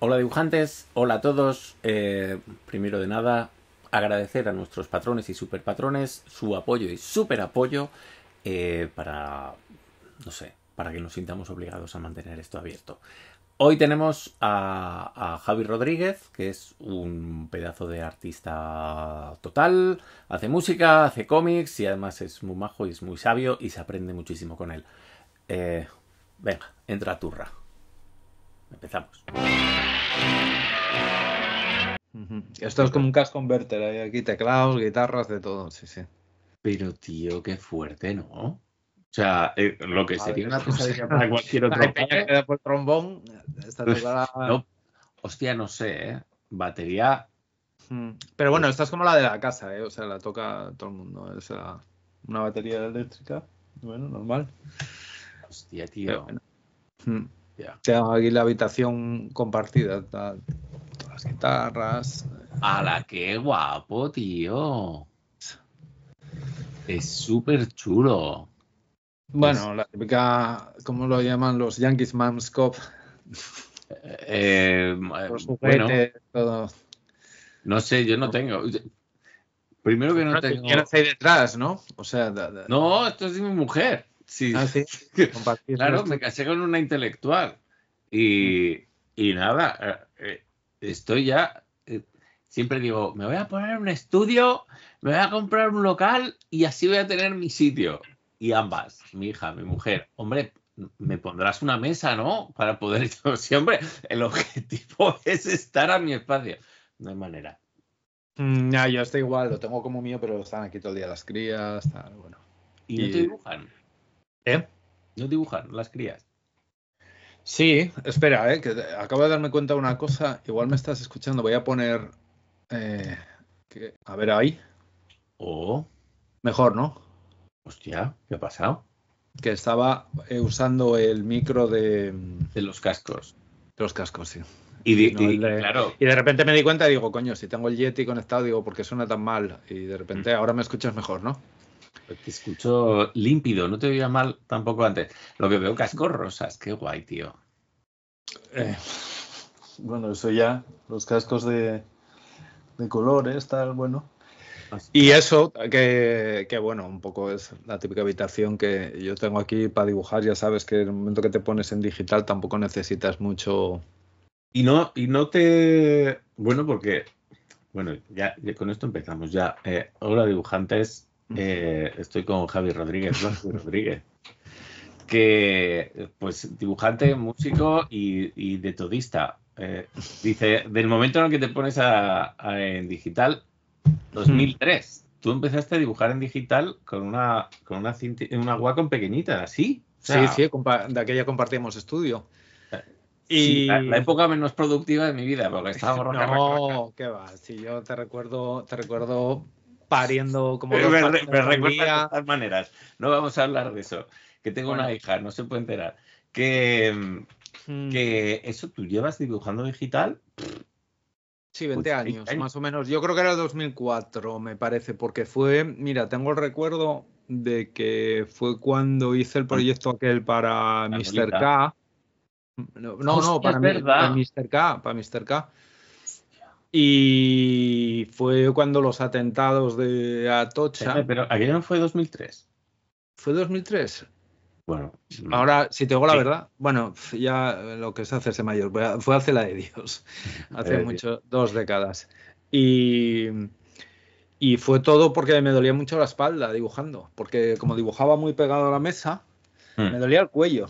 Hola dibujantes, hola a todos. Eh, primero de nada, agradecer a nuestros patrones y superpatrones su apoyo y super apoyo eh, para, no sé, para que nos sintamos obligados a mantener esto abierto. Hoy tenemos a, Javi Rodríguez, que es un pedazo de artista total, hace música, hace cómics y además es muy majo y es muy sabio y se aprende muchísimo con él. Eh, venga, entra a turra. Empezamos. Esto es como un cash converter, hay aquí teclados, guitarras, de todo, sí, sí. Pero tío, qué fuerte, ¿no? O sea, eh, lo que sería una cosa para cualquier otro. peña que da por trombón, no, hostia, no sé, ¿eh? Batería. Hmm. Pero bueno, esta es como la de la casa, ¿eh? O sea, la toca todo el mundo. ¿eh? una batería eléctrica, bueno, normal. Hostia, tío. Hmm aquí la habitación compartida, las guitarras. ¡Hala, qué guapo, tío! Es súper chulo. Bueno, la típica, ¿cómo lo llaman los Yankees Mams Cop? Eh, eh, bueno, No sé, yo no tengo. Primero que no, tengo. ¿Quién detrás, no? O sea, no, esto es de mi mujer. Sí. Ah, claro, me casé con una intelectual. Y, nada, eh, eh, estoy ya. Eh, siempre digo, me voy a poner un estudio, me voy a comprar un local y así voy a tener mi sitio. Y ambas, mi hija, mi mujer, hombre, me pondrás una mesa, ¿no? Para poder ir, sí, hombre, el objetivo es estar a mi espacio. No hay manera. No, mm, yo estoy igual, lo tengo como mío, pero están aquí todo el día las crías, bueno. ¿Y, y... no te dibujan? ¿Eh? No dibujan las crías. Sí, espera, ¿eh? que acabo de darme cuenta de una cosa. Igual me estás escuchando. Voy a poner. Eh, a ver ahí. O. Mejor, ¿no? Hostia, ¿qué ha pasado? Que estaba usando el micro de. De los cascos. De los cascos, sí. Y de, y de repente me di cuenta y digo, coño, si tengo el Yeti conectado, digo, ¿por qué suena tan mal? Y de repente mm. ahora me escuchas mejor, ¿no? Te escucho límpido, no te oía mal tampoco antes. Lo que veo cascos rosas, qué guay, tío. Eh, bueno, eso ya, los cascos de, de colores, tal, bueno. Y eso, que, bueno, un poco es la típica habitación que yo tengo aquí para dibujar, ya sabes que en el momento que te pones en digital tampoco necesitas mucho. Y no, y no te. Bueno, porque. Bueno, ya, con esto empezamos ya. Eh, hola dibujantes, eh, estoy con Javi Rodríguez, Rodríguez, que pues dibujante, músico y, de todista. Eh, dice, del momento en el que te pones en digital, 2003, hmm. tú empezaste a dibujar en digital con una, con una, una Wacom pequeñita, ¿sí? sí, sí, de aquella compartimos estudio. Eh, la, época menos productiva de mi vida, porque estaba No, qué va. Si yo te recuerdo, te recuerdo pariendo como me, recuerda de todas maneras. No vamos a hablar de eso. Que tengo una hija, no se puede enterar. Que, mm. que eso tú llevas dibujando digital. Sí, 20 pues, años, más o menos. Yo creo que era 2004, me parece, porque fue, mira, tengo el recuerdo de que fue cuando hice el proyecto aquel para Mr. K. No, no, para, para Mr. K, para Mr. K. Y fue cuando los atentados de Atocha. pero aquello no fue 2003. ¿Fue 2003? Bueno. Mm. Ahora, si te digo la verdad, bueno, ya lo que es hacerse mayor, fue hace la de Dios, hace mucho, dos décadas. Y, y fue todo porque me dolía mucho la espalda dibujando, porque como dibujaba muy pegado a la mesa, hmm. me dolía el cuello.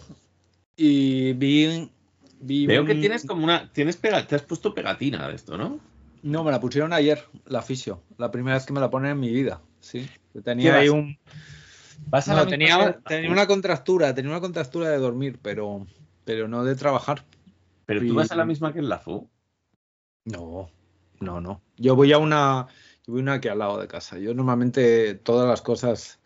Y vi Veo que tienes como una. Tienes Te has puesto pegatina de esto, ¿no? No, me la pusieron ayer, la fisio. La primera vez que me la ponen en mi vida. Sí. Tenía un. tenía, una contractura, tenía una contractura de dormir, pero, pero no de trabajar. ¿Pero tú vas a la misma que en la FU? No, no, no. Yo voy a una, yo voy a una que al lado de casa. Yo normalmente todas las cosas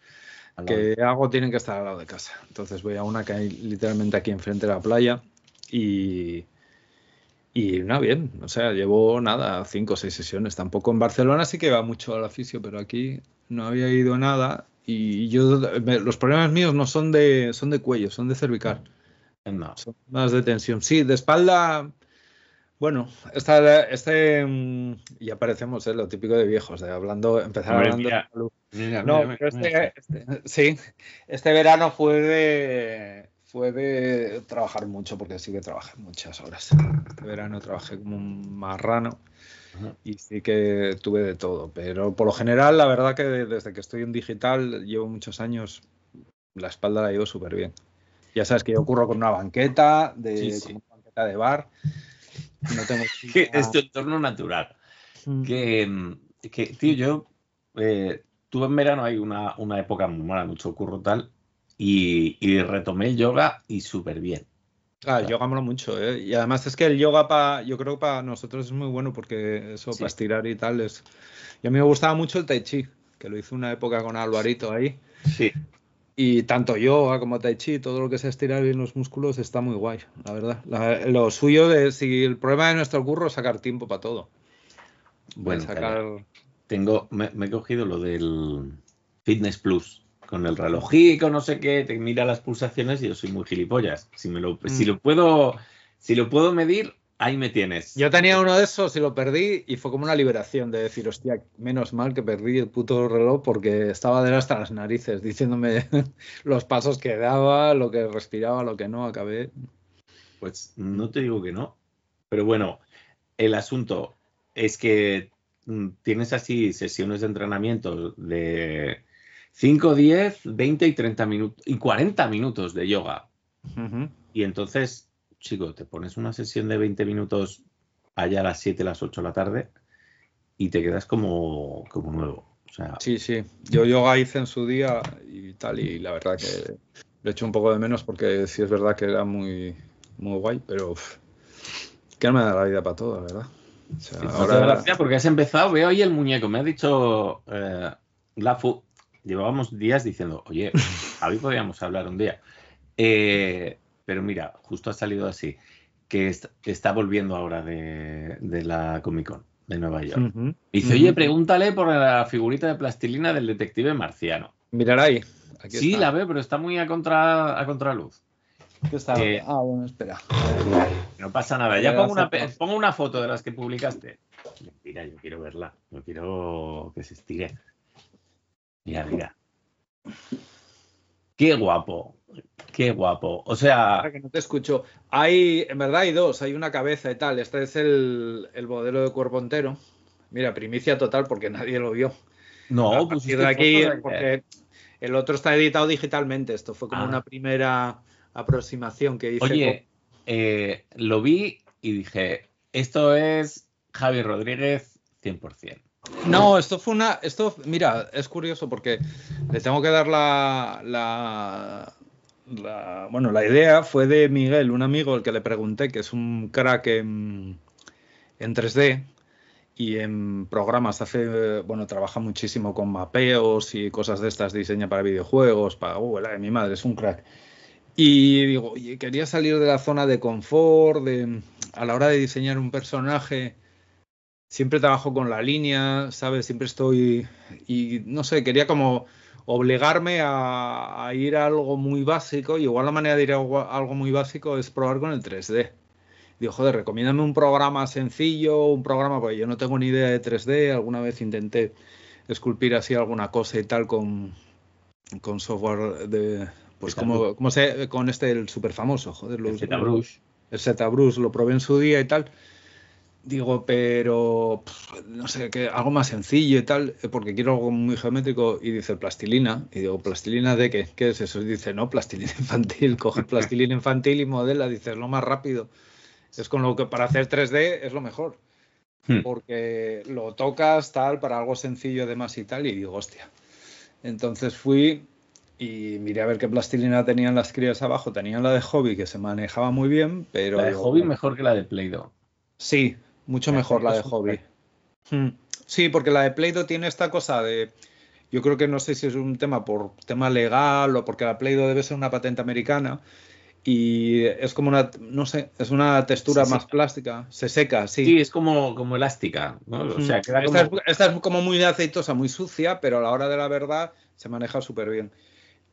que hago tienen que estar al lado de casa. Entonces voy a una que hay literalmente aquí enfrente de la playa y, y no, bien, o sea, llevo nada, cinco o seis sesiones. Tampoco en Barcelona sí que va mucho al oficio, pero aquí no había ido nada. Y yo, los problemas míos no son de, son de cuello, son de cervical. No. Son más de tensión. Sí, de espalda, bueno, esta, este, mm, y aparecemos, eh, lo típico de viejos, de hablando, empezar hablando salud. no, pero este, este, sí, este verano fue de fue trabajar mucho, porque sí que trabajé muchas horas. de verano trabajé como un marrano y sí que tuve de todo. Pero por lo general, la verdad que desde que estoy en digital, llevo muchos años, la espalda la llevo súper bien. Ya sabes que yo ocurro con una banqueta, de, una banqueta de bar. No tengo es tu entorno natural. Mm. Que, que, tío, yo eh, tuve en verano hay una, época muy mala, mucho curro tal, y, retomé el yoga y súper bien. Ah, claro, mucho, ¿eh? Y además es que el yoga, para yo creo que para nosotros es muy bueno porque eso, para estirar y tal, es... Y a mí me gustaba mucho el tai chi, que lo hice una época con Alvarito ahí. Sí. Y tanto yoga como tai chi, todo lo que sea estirar bien los músculos está muy guay, la verdad. lo suyo de si el problema de nuestro curro es sacar tiempo para todo. Bueno, tengo, me, he cogido lo del Fitness Plus con el con no sé qué, te mira las pulsaciones y yo soy muy gilipollas. Si, me lo, si mm. lo puedo, si lo puedo medir, ahí me tienes. Yo tenía uno de esos y lo perdí y fue como una liberación de decir, hostia, menos mal que perdí el puto reloj porque estaba de hasta las narices diciéndome los pasos que daba, lo que respiraba, lo que no, acabé. Pues no te digo que no, pero bueno, el asunto es que mm, tienes así sesiones de entrenamiento de 5, 10, 20 y 30 minutos y 40 minutos de yoga. Y entonces, chico, te pones una sesión de 20 minutos allá a las 7, las 8 de la tarde y te quedas como, como nuevo. sí, sí. Yo yoga hice en su día y tal, y la verdad que lo echo un poco de menos porque sí es verdad que era muy, muy guay, pero que no me da la vida para todo, la verdad. O Gracias porque has empezado, veo ahí el muñeco, me ha dicho la eh, Lafu, llevábamos días diciendo, oye, a mí podríamos hablar un día. Eh, pero mira, justo ha salido así, que está volviendo ahora de, la Comic Con de Nueva York. dice, oye, pregúntale por la figurita de plastilina del detective marciano. Mirar ahí. sí, la ve pero está muy a, contra, contraluz. está. Eh, ah, bueno, espera. No pasa nada. Ya pongo una, pongo una foto de las que publicaste. Mira, yo quiero verla. no quiero que se estire. Mira, mira. Qué guapo. Qué guapo. O sea. Para que no te escucho. Hay, en verdad hay dos, hay una cabeza y tal. Este es el, modelo de cuerpo entero. Mira, primicia total porque nadie lo vio. No, pues. aquí, eh, el otro está editado digitalmente. Esto fue como ah. una primera aproximación que hice. Oye, eh, lo vi y dije, esto es Javi Rodríguez 100%. No, esto fue una. Esto, mira, es curioso porque le tengo que dar la, la, Bueno, la idea fue de Miguel, un amigo al que le pregunté, que es un crack en, 3D y en programas hace. Bueno, trabaja muchísimo con mapeos y cosas de estas, diseña para videojuegos, para. Uh, mi madre, es un crack. Y digo, quería salir de la zona de confort, a la hora de diseñar un personaje siempre trabajo con la línea, ¿sabes? Siempre estoy, y no sé, quería como obligarme a, ir a algo muy básico, y igual la manera de ir a algo muy básico es probar con el 3D. Digo, joder, recomiéndame un programa sencillo, un programa, porque yo no tengo ni idea de 3D, alguna vez intenté esculpir así alguna cosa y tal con, con software de... Pues como, como sé, con este, el súper famoso, joder. el ZBrush. El ZBrush, lo probé en su día y tal. Digo, pero no sé, qué, algo más sencillo y tal, eh, porque quiero algo muy geométrico. Y dice plastilina. Y digo, ¿plastilina de qué? ¿Qué es eso? Y dice, no, plastilina infantil. Coge plastilina infantil y modela. dices, lo más rápido. Es con lo que para hacer 3D es lo mejor. Hmm. Porque lo tocas tal, para algo sencillo más y tal. Y digo, hostia. Entonces fui y miré a ver qué plastilina tenían las crías abajo. Tenían la de hobby que se manejaba muy bien, pero. La de hobby mejor que la de Play Doh. Sí, mucho mejor la de hobby. Hmm. Sí, porque la de Play Doh tiene esta cosa de. Yo creo que no sé si es un tema por tema legal o porque la Play Doh debe ser una patente americana y es como una, no sé, es una textura más plástica, se seca, sí. Sí, es como, como elástica, O sea, hmm. queda esta, como... Es, esta, es, como muy aceitosa, muy sucia, pero a la hora de la verdad se maneja súper bien.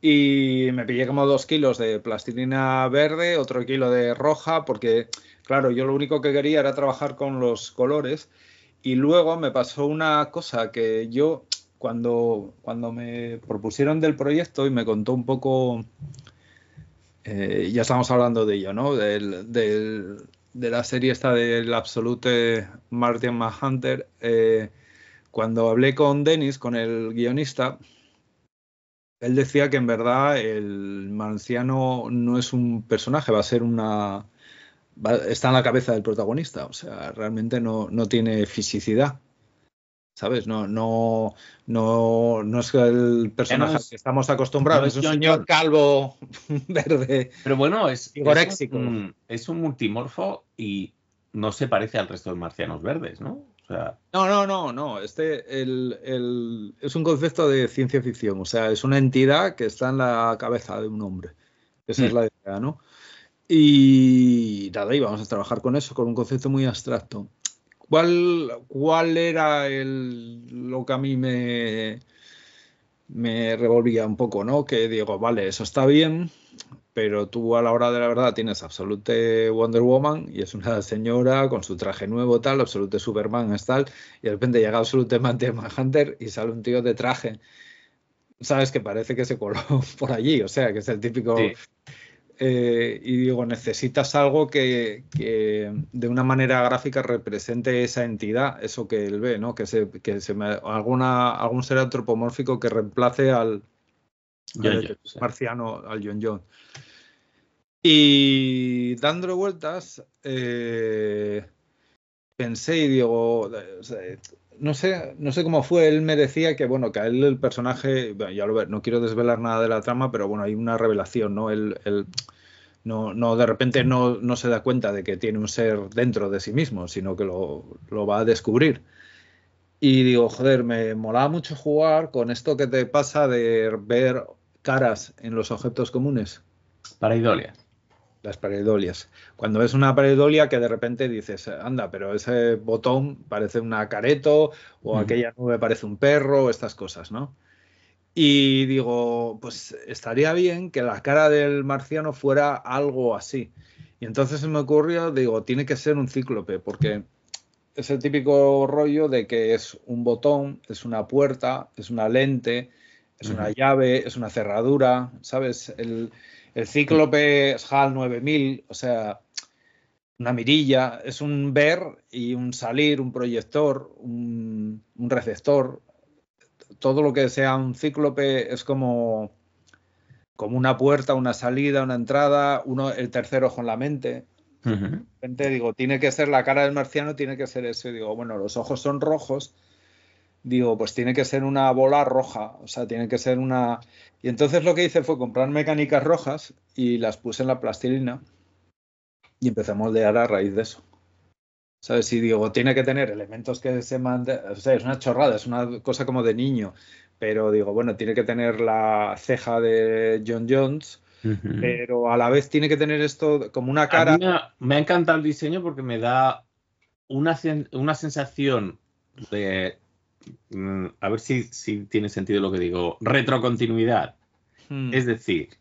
Y me pillé como dos kilos de plastilina verde, otro kilo de roja, porque Claro, yo lo único que quería era trabajar con los colores y luego me pasó una cosa que yo cuando, cuando me propusieron del proyecto y me contó un poco, eh, ya estamos hablando de ello, ¿no? de la serie esta del Absolute Martin Manhunter, eh, cuando hablé con Dennis, con el guionista, él decía que en verdad el manciano no es un personaje, va a ser una, está en la cabeza del protagonista, o sea, realmente no, tiene fisicidad. ¿Sabes? No, no, no, no es el personaje al que estamos acostumbrados. es, un señor calvo verde. Pero bueno, es, es un, es multimorfo y no se parece al resto de marcianos verdes, ¿no? no, no, no, no. Este el, es un concepto de ciencia ficción. O sea, es una entidad que está en la cabeza de un hombre. Esa es mm. la idea, ¿no? Y nada, y vamos a trabajar con eso, con un concepto muy abstracto. ¿Cuál, cuál era el, lo que a mí me, me revolvía un poco, ¿no? Que digo, vale, eso está bien, pero tú a la hora de la verdad tienes Absolute Wonder Woman y es una señora con su traje nuevo tal, Absolute Superman es tal, y de repente llega Absolute Hunter y sale un tío de traje. Sabes que parece que se coló por allí, o sea, que es el típico eh, y digo, necesitas algo que, de una manera gráfica represente esa entidad, eso que él ve, ¿no? Que se, alguna, algún ser antropomórfico que reemplace al, marciano, al John John. Y dándole vueltas, eh, pensé y digo, no sé, no sé cómo fue, él me decía que, bueno, que a él el personaje, ya lo no quiero desvelar nada de la trama, pero bueno, hay una revelación, ¿no? no, no, de repente no, se da cuenta de que tiene un ser dentro de sí mismo, sino que lo, va a descubrir. Y digo, joder, me molaba mucho jugar con esto que te pasa de ver caras en los objetos comunes. Para Idolia las pareidolias. Cuando ves una pareidolia que de repente dices, anda, pero ese botón parece un careto o mm. aquella nube parece un perro o estas cosas, ¿no? Y digo, pues estaría bien que la cara del marciano fuera algo así. Y entonces se me ocurrió, digo, tiene que ser un cíclope, porque es el típico rollo de que es un botón, es una puerta, es una lente, es una llave, es una cerradura, ¿sabes? El, el Cíclope HAL 9000, o sea, una mirilla, es un ver y un salir, un proyector, un, receptor. Todo lo que sea un Cíclope es como, como una puerta, una salida, una entrada, uno, el tercer ojo en la mente. digo, tiene que ser la cara del marciano, tiene que ser eso. digo, bueno, los ojos son rojos, digo, pues tiene que ser una bola roja, o sea, tiene que ser una... Y entonces lo que hice fue comprar mecánicas rojas y las puse en la plastilina y empecé a moldear a raíz de eso. sea, Si digo, tiene que tener elementos que se mantengan, o sea, es una chorrada, es una cosa como de niño, pero digo, bueno, tiene que tener la ceja de John Jones, pero a la vez tiene que tener esto como una cara. me, ha encantado el diseño porque me da una, una sensación de Mm, a ver si, tiene sentido lo que digo, retrocontinuidad. Hmm. Es decir,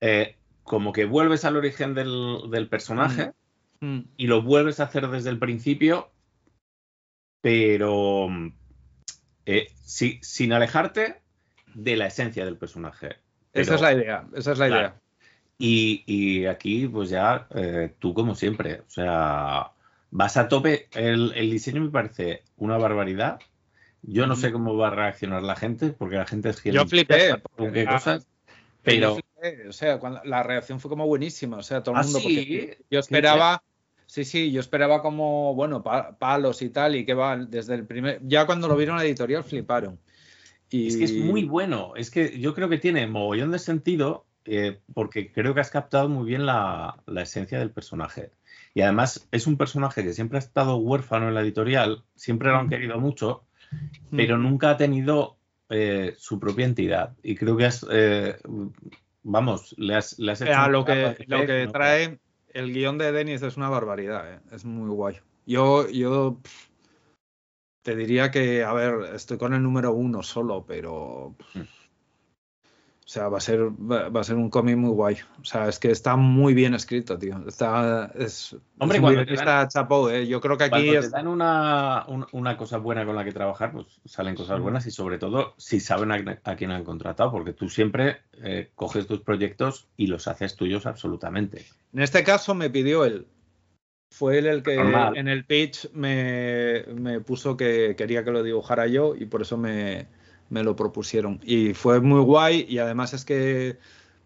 eh, como que vuelves al origen del, personaje hmm. Hmm. y lo vuelves a hacer desde el principio, pero mm, eh, sin alejarte de la esencia del personaje. esa es la idea, esa es la idea. Y, aquí, pues ya, eh, tú como siempre, o sea, vas a tope. El, el, diseño me parece una barbaridad. Yo no sé cómo va a reaccionar la gente, porque la gente es genial. Yo flipé. qué cosas, pero... o sea, la reacción fue como buenísima. O sea, todo el ¿Ah, mundo... Sí? Yo esperaba... Sí, sí, yo esperaba como, bueno, palos y tal, y que van desde el primer... Ya cuando lo vieron en la editorial fliparon. Y... Es que es muy bueno, es que yo creo que tiene mogollón de sentido, eh, porque creo que has captado muy bien la, la esencia del personaje. Y además es un personaje que siempre ha estado huérfano en la editorial, siempre lo han querido mucho, Mm. pero nunca ha tenido eh, su propia entidad. Y creo que es, eh, vamos, le has, eh, hecho a lo que, lo que, trae el guión de Dennis es una barbaridad, es muy guay. Yo, yo te diría que, a ver, estoy con el número uno solo, pero... Mm. O sea, va a ser, va a ser un cómic muy guay. O sea, es que está muy bien escrito, tío. Está, Hombre, está ¿eh? Yo creo que aquí... Si es... una, una, cosa buena con la que trabajar, pues salen cosas buenas y sobre todo si saben a, quién han contratado, porque tú siempre eh, coges tus proyectos y los haces tuyos absolutamente. En este caso me pidió él. Fue él el que en el pitch me puso que quería que lo dibujara yo y por eso me me lo propusieron. Y fue muy guay y además es que,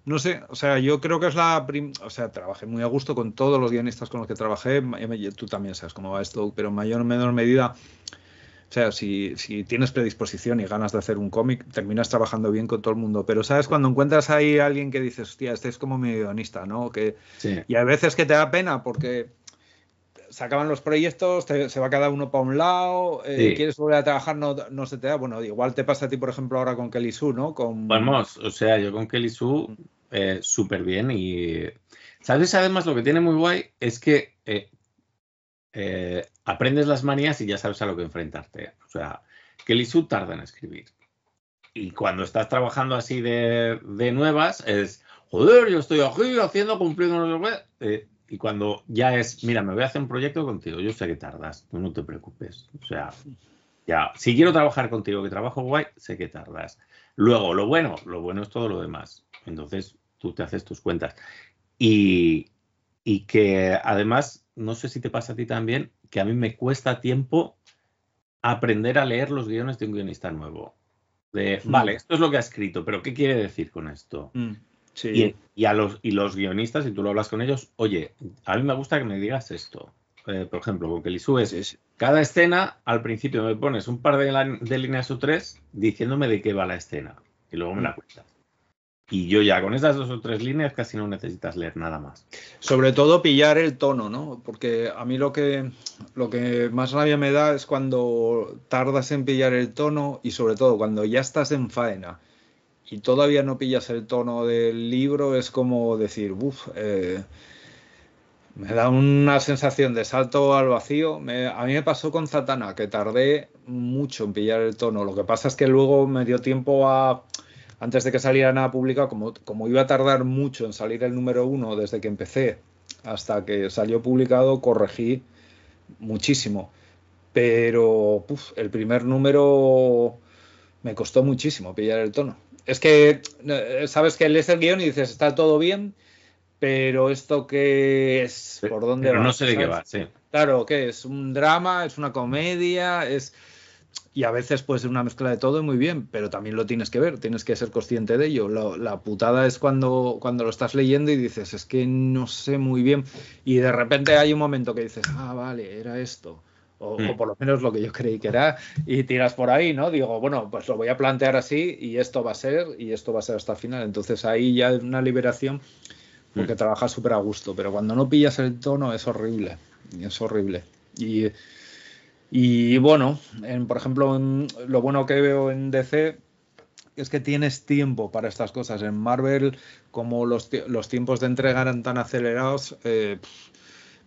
no sé, o sea, yo creo que es la... O sea, trabajé muy a gusto con todos los guionistas con los que trabajé, tú también sabes cómo va esto, pero en mayor o menor medida... O sea, si, si tienes predisposición y ganas de hacer un cómic, terminas trabajando bien con todo el mundo. Pero, ¿sabes? Cuando encuentras ahí a alguien que dices, hostia, este es como mi guionista, ¿no? Que, Y a veces que te da pena porque se acaban los proyectos, se va cada uno para un lado, eh, quieres volver a trabajar, no, se te da. Bueno, igual te pasa a ti, por ejemplo, ahora con Kelly Su, ¿no? Con... Pues, vamos, o sea, yo con Kelly Su mm. eh, súper bien y... ¿Sabes? Además, lo que tiene muy guay es que eh, aprendes las manías y ya sabes a lo que enfrentarte. O sea, Kelly Su tarda en escribir. Y cuando estás trabajando así de, nuevas, es, joder, yo estoy aquí haciendo, cumpliendo... Eh, y cuando ya es, mira, me voy a hacer un proyecto contigo, yo sé que tardas, tú no te preocupes. O sea, ya, si quiero trabajar contigo, que trabajo guay, sé que tardas. Luego, lo bueno, lo bueno es todo lo demás. Entonces, tú te haces tus cuentas. Y, que además, no sé si te pasa a ti también, que a mí me cuesta tiempo aprender a leer los guiones de un guionista nuevo. De, mm. vale, esto es lo que ha escrito, pero ¿qué quiere decir con esto? Mm. Y, a los, y los guionistas, si tú lo hablas con ellos, oye, a mí me gusta que me digas esto. Eh, por ejemplo, con que le subes cada escena, al principio me pones un par de, líneas o tres diciéndome de qué va la escena. Y luego me la mm. cuentas. Y yo ya con esas dos o tres líneas casi no necesitas leer nada más. Sobre todo pillar el tono, ¿no? Porque a mí lo que, lo que más rabia me da es cuando tardas en pillar el tono y sobre todo cuando ya estás en faena y todavía no pillas el tono del libro, es como decir, eh, me da una sensación de salto al vacío. a mí me pasó con Satana que tardé mucho en pillar el tono. Lo que pasa es que luego me dio tiempo a, antes de que saliera nada publicado, como, como iba a tardar mucho en salir el número uno desde que empecé hasta que salió publicado, corregí muchísimo. Pero el primer número me costó muchísimo pillar el tono es que eh, sabes que lees el guión y dices, está todo bien, pero esto qué es, por dónde pero no sé de qué va, sí. Claro, que es un drama, es una comedia, es y a veces puede ser una mezcla de todo y muy bien, pero también lo tienes que ver, tienes que ser consciente de ello. La, putada es cuando, cuando lo estás leyendo y dices, es que no sé muy bien, y de repente hay un momento que dices, ah, vale, era esto o, mm. por lo menos lo que yo creí que era, y tiras por ahí, ¿no? Digo, bueno, pues lo voy a plantear así y esto va a ser, y esto va a ser hasta el final. Entonces ahí ya es una liberación porque mm. trabajas súper a gusto, pero cuando no pillas el tono es horrible, es horrible. Y, y bueno, por ejemplo, lo bueno que veo en DC es que tienes tiempo para estas cosas. En Marvel, como los, los tiempos de entrega eran tan acelerados, eh,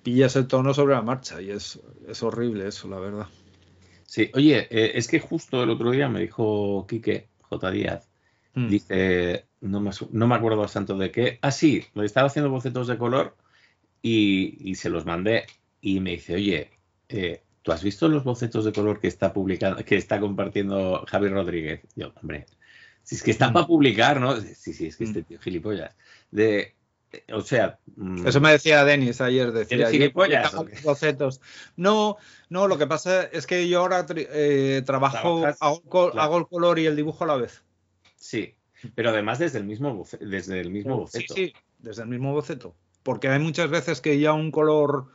pillas el tono sobre la marcha y es, horrible eso, la verdad. Sí, oye, eh, es que justo el otro día me dijo Quique J. Díaz, mm. dice, no me, acuerdo tanto de qué, ah, sí, lo estaba haciendo bocetos de color y, se los mandé y me dice, oye, eh, ¿tú has visto los bocetos de color que está publicando, que está compartiendo Javi Rodríguez? Yo, hombre, si es que están mm. para publicar, ¿no? Sí, sí, es que este mm. tío gilipollas. De, eh, o sea. Mm, Eso me decía Denis ayer. Decía, los Bocetos. No, no, lo que pasa es que yo ahora eh, trabajo, hago, el color y el dibujo a la vez. Sí, pero además desde el mismo, desde el mismo boceto. Sí, desde el mismo boceto. Porque hay muchas veces que ya un color.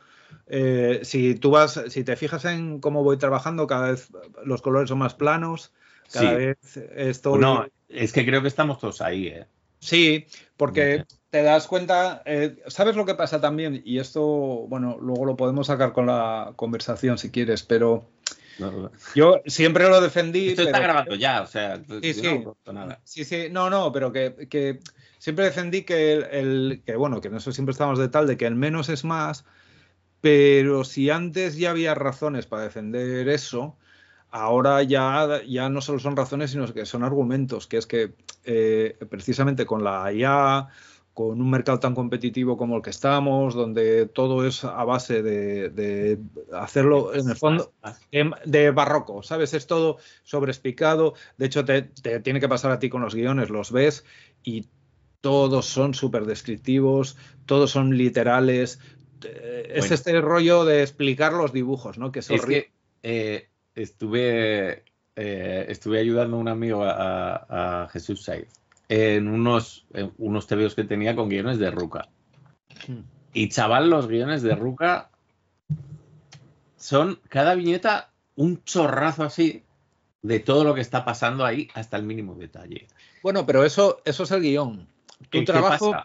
Eh, si tú vas, si te fijas en cómo voy trabajando, cada vez los colores son más planos, cada vez esto. No, es que creo que estamos todos ahí, Sí, porque te das cuenta, eh, ¿sabes lo que pasa también? Y esto, bueno, luego lo podemos sacar con la conversación si quieres, pero yo siempre lo defendí. Esto está grabando ya, o sea, sí, sí. No, sí, sí, no, no, pero que, siempre defendí que el, que bueno, que nosotros siempre estábamos de tal, de que el menos es más, pero si antes ya había razones para defender eso, ahora ya, ya no solo son razones, sino que son argumentos, que es que eh, precisamente con la IA con un mercado tan competitivo como el que estamos, donde todo es a base de, hacerlo en el fondo de, barroco, ¿sabes? Es todo sobreexplicado. De hecho, te, tiene que pasar a ti con los guiones, los ves y todos son súper descriptivos, todos son literales. Eh, es este rollo de explicar los dibujos, ¿no? Que es, eh, estuve, eh, estuve ayudando a un amigo, a, Jesús Saiz en unos, unos tebeos que tenía con guiones de Ruca. Hmm. Y chaval, los guiones de Ruca son cada viñeta un chorrazo así de todo lo que está pasando ahí hasta el mínimo detalle. Bueno, pero eso, eso es el guión. Tu trabajo,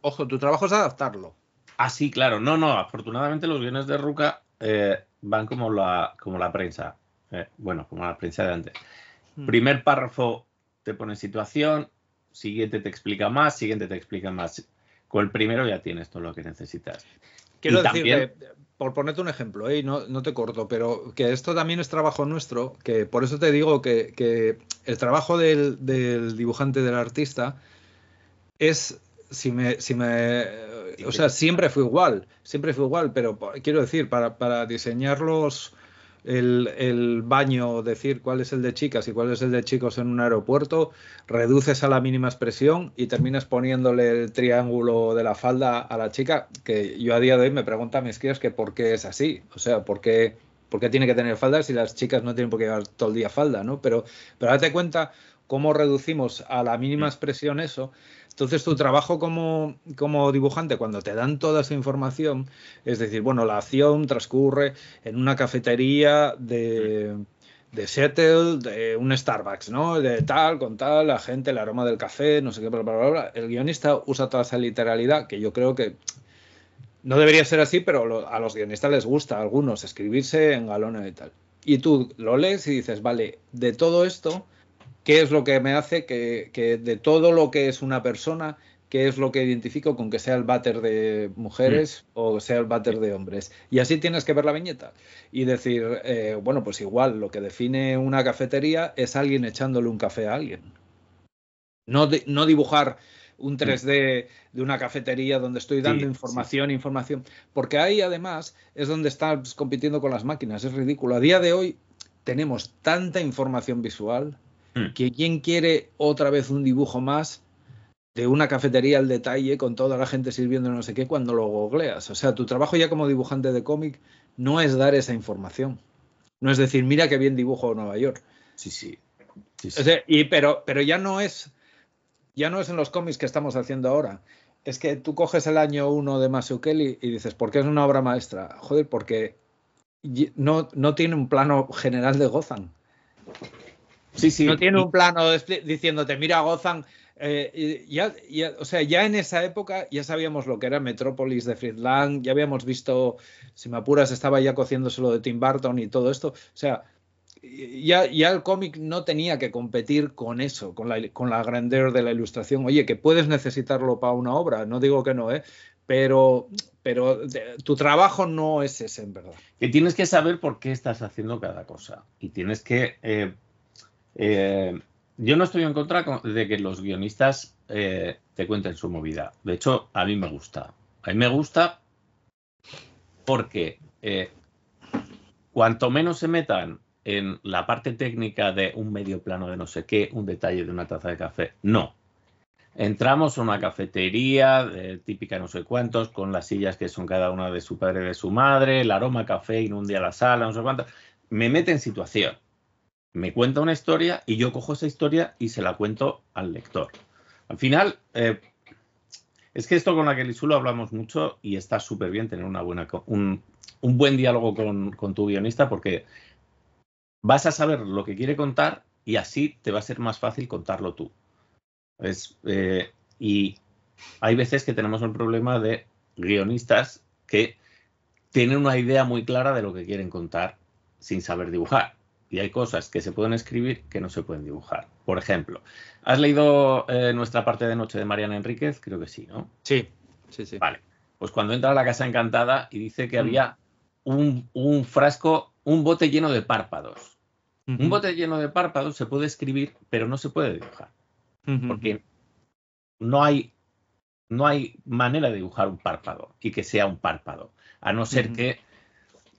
ojo, tu trabajo es adaptarlo. Ah, sí, claro. No, no, afortunadamente los guiones de Ruca eh, van como la, como la prensa. Eh, bueno, como la prensa de antes. Hmm. Primer párrafo te pone situación, siguiente te explica más, siguiente te explica más. Con el primero ya tienes todo lo que necesitas. Quiero decir, por ponerte un ejemplo, eh, no, te corto, pero que esto también es trabajo nuestro, que por eso te digo que, el trabajo del, dibujante, del artista, es, si me, si me, o sea, siempre fue igual, siempre fue igual, pero quiero decir, para, para el, baño, decir cuál es el de chicas y cuál es el de chicos en un aeropuerto, reduces a la mínima expresión y terminas poniéndole el triángulo de la falda a la chica, que yo a día de hoy me pregunta mis tías que por qué es así, o sea, por qué, tiene que tener falda si las chicas no tienen por qué llevar todo el día falda, ¿no? Pero, pero date cuenta cómo reducimos a la mínima mm. expresión eso entonces tu trabajo como, dibujante, cuando te dan toda esa información, es decir, bueno, la acción transcurre en una cafetería de... de Seattle, de un Starbucks, ¿no? De tal, con tal, la gente, el aroma del café, no sé qué, bla, bla, bla. El guionista usa toda esa literalidad que yo creo que no debería ser así, pero a los guionistas les gusta a algunos escribirse en galones y tal. Y tú lo lees y dices, vale, de todo esto, qué es lo que me hace que, de todo lo que es una persona, qué es lo que identifico con que sea el váter de mujeres mm. o sea el váter de hombres. Y así tienes que ver la viñeta y decir, eh, bueno, pues igual lo que define una cafetería es alguien echándole un café a alguien. No, dibujar un 3D mm. de una cafetería donde estoy dando información, información. Porque ahí además es donde estás compitiendo con las máquinas, es ridículo. A día de hoy tenemos tanta información visual, Hmm. Que quién quiere otra vez un dibujo más de una cafetería al detalle con toda la gente sirviendo no sé qué cuando lo googleas. O sea, tu trabajo ya como dibujante de cómic no es dar esa información. No es decir, mira qué bien dibujo Nueva York. Sí, sí. pero, pero ya no es ya no es en los cómics que estamos haciendo ahora. Es que tú coges el año 1 de Kelly y dices, ¿por qué es una obra maestra? Joder, porque no, no tiene un plano general de Gozan. No tiene un plano diciéndote, mira, Gozan. Eh, o sea, ya en esa época ya sabíamos lo que era Metrópolis de Friedland, ya habíamos visto, si me apuras, estaba ya cociéndose lo de Tim Burton y todo esto. O sea, ya, ya, el cómic no tenía que competir con eso, con la, grandeur de la ilustración. Oye, que puedes necesitarlo para una obra, no digo que no, ¿eh? pero, pero tu trabajo no es ese, en verdad. Que tienes que saber por qué estás haciendo cada cosa y tienes que eh, eh, yo no estoy en contra de que los guionistas eh, te cuenten su movida. De hecho, a mí me gusta. A mí me gusta porque eh, cuanto menos se metan en la parte técnica de un medio plano de no sé qué, un detalle de una taza de café, no. Entramos a una cafetería típica no sé cuántos, con las sillas que son cada una de su padre y de su madre, el aroma café inunda la sala, no sé cuántos. Me mete en situación me cuenta una historia y yo cojo esa historia y se la cuento al lector. Al final, eh, es que esto con la que Lisulo hablamos mucho y está súper bien tener una buena, un, buen diálogo con, tu guionista porque vas a saber lo que quiere contar y así te va a ser más fácil contarlo tú. Eh, y hay veces que tenemos un problema de guionistas que tienen una idea muy clara de lo que quieren contar sin saber dibujar y hay cosas que se pueden escribir que no se pueden dibujar. Por ejemplo, ¿has leído eh, nuestra parte de Noche de Mariana Enríquez? Creo que sí, ¿no? Sí, sí, sí. Vale. Pues cuando entra a la casa encantada y dice que mm. había un, frasco, un bote lleno de párpados. Un bote lleno de párpados se puede escribir, pero no se puede dibujar. Porque no hay, no hay manera de dibujar un párpado y que sea un párpado. A no ser que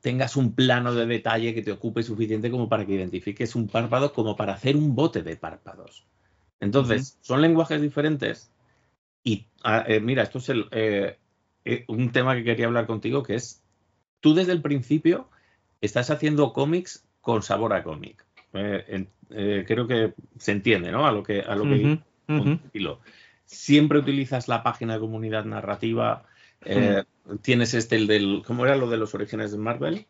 tengas un plano de detalle que te ocupe suficiente como para que identifiques un párpado como para hacer un bote de párpados. Entonces, son lenguajes diferentes. Y ah, eh, mira, esto es eh, eh, un tema que quería hablar contigo, que es, tú desde el principio estás haciendo cómics con sabor a cómic. creo que se entiende, ¿no? A lo que... A lo Siempre utilizas la página de comunidad narrativa, eh, tienes este, el del. ¿Cómo era lo de los orígenes de Marvel?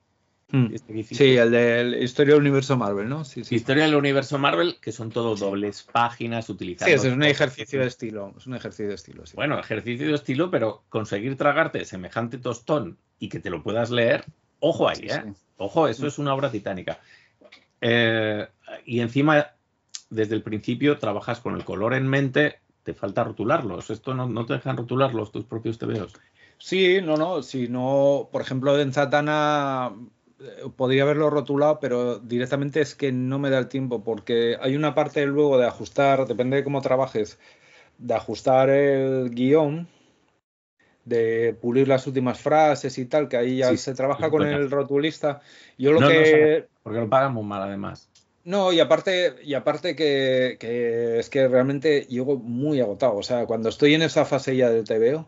Este sí, el de Historia del Universo Marvel, ¿no? Sí, sí. Historia del Universo Marvel, que son todo dobles páginas utilizadas. Sí, es un ejercicio de estilo. Es un ejercicio de estilo, Bueno, ejercicio de estilo, pero conseguir tragarte semejante tostón y que te lo puedas leer, ojo ahí, ¿eh? Ojo, eso es una obra titánica. Eh, y encima, desde el principio, trabajas con el color en mente, te falta rotularlos. Esto no, te dejan rotularlos tus propios tebeos. Sí, no, no, si no, por ejemplo, en Satana eh, podría haberlo rotulado, pero directamente es que no me da el tiempo, porque hay una parte luego de ajustar, depende de cómo trabajes, de ajustar el guión, de pulir las últimas frases y tal, que ahí ya se trabaja con el rotulista. Yo lo que. porque lo pagan muy mal además. No, y aparte, y aparte que, es que realmente llego muy agotado. O sea, cuando estoy en esa fase ya del TVO,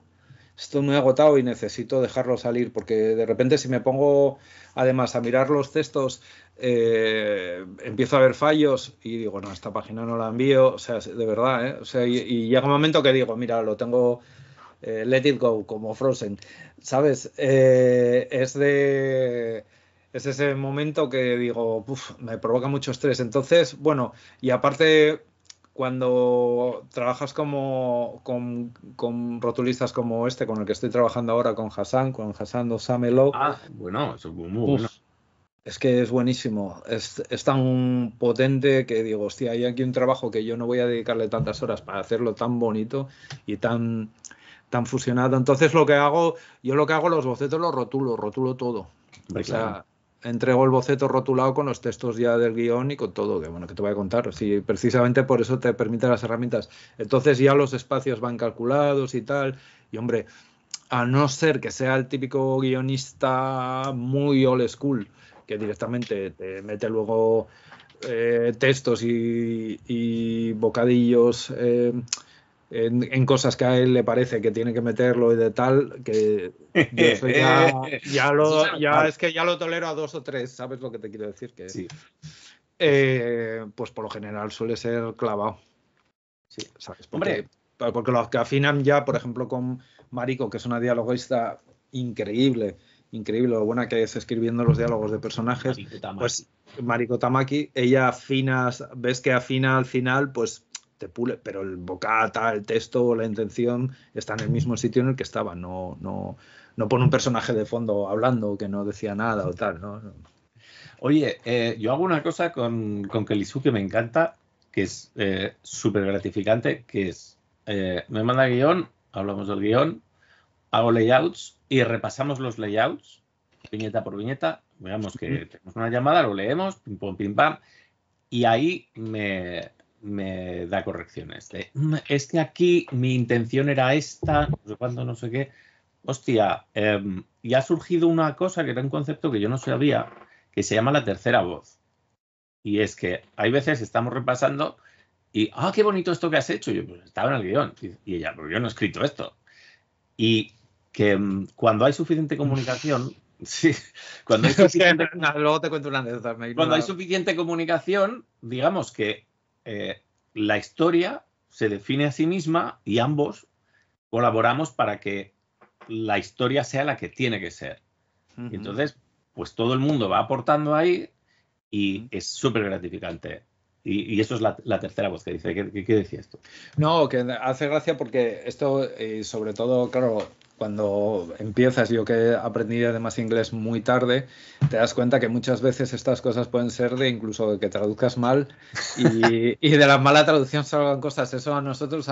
estoy muy agotado y necesito dejarlo salir, porque de repente si me pongo además a mirar los textos, eh, empiezo a ver fallos y digo, no, esta página no la envío, o sea, de verdad, ¿eh? y, llega un momento que digo, mira, lo tengo, eh, let it go, como Frozen, ¿sabes? Eh, es de... Es ese momento que digo, me provoca mucho estrés. Entonces, bueno, y aparte cuando trabajas como, con, rotulistas como este, con el que estoy trabajando ahora, con Hassan, con Hassan Dosamelo. Ah, bueno, es Es que es buenísimo, es, tan potente que digo, hostia, hay aquí un trabajo que yo no voy a dedicarle tantas horas para hacerlo tan bonito y tan, tan fusionado. Entonces lo que hago, yo lo que hago, los bocetos los rotulo, rotulo todo. o entrego el boceto rotulado con los textos ya del guión y con todo, que bueno, que te voy a contar. si precisamente por eso te permiten las herramientas. Entonces ya los espacios van calculados y tal. Y hombre, a no ser que sea el típico guionista muy old school, que directamente te mete luego eh, textos y, bocadillos. Eh, en, cosas que a él le parece que tiene que meterlo y de tal, que ya, ya, lo, es que ya lo tolero a dos o tres, ¿sabes lo que te quiero decir? Que, eh, pues por lo general suele ser clavado. Sí. Porque, Hombre. los que afinan ya, por ejemplo, con Marico, que es una dialoguista increíble, increíble lo buena que es escribiendo los diálogos de personajes. pues Mariko Tamaki, ella afina, ves que afina al final, pues te pule, pero el bocata, el texto o la intención está en el mismo sitio en el que estaba, no, no, no pone un personaje de fondo hablando que no decía nada o tal, ¿no? Oye, eh, yo hago una cosa con, con Kelisu que me encanta, que es eh, súper gratificante, que es, eh, me manda guión, hablamos del guión, hago layouts y repasamos los layouts, viñeta por viñeta, veamos que tenemos una llamada, lo leemos, pim, pum, pim, pam, y ahí me, me da correcciones. Mm, es que aquí mi intención era esta, no sé cuándo, no sé qué. Hostia, em, y ha surgido una cosa que era un concepto que yo no sabía, que se llama la tercera voz. Y es que hay veces estamos repasando y, ah, qué bonito esto que has hecho. yo, pues estaba en el guión. Y, ella, pero pues, yo no he escrito esto. Y que em, cuando hay suficiente comunicación, Sí, cuando hay suficiente... luego te cuento una Cuando hay suficiente comunicación, digamos que eh, la historia se define a sí misma y ambos colaboramos para que la historia sea la que tiene que ser. Entonces, pues todo el mundo va aportando ahí y es súper gratificante. Y, eso es la, tercera voz que dice. ¿Qué, qué, qué decías tú? No, que hace gracia porque esto, eh, sobre todo, claro, cuando empiezas, yo que aprendí además inglés muy tarde, te das cuenta que muchas veces estas cosas pueden ser de incluso que traduzcas mal y, de la mala traducción salgan cosas. Eso a nosotros,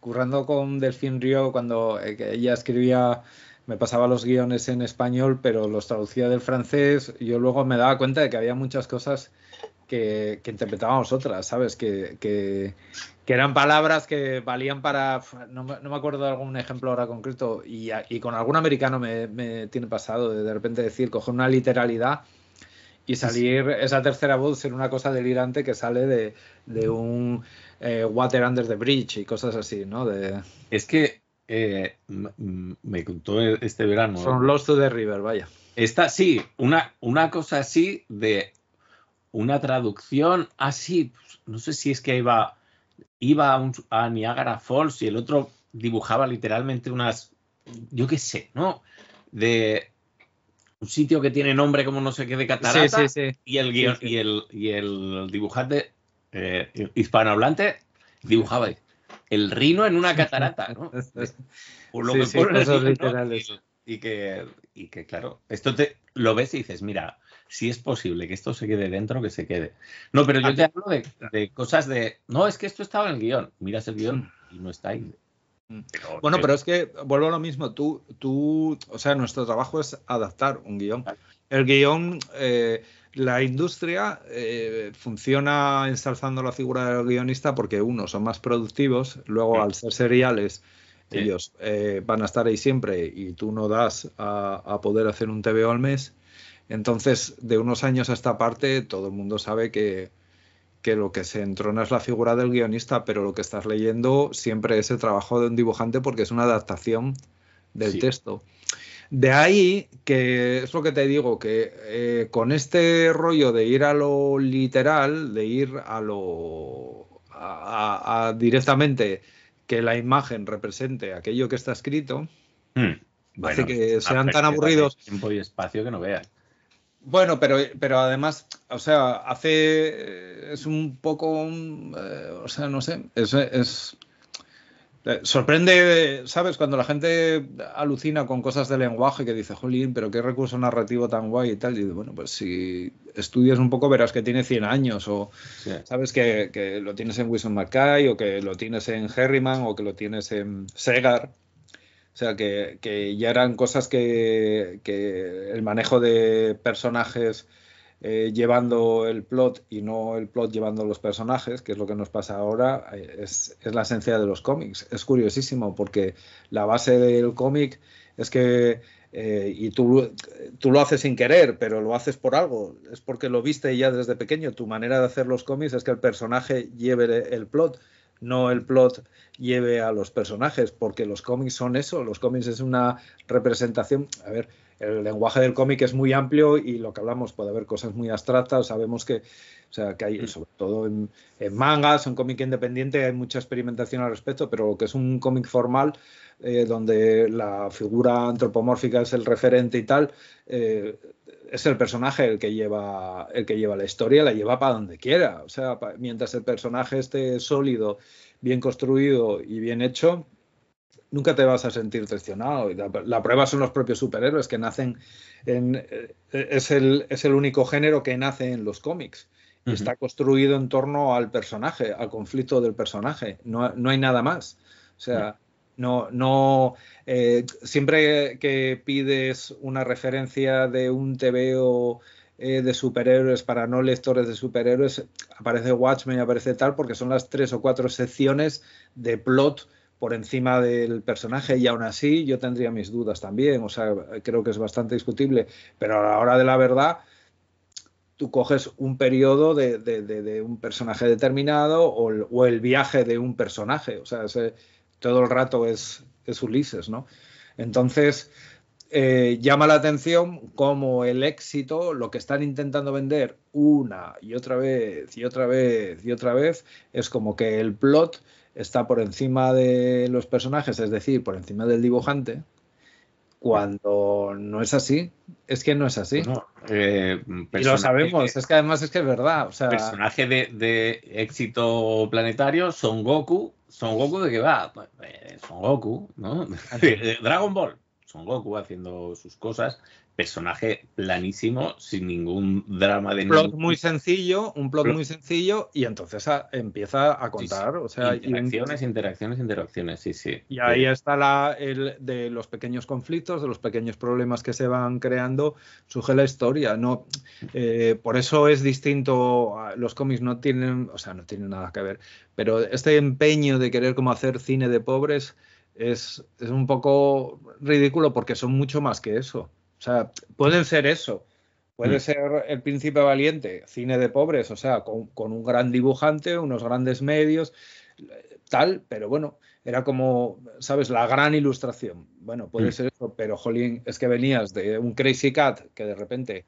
currando con Delfín Río, cuando eh, ella escribía, me pasaba los guiones en español, pero los traducía del francés, yo luego me daba cuenta de que había muchas cosas que, interpretábamos otras, ¿sabes? Que, eran palabras que valían para. No, me acuerdo de algún ejemplo ahora concreto, y, y con algún americano me, tiene pasado de repente decir, coger una literalidad y salir esa tercera voz en una cosa delirante que sale de, un eh, Water Under the Bridge y cosas así, ¿no? Es que eh, me contó este verano. Son Lost to the River, vaya. Esta, sí, una, una cosa así de una traducción así, pues, no sé si es que iba, iba a, Niagara Falls y el otro dibujaba literalmente unas, yo qué sé, ¿no? De un sitio que tiene nombre como no sé qué de catarata y el y el, y el dibujante eh, hispanohablante dibujaba el rino en una catarata, ¿no? Por lo que y, que, y que, claro, esto te lo ves y dices, mira, si es posible que esto se quede dentro, que se quede. No, pero yo te hablo de, cosas de, no, es que esto estaba en el guión, miras el guión mm. y no está ahí. Mm. bueno, pero es que vuelvo a lo mismo, tú, tú, o sea, nuestro trabajo es adaptar un guión. El guión, eh, la industria eh, funciona ensalzando la figura del guionista porque unos son más productivos, luego al ser seriales, ellos eh, van a estar ahí siempre y tú no das a, a poder hacer un TVO al mes. Entonces, de unos años a esta parte, todo el mundo sabe que, lo que se entrona es la figura del guionista, pero lo que estás leyendo siempre es el trabajo de un dibujante porque es una adaptación del texto. De ahí que es lo que te digo, que eh, con este rollo de ir a lo literal, de ir a lo a, directamente que la imagen represente aquello que está escrito, hmm. hace que sean tan aburridos. Tiempo y espacio que no vean. Bueno, pero, pero además, o sea, hace. Eh, es un poco. Eh, o sea, no sé. Es. es eh, sorprende, ¿sabes? Cuando la gente alucina con cosas de lenguaje que dice, jolín, pero qué recurso narrativo tan guay y tal. Y bueno, pues si estudias un poco verás que tiene 100 años o sabes que, que, lo tienes en Wilson Mackay o que lo tienes en Herriman o que lo tienes en Segar o sea, que, ya eran cosas que, el manejo de personajes eh, llevando el plot y no el plot llevando los personajes, que es lo que nos pasa ahora, eh, es, la esencia de los cómics. Es curiosísimo porque la base del cómic es que eh, y tú, tú, lo haces sin querer, pero lo haces por algo. Es porque lo viste ya desde pequeño. Tu manera de hacer los cómics es que el personaje lleve el plot no el plot lleve a los personajes, porque los cómics son eso, los cómics es una representación, a ver, el lenguaje del cómic es muy amplio y lo que hablamos puede haber cosas muy abstractas. Sabemos que, o sea, que hay, mm. sobre todo en, mangas, en cómic independiente, hay mucha experimentación al respecto, pero lo que es un cómic formal, eh, donde la figura antropomórfica es el referente y tal, eh, es el personaje el que lleva el que lleva la historia, la lleva para donde quiera. O sea, mientras el personaje esté sólido, bien construido y bien hecho, nunca te vas a sentir traicionado. La, la prueba son los propios superhéroes que nacen en... Eh, es, el, único género que nace en los cómics. y Está construido en torno al personaje, al conflicto del personaje. No, no hay nada más. O sea, no, no eh, siempre que pides una referencia de un TVO eh, de superhéroes para no lectores de superhéroes, aparece Watchmen, aparece tal, porque son las tres o cuatro secciones de plot por encima del personaje y aún así yo tendría mis dudas también, o sea, creo que es bastante discutible, pero a la hora de la verdad, tú coges un periodo de, un personaje determinado o el, viaje de un personaje, o sea, todo el rato es, es Ulises, ¿no? Entonces, eh, llama la atención como el éxito, lo que están intentando vender una y otra vez y otra vez y otra vez, es como que el plot está por encima de los personajes, es decir, por encima del dibujante, cuando no es así, es que no es así. Eh, y lo sabemos, eh, es que además es que es verdad. O sea, personaje de, de, éxito planetario, Son Goku, Son Goku de qué va, pues, eh, Son Goku, ¿no? Dragon Ball, Son Goku haciendo sus cosas personaje planísimo, sin ningún drama de... Un plot muy sencillo, un plot, muy sencillo, y entonces empieza a contar, o sea... Interacciones, interacciones, interacciones, sí, sí. Y ahí está la, el, de los pequeños conflictos, de los pequeños problemas que se van creando, surge la historia, ¿no? Eh, por eso es distinto, los cómics no tienen, o sea, no tienen nada que ver, pero este empeño de querer hacer cine de pobres... Es, es un poco ridículo porque son mucho más que eso. O sea, pueden ser eso. Puede mm. ser El Príncipe Valiente, cine de pobres, o sea, con, un gran dibujante, unos grandes medios, tal, pero bueno, era como, ¿sabes? La gran ilustración. Bueno, puede mm. ser eso, pero jolín, es que venías de un Crazy Cat que de repente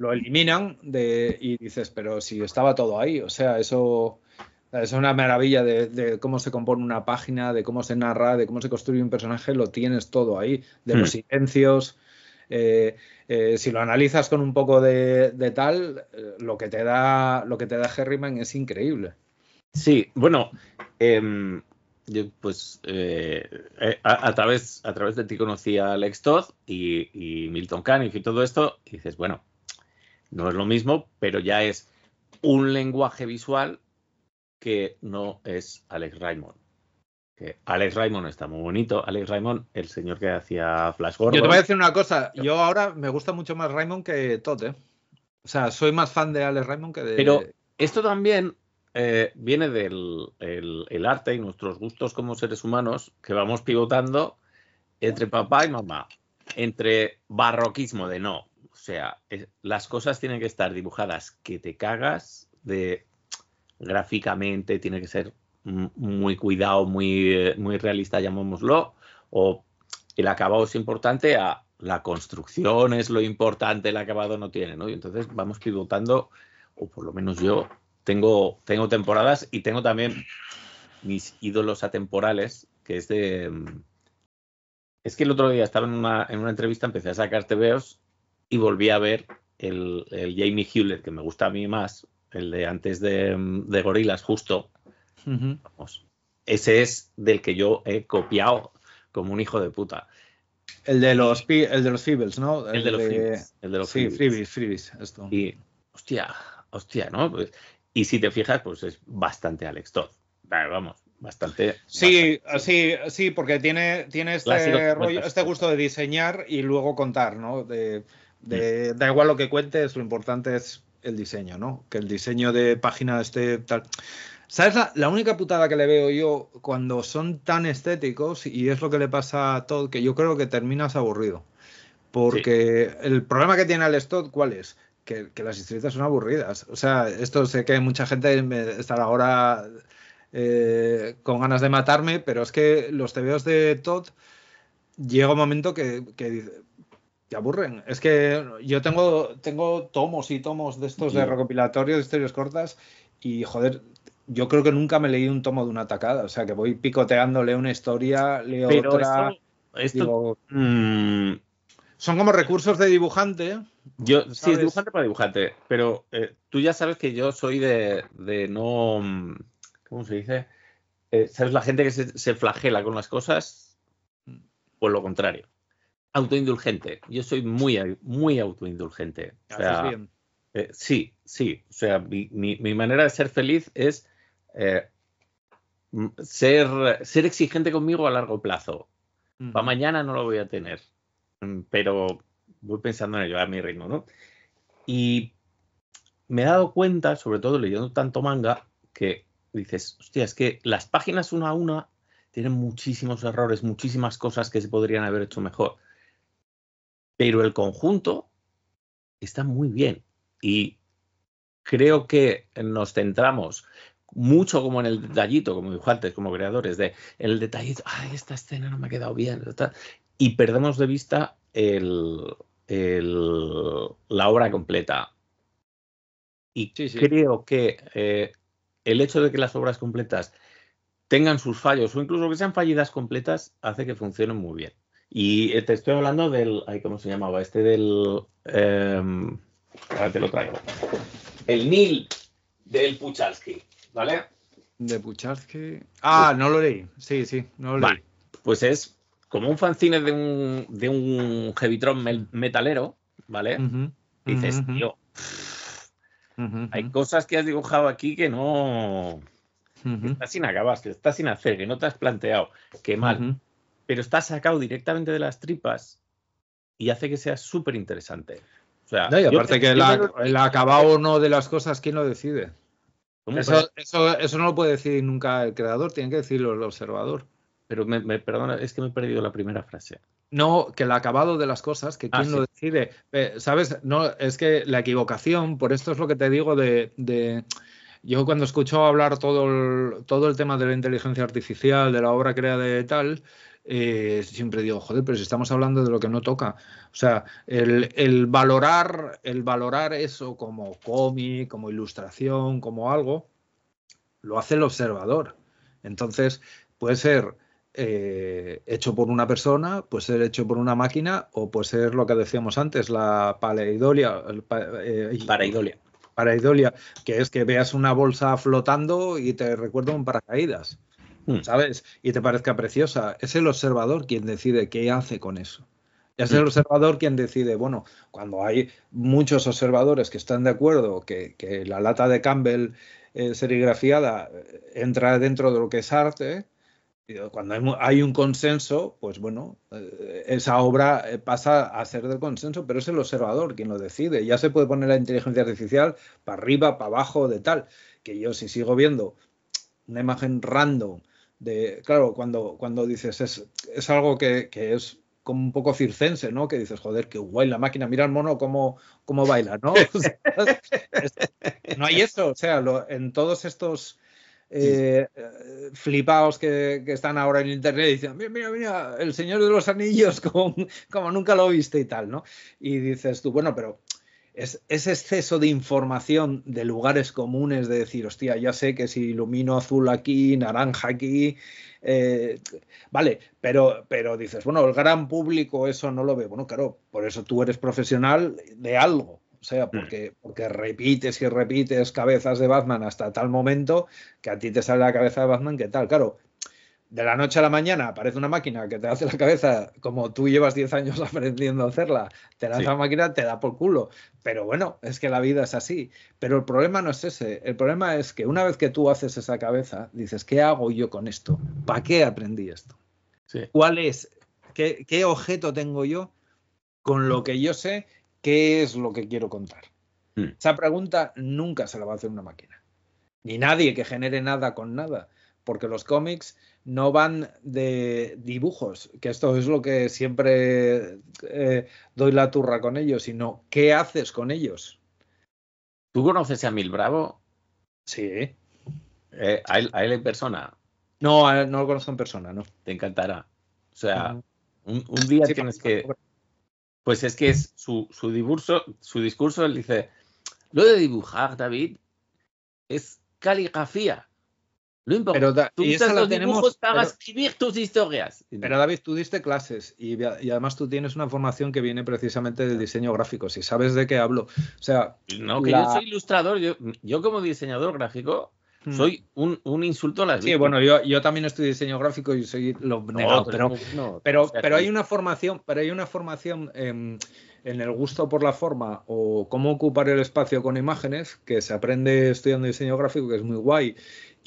lo, eliminan de, y dices, pero si estaba todo ahí, o sea, eso es una maravilla de, cómo se compone una página, de cómo se narra, de cómo se construye un personaje, lo tienes todo ahí, de los hmm. silencios. Eh, eh, si lo analizas con un poco de, tal, eh, lo que te da, lo que te da Herriman es increíble. Sí, bueno, em, yo pues a, través, a través de ti conocí a Alex Todd y, Milton Caniff y todo esto, y dices, bueno, no es lo mismo, pero ya es un lenguaje visual que no es Alex Raymond. Que Alex Raymond está muy bonito. Alex Raymond, el señor que hacía Flash Gordon. Yo te voy a decir una cosa. Yo ahora me gusta mucho más Raymond que Tote. ¿eh? O sea, soy más fan de Alex Raymond que de. Pero esto también eh, viene del el, arte y nuestros gustos como seres humanos que vamos pivotando entre papá y mamá. Entre barroquismo de no. O sea, las cosas tienen que estar dibujadas que te cagas de gráficamente tiene que ser muy cuidado, muy, eh, muy realista, llamémoslo, o el acabado es importante a la construcción es lo importante, el acabado no tiene, ¿no? Y entonces vamos pivotando, o por lo menos yo tengo, tengo temporadas y tengo también mis ídolos atemporales, que es de... Es que el otro día estaba en una, entrevista, empecé a sacar TVOs y volví a ver el, el Jamie Hewlett, que me gusta a mí más, el de antes de, mm, Gorilas, justo. Vamos. Ese es del que yo he copiado como un hijo de puta. El de los, el de los Feebles, ¿no? El, de los sí, Freebies, Freebies, esto. Y, hostia, hostia, ¿no? Pues, y si te fijas, pues es bastante Alex Todd. vamos, bastante. Sí, sí, sí, porque tiene, tiene este, este gusto de diseñar y luego contar, ¿no? De, mm. Da igual lo que cuentes, lo importante es el diseño, ¿no? Que el diseño de página esté tal. ¿Sabes la, única putada que le veo yo cuando son tan estéticos? Y es lo que le pasa a Todd, que yo creo que terminas aburrido. Porque el problema que tiene el Todd, ¿cuál es? Que, las historias son aburridas. O sea, esto sé que mucha gente estará ahora eh, con ganas de matarme, pero es que los tebeos de Todd llega un momento que, que te aburren. Es que yo tengo, tengo tomos y tomos de estos de recopilatorio de historias cortas y joder, yo creo que nunca me leí un tomo de una tacada. O sea que voy picoteando, leo una historia, leo otra. Mm, son como recursos de dibujante. Yo, sí, es dibujante para dibujante, pero eh, tú ya sabes que yo soy de, de no. Mm, ¿Cómo se dice? Eh, ¿Sabes la gente que se, se flagela con las cosas? Mm. Pues lo contrario autoindulgente. Yo soy muy, muy autoindulgente. O bien. Eh, sí, sí. O sea, mi, manera de ser feliz es eh, ser, ser exigente conmigo a largo plazo. Para mañana no lo voy a tener, mm, pero voy pensando en ello a mi ritmo, ¿no? Y me he dado cuenta, sobre todo leyendo tanto manga, que dices, hostia, es que las páginas una a una tienen muchísimos errores, muchísimas cosas que se podrían haber hecho mejor. Pero el conjunto está muy bien y creo que nos centramos mucho como en el detallito, como dijo antes, como creadores, de el detallito, ay, esta escena no me ha quedado bien, y perdemos de vista el, la obra completa. Y creo que eh, el hecho de que las obras completas tengan sus fallos o incluso que sean fallidas completas hace que funcionen muy bien. Y te este, estoy hablando del, ay, ¿cómo se llamaba? Este del, eh, ahora te lo traigo. El Nil del Puchalski, ¿vale? De Puchalski. Ah, no lo leí. Sí, sí, no lo leí. Pues es como un fanzine de un, de un heavy metalero, ¿vale? Dices, tío, hay cosas que has dibujado aquí que no. Que estás sin acabar, que estás sin hacer, que no te has planteado. Qué mal pero está sacado directamente de las tripas y hace que sea súper interesante. aparte que el, acabado o no de las cosas, ¿quién lo decide? Pues, eso, no lo puede decir nunca el creador, tiene que decirlo el observador. Pero me, perdona, es que me he perdido la primera frase. No, que el acabado de las cosas, que ah, quién lo decide. Eh, Sabes, no, es que la equivocación, por esto es lo que te digo de, yo cuando escucho hablar todo el, todo el tema de la inteligencia artificial, de la obra creada de tal, eh, siempre digo, joder, pero si estamos hablando de lo que no toca. O sea, el, valorar, el valorar eso como cómic, como ilustración, como algo, lo hace el observador. Entonces, puede ser eh, hecho por una persona, puede ser hecho por una máquina o puede ser lo que decíamos antes, la paleidolia. Eh, Paraidolia, que es que veas una bolsa flotando y te recuerda un paracaídas. Mm. ¿sabes? Y te parezca preciosa. Es el observador quien decide qué hace con eso. Es el mm. observador quien decide, bueno, cuando hay muchos observadores que están de acuerdo que, la lata de Campbell eh, serigrafiada eh, entra dentro de lo que es arte, cuando hay, un consenso, pues bueno, eh, esa obra pasa a ser del consenso, pero es el observador quien lo decide. Ya se puede poner la inteligencia artificial para arriba, para abajo, de tal, que yo si sigo viendo una imagen random claro, cuando, cuando dices, es, es algo que, es como un poco circense, ¿no? Que dices, joder, qué guay la máquina, mira al mono cómo, baila, ¿no? no hay eso, o sea, lo, en todos estos... Eh, flipados que, están ahora en internet dicen, mira, mira, mira, el Señor de los Anillos como, como nunca lo viste y tal, ¿no? Y dices tú, bueno, pero es, ese exceso de información de lugares comunes, de decir, hostia, ya sé que si ilumino azul aquí, naranja aquí, eh, vale, pero, pero dices, bueno, el gran público eso no lo ve. Bueno, claro, por eso tú eres profesional de algo. O sea, hmm. porque, porque repites y repites cabezas de Batman hasta tal momento que a ti te sale la cabeza de Batman que tal. Claro, de la noche a la mañana aparece una máquina que te hace la cabeza, como tú llevas 10 años aprendiendo a hacerla, te la hace la máquina, te da por culo. Pero bueno, es que la vida es así. Pero el problema no es ese. El problema es que una vez que tú haces esa cabeza, dices, ¿qué hago yo con esto? ¿Para qué aprendí esto? ¿Cuál es? Qué, objeto tengo yo con lo que yo sé? ¿Qué es lo que quiero contar? Hmm. Esa pregunta nunca se la va a hacer una máquina. Ni nadie que genere nada con nada. Porque los cómics no van de dibujos, que esto es lo que siempre eh, doy la turra con ellos, sino qué haces con ellos. ¿Tú conoces a Mil Bravo? Sí. Eh, ¿a, él, en persona? No, no lo conozco en persona, no. Te encantará. O sea, un, día tienes que... Pues es que es su, discurso, su discurso, él dice, lo de dibujar, David, es caligrafía. Pero tú y usas los tenemos, dibujos para escribir tus historias. Pero David, tú diste clases y, además tú tienes una formación que viene precisamente del diseño gráfico, si sabes de qué hablo. O sea, no, que yo soy ilustrador, yo, como diseñador gráfico hmm. soy un, insulto a las Sí, bueno, yo, también estoy diseño gráfico y soy lo pero, hay una formación, pero hay una formación en, em, en el gusto por la forma o cómo ocupar el espacio con imágenes que se aprende estudiando diseño gráfico, que es muy guay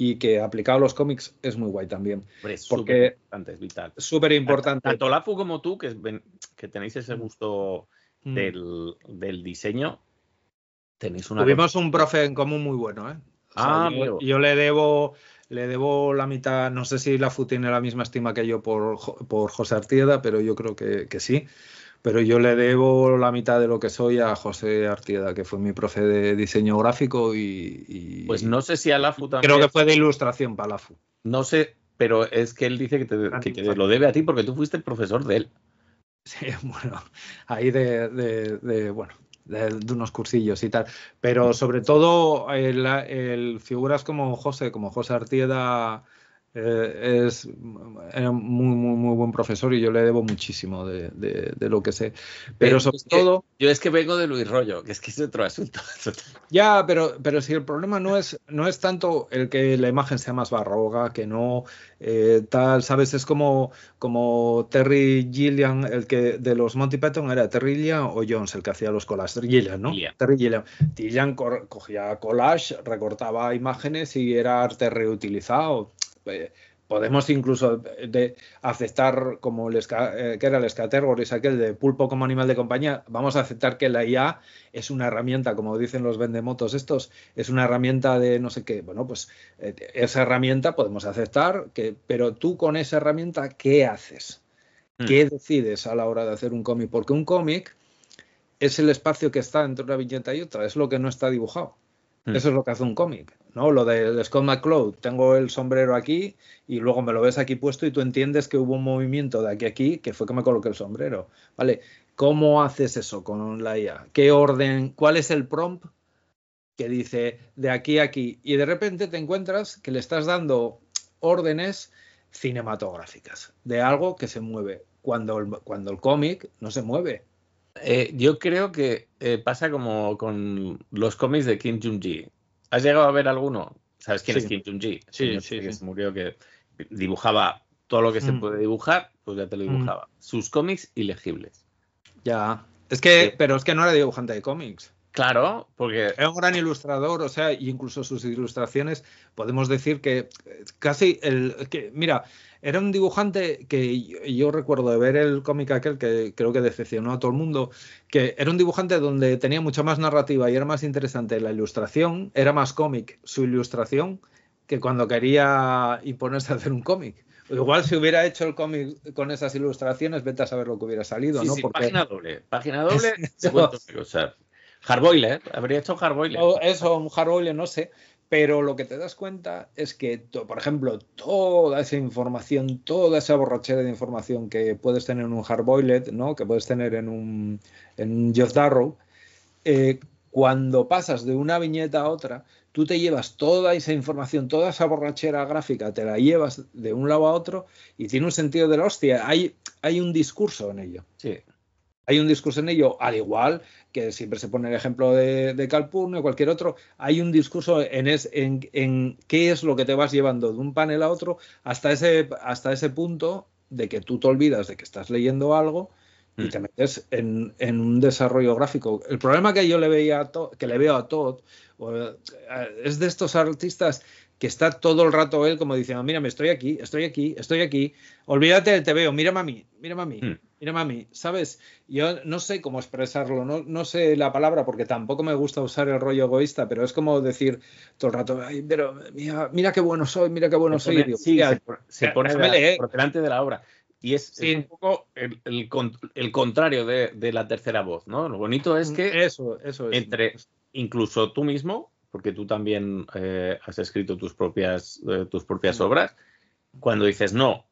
y que aplicado a los cómics es muy guay también. porque es vital. Súper importante. Tanto Lafu como tú, que, tenéis ese mm. gusto mm. del, diseño, tenéis una. Tuvimos un profe en común muy bueno, ¿eh? ah, yo, le debo le debo la mitad, no sé si la FU tiene la misma estima que yo por, por José Artieda, pero yo creo que, que sí pero yo le debo la mitad de lo que soy a José Artieda, que fue mi profe de diseño gráfico y... pues no sé si a FU también... Creo que fue de ilustración para FU. No sé, pero es que él dice que ah, te, lo debe a ti porque tú fuiste el profesor de él. Sí, bueno, ahí de, bueno, de, unos cursillos y tal. Pero sobre todo el, el figuras como José, como José Artieda eh, es, era muy, muy, muy buen profesor y yo le debo muchísimo de, de, lo que sé. Pero, sobre todo. Yo es que vengo de Luis Rollo, que es que es otro asunto. ya, pero, pero si el problema no es, no es tanto el que la imagen sea más barroga, que no eh, tal, ¿sabes? Es como, como Terry Gillian el que de los Monty Python era Terry Gillian o Jones, el que hacía los collages. Gillian ¿no? Terry Gillian Gilliam cogía collage, recortaba imágenes y era arte reutilizado. Eh, podemos incluso eh, de aceptar como el eh, que era el aquel de pulpo como animal de compañía, vamos a aceptar que la IA es una herramienta, como dicen los vendemotos estos, es una herramienta de no sé qué. Bueno, pues esa herramienta podemos aceptar, que, pero tú con esa herramienta, ¿qué haces? Hmm. ¿Qué decides a la hora de hacer un cómic? Porque un cómic es el espacio que está entre una viñeta y otra, es lo que no está dibujado. Mm. Eso es lo que hace un cómic, ¿no? Lo de, Scott McCloud, tengo el sombrero aquí y luego me lo ves aquí puesto y tú entiendes que hubo un movimiento de aquí a aquí que fue que me coloqué el sombrero, ¿vale? ¿Cómo haces eso con la IA? ¿Qué orden? ¿Cuál es el prompt que dice de aquí a aquí? Y de repente te encuentras que le estás dando órdenes cinematográficas de algo que se mueve cuando cuando el cómic no se mueve. Eh, yo creo que eh, pasa como con los cómics de Kim Jong-ji. ¿Has llegado a ver alguno? ¿Sabes quién es Kim Jong-ji? Sí, sí, este que se murió, que dibujaba todo lo que se mm. puede dibujar, pues ya te lo mm. dibujaba. Sus cómics ilegibles. Ya. Es que, pero es que no era dibujante de cómics. Claro, porque... Es un gran ilustrador, o sea, incluso sus ilustraciones, podemos decir que eh, casi el... Que, mira, era un dibujante que yo, recuerdo de ver el cómic aquel que creo que decepcionó a todo el mundo, que era un dibujante donde tenía mucha más narrativa y era más interesante la ilustración, era más cómic su ilustración que cuando quería imponerse a hacer un cómic. Igual si hubiera hecho el cómic con esas ilustraciones, vete a saber lo que hubiera salido, ¿no? Sí, Página doble, página doble, Hardboiler, ¿eh? habría hecho hardboiler. eso, un hardboiler, no sé. Pero lo que te das cuenta es que, por ejemplo, toda esa información, toda esa borrachera de información que puedes tener en un hardboiled, ¿no? que puedes tener en un, en Jeff Darrow, eh, cuando pasas de una viñeta a otra, tú te llevas toda esa información, toda esa borrachera gráfica, te la llevas de un lado a otro y tiene un sentido de la hostia. Hay, hay un discurso en ello. Sí. Hay un discurso en ello, al igual que siempre se pone el ejemplo de, de o cualquier otro, hay un discurso en, es, en, en, qué es lo que te vas llevando de un panel a otro hasta ese, hasta ese punto de que tú te olvidas de que estás leyendo algo y mm. te metes en, un desarrollo gráfico. El problema que yo le veía que le veo a Todd eh, es de estos artistas que está todo el rato él como diciendo, mírame, estoy aquí, estoy aquí, estoy aquí, olvídate del te veo, mírame a mí, mírame a mí, a mí, ¿sabes? Yo no sé cómo expresarlo, no, sé la palabra porque tampoco me gusta usar el rollo egoísta, pero es como decir todo el rato, mira, qué bueno soy, mira qué bueno soy. se, pone por delante de la obra. Y es, un poco el, contrario de, la tercera voz, ¿no? Lo bonito es mm, que eso, eso entre incluso tú mismo porque tú también eh, has escrito tus propias, eh, tus propias obras, cuando dices, no,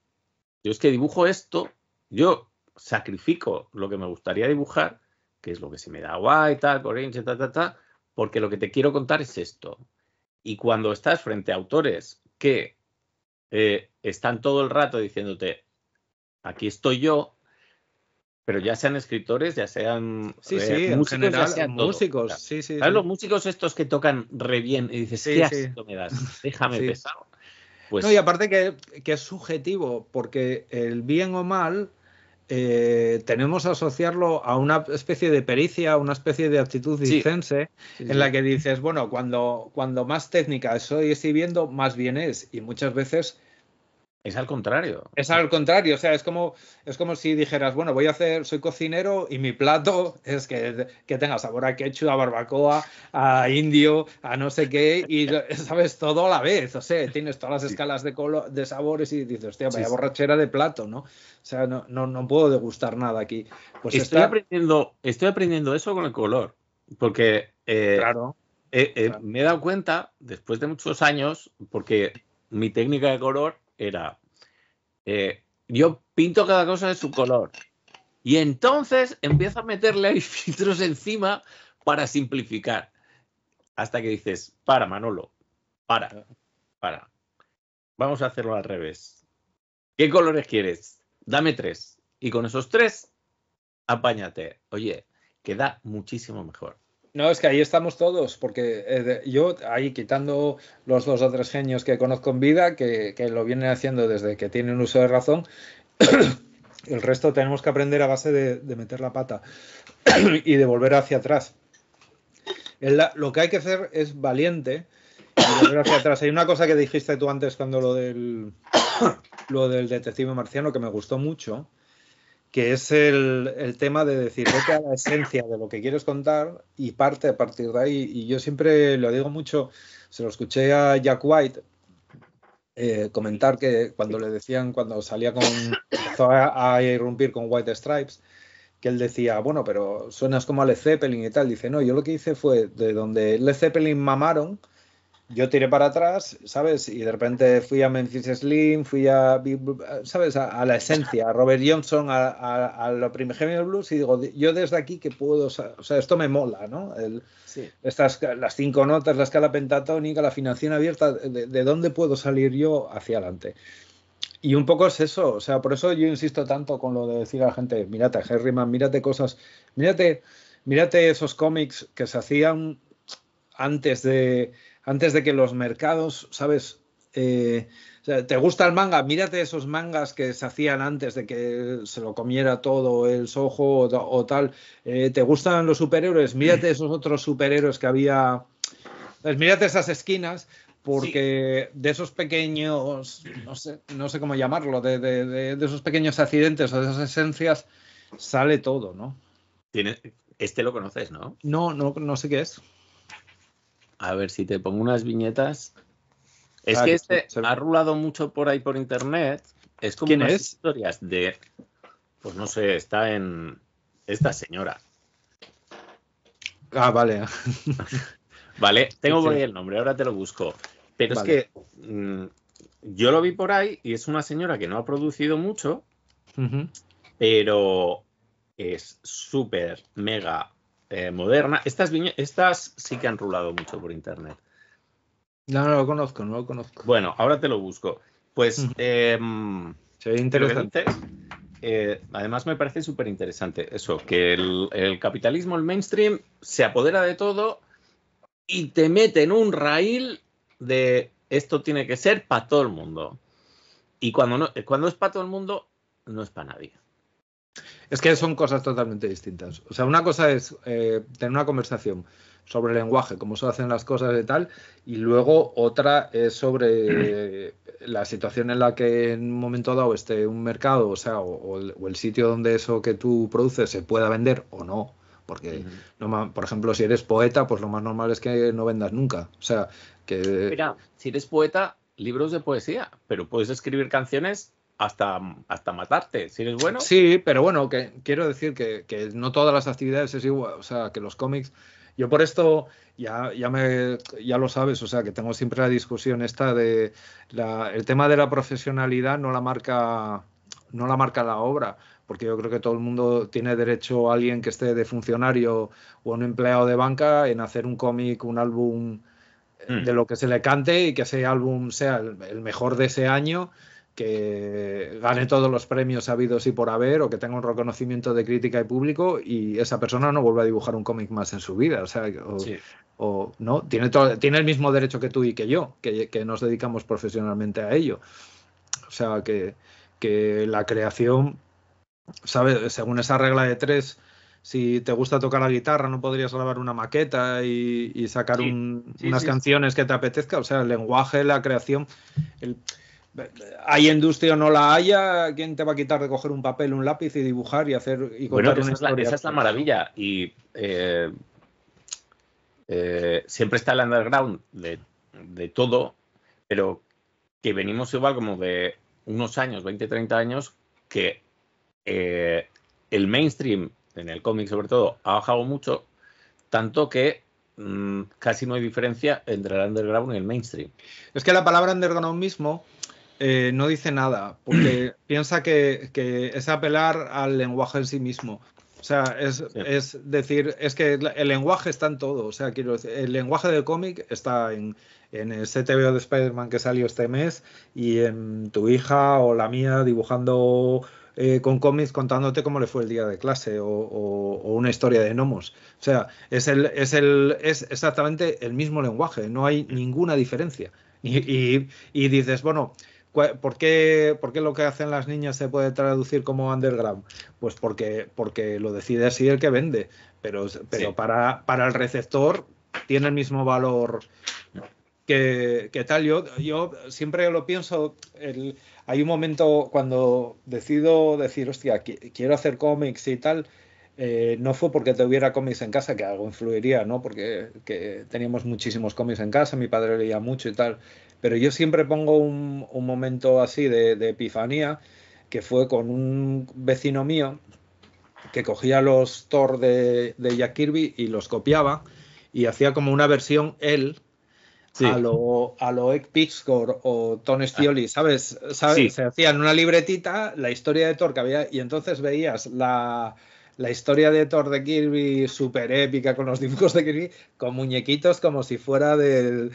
yo es que dibujo esto, yo sacrifico lo que me gustaría dibujar, que es lo que se me da guay, tal, porque lo que te quiero contar es esto. Y cuando estás frente a autores que eh, están todo el rato diciéndote, aquí estoy yo, pero ya sean escritores, ya sean sí, músicos, sí, sí, los músicos estos que tocan re bien y dices, ¿qué asco me das? Déjame pesado. Pues... No, y aparte que, es subjetivo, porque el bien o mal eh, tenemos a asociarlo a una especie de pericia, una especie de actitud discense, en la que dices, bueno, cuando, cuando más técnica estoy viendo, más bien es. Y muchas veces es al contrario. Es al contrario, o sea, es como, es como si dijeras, bueno, voy a hacer, soy cocinero y mi plato es que, que tenga sabor a hecho a barbacoa, a indio, a no sé qué, y sabes todo a la vez, o sea, tienes todas las escalas de, color, de sabores y dices, hostia, vaya borrachera de plato, ¿no? O sea, no, puedo degustar nada aquí. Pues estoy, aprendiendo, estoy aprendiendo eso con el color, porque eh, eh, eh, me he dado cuenta, después de muchos años, porque mi técnica de color era, eh, yo pinto cada cosa de su color. Y entonces empiezo a meterle ahí filtros encima para simplificar. Hasta que dices, para Manolo, para, para. Vamos a hacerlo al revés. ¿Qué colores quieres? Dame tres. Y con esos tres, apáñate. Oye, queda muchísimo mejor. No, es que ahí estamos todos, porque eh, yo ahí quitando los dos o tres genios que conozco en vida, que, lo vienen haciendo desde que tienen uso de razón, el resto tenemos que aprender a base de, meter la pata y de volver hacia atrás. lo que hay que hacer es valiente y volver hacia atrás. Hay una cosa que dijiste tú antes cuando lo del, lo del detective marciano que me gustó mucho, que es el, tema de decir, vete a la esencia de lo que quieres contar y parte a partir de ahí. Y yo siempre lo digo mucho, se lo escuché a Jack White eh, comentar que cuando le decían, cuando salía con, empezó a, irrumpir con White Stripes, que él decía, bueno, pero suenas como a Led Zeppelin y tal. Dice, no, yo lo que hice fue de donde Led Zeppelin mamaron, yo tiré para atrás, ¿sabes? Y de repente fui a Memphis Slim, fui a, ¿sabes? A, la esencia, a Robert Johnson, a, los a blues, y digo, yo desde aquí que puedo, o sea, esto me mola, ¿no? Estas, las cinco notas, la escala pentatónica, la financiación abierta, de, dónde puedo salir yo hacia adelante? Y un poco es eso, o sea, por eso yo insisto tanto con lo de decir a la gente, mírate a Herriman, mírate cosas, mírate, mírate esos cómics que se hacían antes de antes de que los mercados, ¿sabes? Eh, ¿Te gusta el manga? Mírate esos mangas que se hacían antes de que se lo comiera todo el sojo o, tal. Eh, ¿Te gustan los superhéroes? Mírate esos otros superhéroes que había. mírate esas esquinas, porque de esos pequeños, no sé, no sé cómo llamarlo, de, esos pequeños accidentes o de esas esencias, sale todo, ¿no? ¿Tiene, este lo conoces, ¿no? No, no, no sé qué es. A ver si te pongo unas viñetas. Es ah, que este ha rulado mucho por ahí por internet. Es como ¿Quién historias de. Pues no sé, está en. Esta señora. Ah, vale. vale, tengo por ahí el nombre, ahora te lo busco. Pero es que mm, yo lo vi por ahí y es una señora que no ha producido mucho, pero es súper, mega, eh, moderna. Estas, estas sí que han rulado mucho por internet. No, no lo conozco, no lo conozco. Bueno, ahora te lo busco. Pues. Em, se interesante. Eh, además me parece súper interesante eso, que el, capitalismo, el mainstream, se apodera de todo y te mete en un raíl de esto tiene que ser para todo el mundo. Y cuando, no, cuando es para todo el mundo, no es para nadie. Es que son cosas totalmente distintas. O sea, una cosa es eh, tener una conversación sobre el lenguaje, cómo se hacen las cosas y tal, y luego otra es sobre la situación en la que en un momento dado esté un mercado, o sea, o, el, sitio donde eso que tú produces se pueda vender o no. Porque, por ejemplo, si eres poeta, pues lo más normal es que no vendas nunca. O sea, que... Mira, si eres poeta, libros de poesía, pero puedes escribir canciones hasta, hasta matarte, si eres bueno. Sí, pero bueno, que, quiero decir que, no todas las actividades es igual, o sea, que los cómics... Yo por esto ya, ya, me, ya lo sabes, o sea, que tengo siempre la discusión esta de la, el tema de la profesionalidad no la marca no la marca la obra, porque yo creo que todo el mundo tiene derecho a alguien que esté de funcionario o un empleado de banca en hacer un cómic, un álbum eh, mm. de lo que se le cante y que ese álbum sea el mejor de ese año que gane todos los premios habidos y por haber o que tenga un reconocimiento de crítica y público y esa persona no vuelva a dibujar un cómic más en su vida. O sea, o, no, tiene, tiene el mismo derecho que tú y que yo, que, nos dedicamos profesionalmente a ello. O sea, que, que la creación, ¿sabes? Según esa regla de tres, si te gusta tocar la guitarra, no podrías grabar una maqueta y, sacar unas canciones que te apetezca. O sea, el lenguaje, la creación, el, hay industria o no la haya, ¿quién te va a quitar de coger un papel, un lápiz y dibujar y hacer y contar bueno, esa, Es la, maravilla. Y eh, eh, siempre está el underground de, todo, pero que venimos igual como de unos años, 20, 30 años, que eh, el mainstream, en el cómic sobre todo, ha bajado mucho, tanto que mm, casi no hay diferencia entre el underground y el mainstream. Es que la palabra underground mismo eh, no dice nada, porque piensa que, es apelar al lenguaje en sí mismo. O sea, es, decir, es que el lenguaje está en todo. O sea, quiero decir, el lenguaje del cómic está en, en el de Spider-Man que salió este mes y en tu hija o la mía dibujando eh, con cómics contándote cómo le fue el día de clase o, una historia de gnomos. O sea, es, el, es, el, es exactamente el mismo lenguaje, no hay ninguna diferencia. y dices, bueno, ¿Por qué, ¿Por qué, lo que hacen las niñas se puede traducir como underground? Pues porque, porque lo decide así el que vende, pero, pero para, para el receptor tiene el mismo valor que, que tal. Yo, yo siempre lo pienso, hay un momento cuando decido decir, hostia, quiero hacer cómics y tal. Eh, no fue porque tuviera cómics en casa, que algo influiría, ¿no? Porque que teníamos muchísimos cómics en casa, mi padre leía mucho y tal pero yo siempre pongo un, momento así de, epifanía, que fue con un vecino mío que cogía los Thor de, Jack Kirby y los copiaba y hacía como una versión él a lo, a Pixcore o Tony ah. Stioli, ¿sabes? ¿sabes? Se Se en una libretita, la historia de Thor que había, y entonces veías la, la historia de Thor de Kirby súper épica con los dibujos de Kirby, con muñequitos como si fuera de,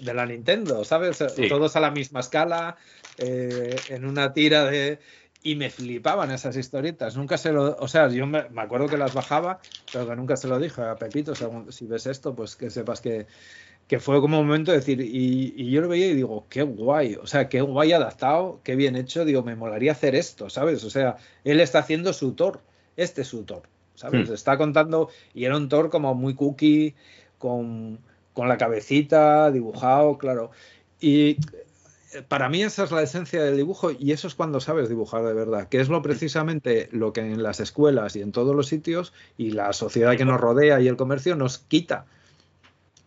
la Nintendo, ¿sabes? Todos a la misma escala, eh, en una tira de... Y me flipaban esas historietas. Nunca se lo... O sea, yo me, acuerdo que las bajaba, pero que nunca se lo dije a Pepito. si ves esto, pues que sepas que, que fue como un momento de decir, y, yo lo veía y digo, qué guay, o sea, qué guay adaptado, qué bien hecho, digo, me molaría hacer esto, ¿sabes? O sea, él está haciendo su Thor este es su Thor, ¿sabes? Hmm. Está contando, y era un Thor como muy cookie, con, la cabecita, dibujado, claro. Y eh, para mí esa es la esencia del dibujo y eso es cuando sabes dibujar de verdad, que es lo precisamente lo que en las escuelas y en todos los sitios y la sociedad que nos rodea y el comercio nos quita.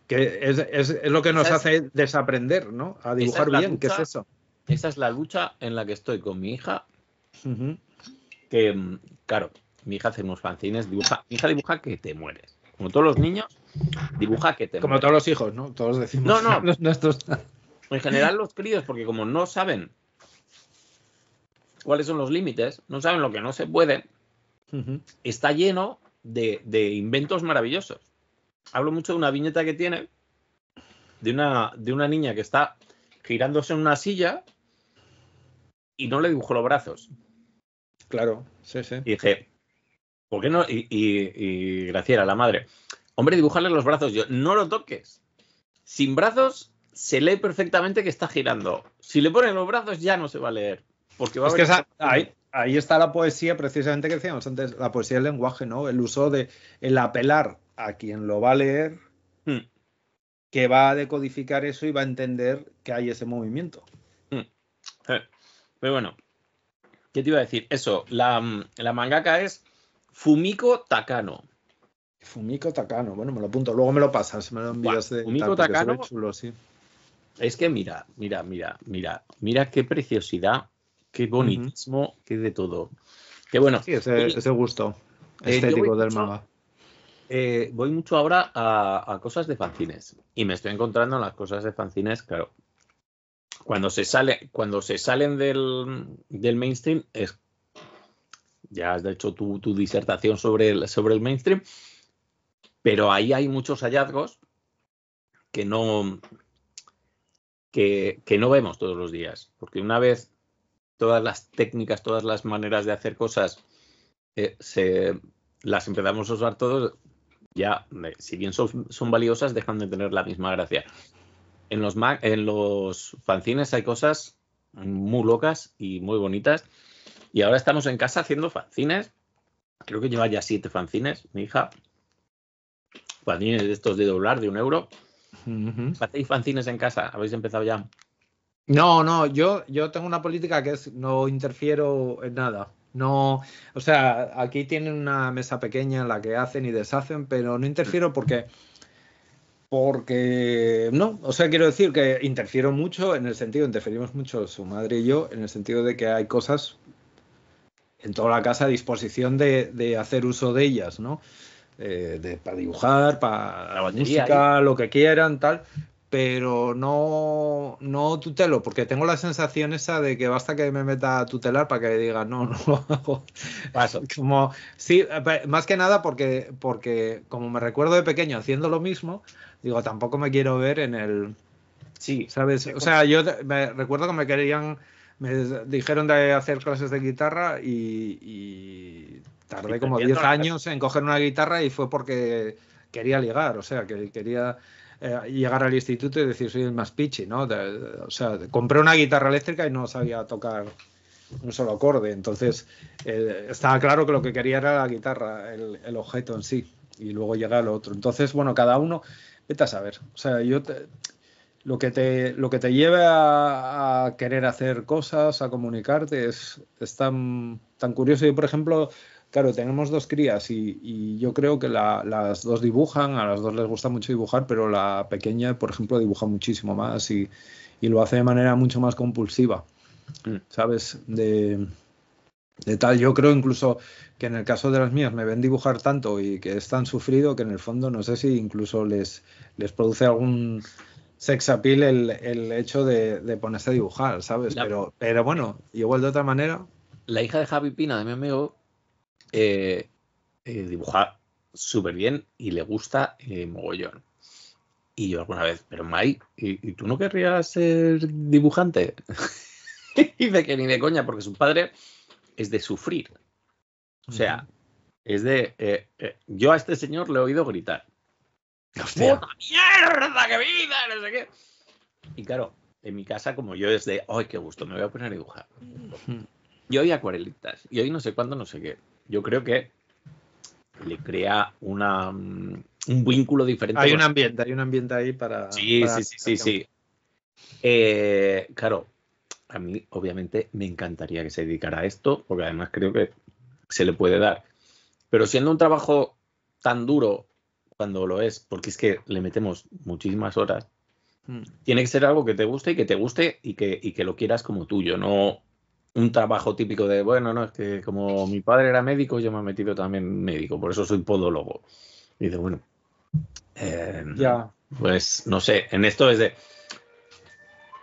Que es, lo que nos hace desaprender, ¿no? A dibujar bien, ¿qué es eso? Esa es la lucha en la que estoy con mi hija. Que, mm, claro, mi hija hace unos fanzines, dibuja, mi hija dibuja que te mueres. Como todos los niños, dibuja que te mueres. Como todos los hijos, ¿no? Todos decimos. No, no. En general los críos, porque como no saben cuáles son los límites, no saben lo que no se puede, está lleno de, inventos maravillosos. Hablo mucho de una viñeta que tiene de una, de una niña que está girándose en una silla y no le dibujó los brazos. Claro, sí, sí. Y dije, ¿Por qué no? Y, y, Graciela, la madre. Hombre, dibujarle los brazos. Yo, no lo toques. Sin brazos se lee perfectamente que está girando. Si le ponen los brazos ya no se va a leer. Porque a ahí, está la poesía, precisamente que decíamos antes, la poesía del lenguaje, ¿no? El uso de el apelar a quien lo va a leer, hmm. que va a decodificar eso y va a entender que hay ese movimiento. Hmm. Eh, pero bueno, ¿qué te iba a decir? Eso, la, la mangaka es Fumiko Takano. Fumiko Takano, bueno, me lo apunto, luego me lo pasas, me lo envías de Fumiko Takano. Es que mira, mira, mira, mira, mira qué preciosidad, qué bonitismo, qué de todo. Qué bueno. Sí, ese, gusto eh, estético del manga. Eh, voy mucho ahora a, cosas de fanzines y me estoy encontrando las cosas de fanzines, claro. Cuando se, sale, cuando se salen del, del mainstream es ya has hecho tu, disertación sobre el, sobre el mainstream, pero ahí hay muchos hallazgos que no, que, no vemos todos los días, porque una vez todas las técnicas, todas las maneras de hacer cosas, eh, se, las empezamos a usar todos, ya, si bien son, son, valiosas, dejan de tener la misma gracia. En los, en los fanzines hay cosas muy locas y muy bonitas y ahora estamos en casa haciendo fanzines. Creo que lleva ya siete fanzines, mi hija. Fanzines de estos de doblar, de un euro. ¿Hacéis fanzines en casa? ¿Habéis empezado ya? No, no, yo, yo tengo una política que es no interfiero en nada. No, o sea, aquí tienen una mesa pequeña en la que hacen y deshacen, pero no interfiero porque, porque, no, o sea, quiero decir que interfiero mucho en el sentido, interferimos mucho su madre y yo, en el sentido de que hay cosas en toda la casa a disposición de, hacer uso de ellas, ¿no? Eh, de, para dibujar, para la música, lo que quieran, tal, pero no, no tutelo, porque tengo la sensación esa de que basta que me meta a tutelar para que diga no, no lo Paso. Como, sí, más que nada porque, porque como me recuerdo de pequeño haciendo lo mismo, digo, tampoco me quiero ver en el... Sí, ¿sabes? O pues sea, yo me, recuerdo que me querían me dijeron de hacer clases de guitarra y, tardé como 10 años en coger una guitarra y fue porque quería ligar, o sea, que quería eh, llegar al instituto y decir soy el más pichi, ¿no? o sea, compré una guitarra eléctrica y no sabía tocar un solo acorde, entonces eh, estaba claro que lo que quería era la guitarra, el, objeto en sí, y luego llega el otro. Entonces, bueno, cada uno, vete a saber, o sea, yo lo que te, lo que te lleve a, querer hacer cosas, a comunicarte, es, tan, tan, curioso. Yo, por ejemplo, claro, tenemos dos crías y, yo creo que las dos dibujan, a las dos les gusta mucho dibujar, pero la pequeña, por ejemplo, dibuja muchísimo más y, y lo hace de manera mucho más compulsiva. Mm. ¿Sabes? De, de tal, yo creo incluso que en el caso de las mías me ven dibujar tanto y que es tan sufrido que en el fondo no sé si incluso les, les produce algún se el, hecho de, ponerse a dibujar, ¿sabes? pero, pero bueno, igual de otra manera. La hija de Javi Pina, de mi amigo, eh, eh, dibuja súper bien y le gusta eh, mogollón. Y yo alguna vez, pero Mai, ¿y, tú no querrías ser dibujante? y dice que ni de coña, porque su padre es de sufrir. O sea, es de... yo a este señor le he oído gritar mierda! ¡Qué vida! Y claro, en mi casa, como yo es de, ¡ay, qué gusto! Me voy a poner a dibujar. Yo hoy acuarelitas. Y hoy no sé cuándo, no sé qué. Yo creo que le crea una, mm, un vínculo diferente. Hay un ambiente, hay un ambiente ahí para. Sí, sí, sí, sí, sí. Eh, claro, a mí obviamente me encantaría que se dedicara a esto, porque además creo que se le puede dar. Pero siendo un trabajo tan duro cuando lo es, porque es que le metemos muchísimas horas. Mm. Tiene que ser algo que te guste y que te guste y que, y que lo quieras como tuyo, no un trabajo típico de, bueno, no, es que como mi padre era médico, yo me he metido también médico, por eso soy podólogo. Y dice, bueno, em, ya. Pues no sé, en esto es de.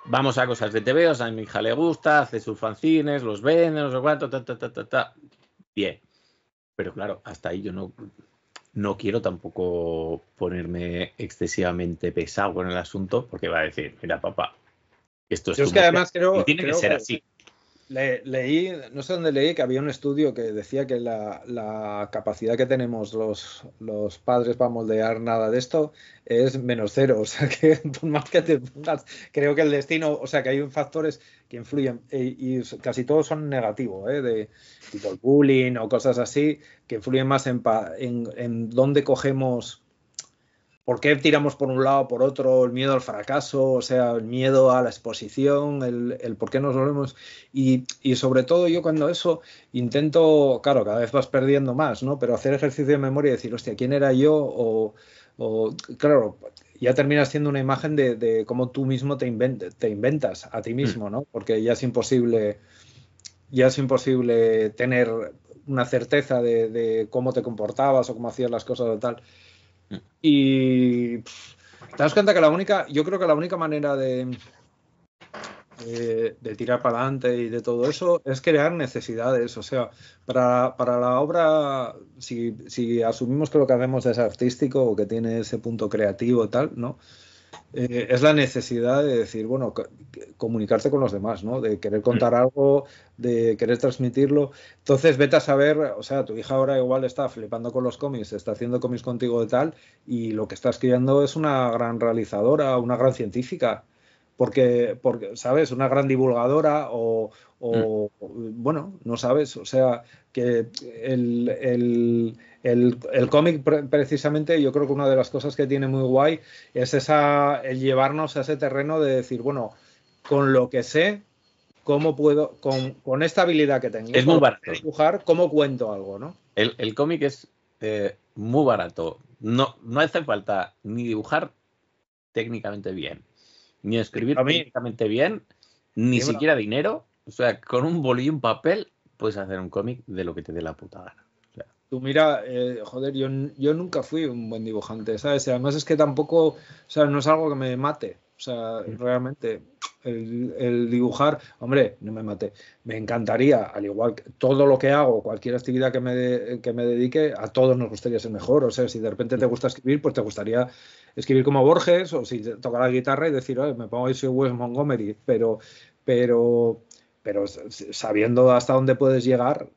Vamos a cosas de TV, o sea, a mi hija le gusta, hace sus fanzines, los vende, no sé cuánto, ta, ta, ta, ta, ta. Bien. Pero claro, hasta ahí yo no no quiero tampoco ponerme excesivamente pesado con el asunto porque va a decir, mira, papá, esto es... que además creo, tiene que ser así leí, no sé dónde leí, que había un estudio que decía que la, capacidad que tenemos los, los, padres para moldear nada de esto es menos cero. O sea, que por más que te creo que el destino, o sea, que hay factores que influyen e, y, casi todos son negativos, ¿eh? de tipo el bullying o cosas así, que influyen más en, en dónde cogemos ¿Por qué tiramos por un lado, o por otro, el miedo al fracaso, o sea, el miedo a la exposición, el, por qué nos volvemos? Y, sobre todo yo cuando eso intento, claro, cada vez vas perdiendo más, ¿no? Pero hacer ejercicio de memoria y decir, hostia, ¿quién era yo? O, claro, ya terminas siendo una imagen de, cómo tú mismo te, inventas a ti mismo, mm. ¿no? Porque ya es imposible, ya es imposible tener una certeza de, de cómo te comportabas o cómo hacías las cosas o tal. Y te das cuenta que la única, yo creo que la única manera de, eh, de, tirar para adelante y de todo eso es crear necesidades. O sea, para, para la obra, si, si, asumimos que lo que hacemos es artístico o que tiene ese punto creativo y tal, ¿no? Eh, es la necesidad de decir, bueno, comunicarse con los demás, ¿no? De querer contar mm. algo, de querer transmitirlo. Entonces, vete a saber, o sea, tu hija ahora igual está flipando con los cómics, está haciendo cómics contigo de tal, y lo que estás creando es una gran realizadora, una gran científica. Porque, porque ¿sabes? Una gran divulgadora o, mm. bueno, no sabes, o sea, que el el, cómic, precisamente, yo creo que una de las cosas que tiene muy guay es esa, el llevarnos a ese terreno de decir, bueno, con lo que sé, cómo puedo, con, esta habilidad que tengo, es dibujar, cómo cuento algo, ¿no? El, cómic es eh, muy barato. No, no hace falta ni dibujar técnicamente bien, ni escribir técnicamente bien, ni siquiera dinero. O sea, con un bolillo y un papel puedes hacer un cómic de lo que te dé la puta gana. Tú mira, eh, joder, yo, yo nunca fui un buen dibujante, ¿sabes? además es que tampoco, o sea, no es algo que me mate, o sea, realmente el, dibujar, hombre, no me mate, me encantaría, al igual que todo lo que hago, cualquier actividad que me, que me dedique, a todos nos gustaría ser mejor, o sea, si de repente te gusta escribir, pues te gustaría escribir como Borges, o si tocar la guitarra y decir, Oye, me pongo a soy Wes Montgomery, pero, pero, pero sabiendo hasta dónde puedes llegar,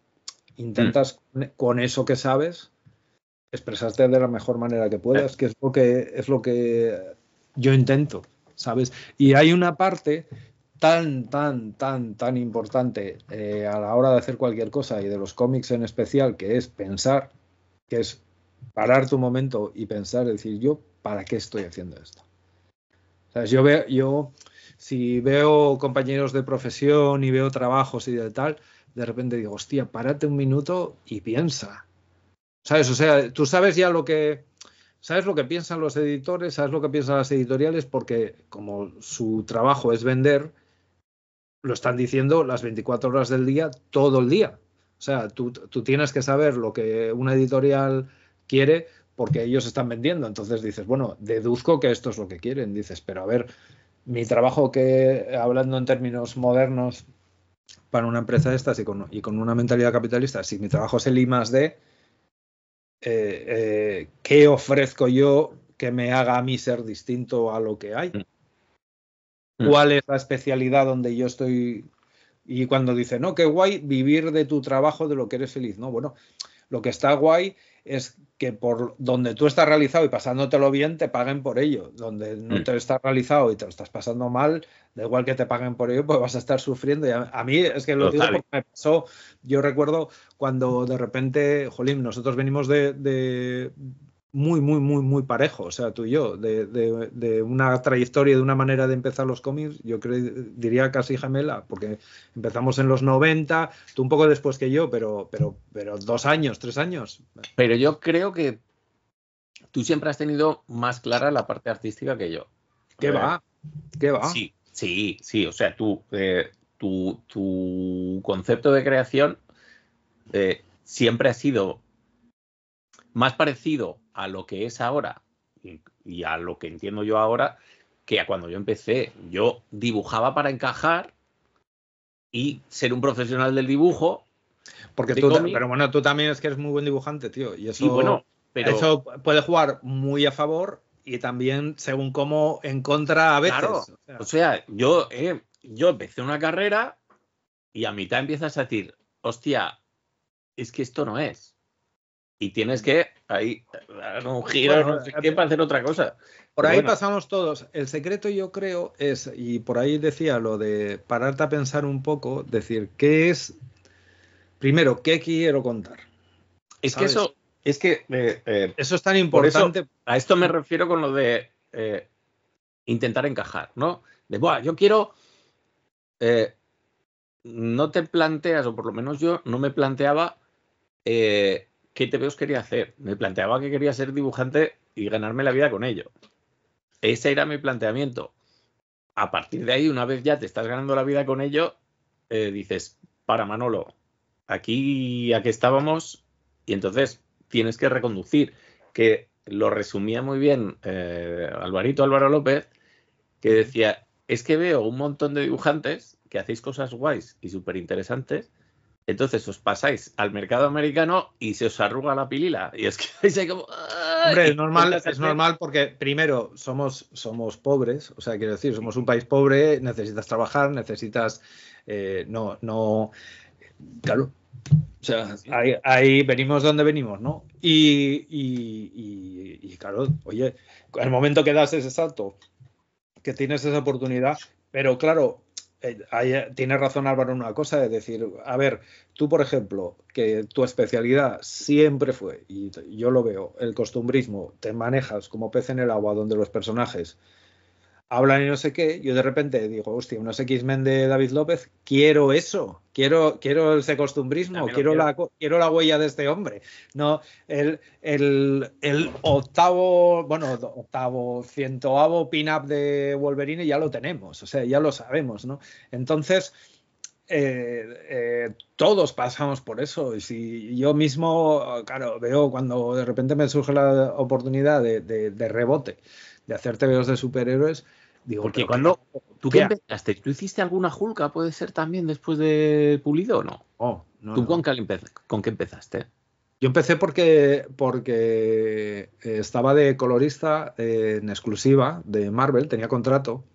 Intentas mm. con eso que sabes expresarte de la mejor manera que puedas, que es lo que es lo que yo intento, ¿sabes? Y hay una parte tan, tan, tan, tan importante eh, a la hora de hacer cualquier cosa y de los cómics en especial, que es pensar, que es parar tu momento y pensar, decir, yo, ¿para qué estoy haciendo esto? Yo veo, yo, si veo compañeros de profesión y veo trabajos y de tal, de repente digo, hostia, párate un minuto y piensa. ¿Sabes? O sea, tú sabes ya lo que. Sabes lo que piensan los editores, sabes lo que piensan las editoriales, porque como su trabajo es vender, lo están diciendo las 24 horas del día, todo el día. O sea, tú, tú tienes que saber lo que una editorial quiere porque ellos están vendiendo. Entonces dices, bueno, deduzco que esto es lo que quieren. Dices, pero a ver, mi trabajo que, hablando en términos modernos, para una empresa de estas y con, una mentalidad capitalista, si mi trabajo es el I más eh, eh, ¿qué ofrezco yo que me haga a mí ser distinto a lo que hay? Mm. Mm. ¿Cuál es la especialidad donde yo estoy? Y cuando dice, no, qué guay vivir de tu trabajo, de lo que eres feliz. No, bueno, lo que está guay es que por donde tú estás realizado y pasándotelo bien, te paguen por ello. Donde no mm. te estás realizado y te lo estás pasando mal, da igual que te paguen por ello, pues vas a estar sufriendo. a, mí es que lo digo porque me pasó. Yo recuerdo cuando de repente, Jolín, nosotros venimos de muy, muy, muy, muy parejo, o sea, tú y yo, de, una trayectoria, de una manera de empezar los cómics, yo creo, diría casi gemela, porque empezamos en los 90, tú un poco después que yo, pero, pero, pero dos años, tres años. Pero yo creo que tú siempre has tenido más clara la parte artística que yo. ¿Qué va? ¿Qué va? Sí, sí, sí, o sea, tú, eh, tu, concepto de creación eh, siempre ha sido más parecido a lo que es ahora y, a lo que entiendo yo ahora que a cuando yo empecé. Yo dibujaba para encajar y ser un profesional del dibujo. Porque pero bueno, tú también es que eres muy buen dibujante, tío. Y eso, puede jugar muy a favor y también según cómo en contra a veces. O, sea, yo, eh, yo empecé una carrera y a mitad empiezas a decir, hostia, es que esto no es y tienes que ahí dar un giro no sé qué, para hacer otra cosa. Por ahí pasamos todos. El secreto yo creo es, y por ahí decía lo de pararte a pensar un poco, decir, ¿qué es? Primero, ¿qué quiero contar? Es que eso, es que... Eh, eh, eso es tan importante. a esto me refiero con lo de eh, intentar encajar, ¿no? De, yo quiero... no te planteas, o por lo menos yo no me planteaba eh, ¿qué TVOs quería hacer? Me planteaba que quería ser dibujante y ganarme la vida con ello. Ese era mi planteamiento. A partir de ahí, una vez ya te estás ganando la vida con ello, eh, dices, para Manolo, aquí, aquí estábamos, y entonces tienes que reconducir, que lo resumía muy bien eh, Alvarito Álvaro López, que decía, es que veo un montón de dibujantes que hacéis cosas guays y súper interesantes, entonces os pasáis al mercado americano y se os arruga la pilila. Y es que es como. Hombre, es normal, es normal porque, primero, somos, somos pobres. O sea, quiero decir, somos un país pobre, necesitas trabajar, necesitas. Eh, no, no. Claro. O sea, ahí, venimos donde venimos, ¿no? Y, y, y, y claro, oye, el momento que das ese salto, que tienes esa oportunidad, pero claro, eh, eh, Tienes razón Álvaro en una cosa, es decir, a ver, tú por ejemplo, que tu especialidad siempre fue, y yo lo veo, el costumbrismo, te manejas como pez en el agua donde los personajes hablan y no sé qué, yo de repente digo, hostia, unos X-Men de David López, quiero eso, quiero, quiero ese costumbrismo, quiero, La, huella de este hombre. No, el, octavo, bueno, octavo, cientoavo pin-up de Wolverine ya lo tenemos, o sea, ya lo sabemos, ¿no? Entonces... Eh, eh, todos pasamos por eso. Y si yo mismo, claro, veo cuando de repente me surge la oportunidad de, rebote de hacer TVOs de superhéroes, Digo, cuando tú ¿qué empezaste, ¿tú hiciste alguna julka, puede ser también después de Pulido o no? Oh, ¿Tú Con, qué empezaste? Yo empecé porque, porque eh, estaba de colorista en exclusiva de Marvel, tenía contrato,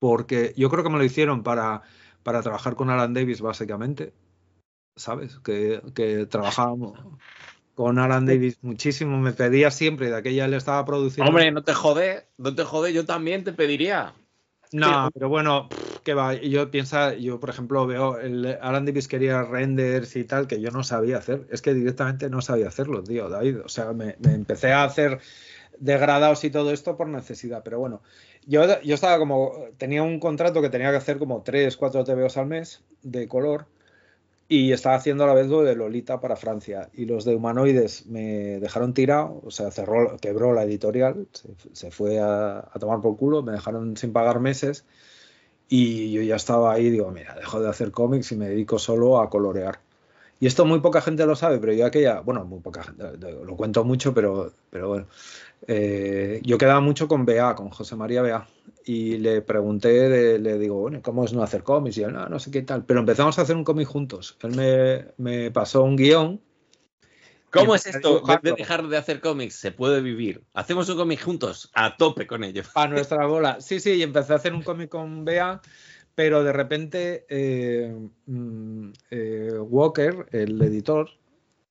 porque yo creo que me lo hicieron para, para trabajar con Alan Davis básicamente, ¿sabes? Que, que trabajábamos. con Alan Davis muchísimo, me pedía siempre, de aquella le estaba produciendo. Hombre, no te jodé, no te yo también te pediría. No, pero bueno, que va, yo piensa, yo por ejemplo veo, el Alan Davis quería renders y tal, que yo no sabía hacer, es que directamente no sabía hacerlo, tío, David, o sea, me, empecé a hacer degradados y todo esto por necesidad, pero bueno, yo, yo estaba como, tenía un contrato que tenía que hacer como 3, 4 TVOs al mes de color, y estaba haciendo a la vez lo de Lolita para Francia. Y los de Humanoides me dejaron tirado, o sea, cerró, quebró la editorial, se, fue a, tomar por culo, me dejaron sin pagar meses. Y yo ya estaba ahí, digo, mira, dejo de hacer cómics y me dedico solo a colorear. Y esto muy poca gente lo sabe, pero yo aquella, bueno, muy poca gente, lo cuento mucho, pero, pero bueno, eh, yo quedaba mucho con BA, con José María BA y le pregunté, le, digo, ¿cómo es no hacer cómics? Y él, no, no sé qué tal. Pero empezamos a hacer un cómic juntos. Él me, pasó un guión. ¿Cómo es esto de dejar de hacer cómics? Se puede vivir. Hacemos un cómic juntos, a tope con ellos. A nuestra bola. Sí, sí, y empecé a hacer un cómic con Bea, pero de repente eh, mm, eh, Walker, el editor,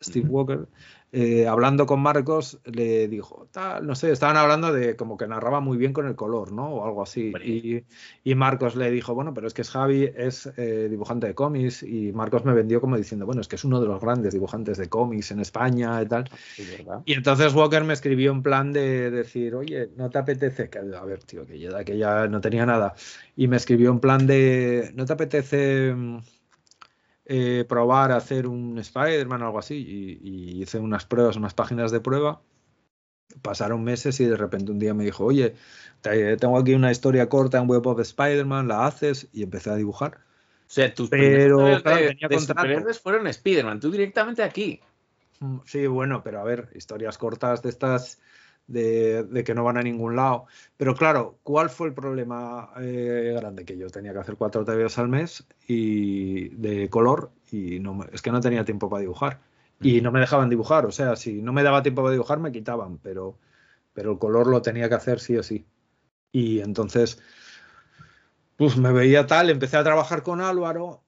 Steve Walker, eh, hablando con Marcos, le dijo, no sé, estaban hablando de como que narraba muy bien con el color, ¿no? O algo así. Y, Marcos le dijo, bueno, pero es que es Javi, eh, es dibujante de cómics. Y Marcos me vendió como diciendo, bueno, es que es uno de los grandes dibujantes de cómics en España y tal. Ah, y entonces Walker me escribió un plan de decir, oye, ¿no te apetece? Que, a ver, tío, que ya, que ya no tenía nada. Y me escribió un plan de, ¿no te apetece? Mm, eh, probar a hacer un Spider-Man o algo así y, hice unas pruebas, unas páginas de prueba. Pasaron meses y de repente un día me dijo, oye, tengo aquí una historia corta en Web of Spider-Man, la haces y empecé a dibujar. tus pero, primeros fueron Spider-Man, tú directamente aquí. Mm, sí, bueno, pero a ver, historias cortas de estas de, que no van a ningún lado. Pero claro, ¿cuál fue el problema eh, grande? Que yo tenía que hacer cuatro TVs al mes y de color y no, es que no tenía tiempo para dibujar. Y no me dejaban dibujar, o sea, si no me daba tiempo para dibujar me quitaban, pero, pero el color lo tenía que hacer sí o sí. Y entonces, pues me veía tal, empecé a trabajar con Álvaro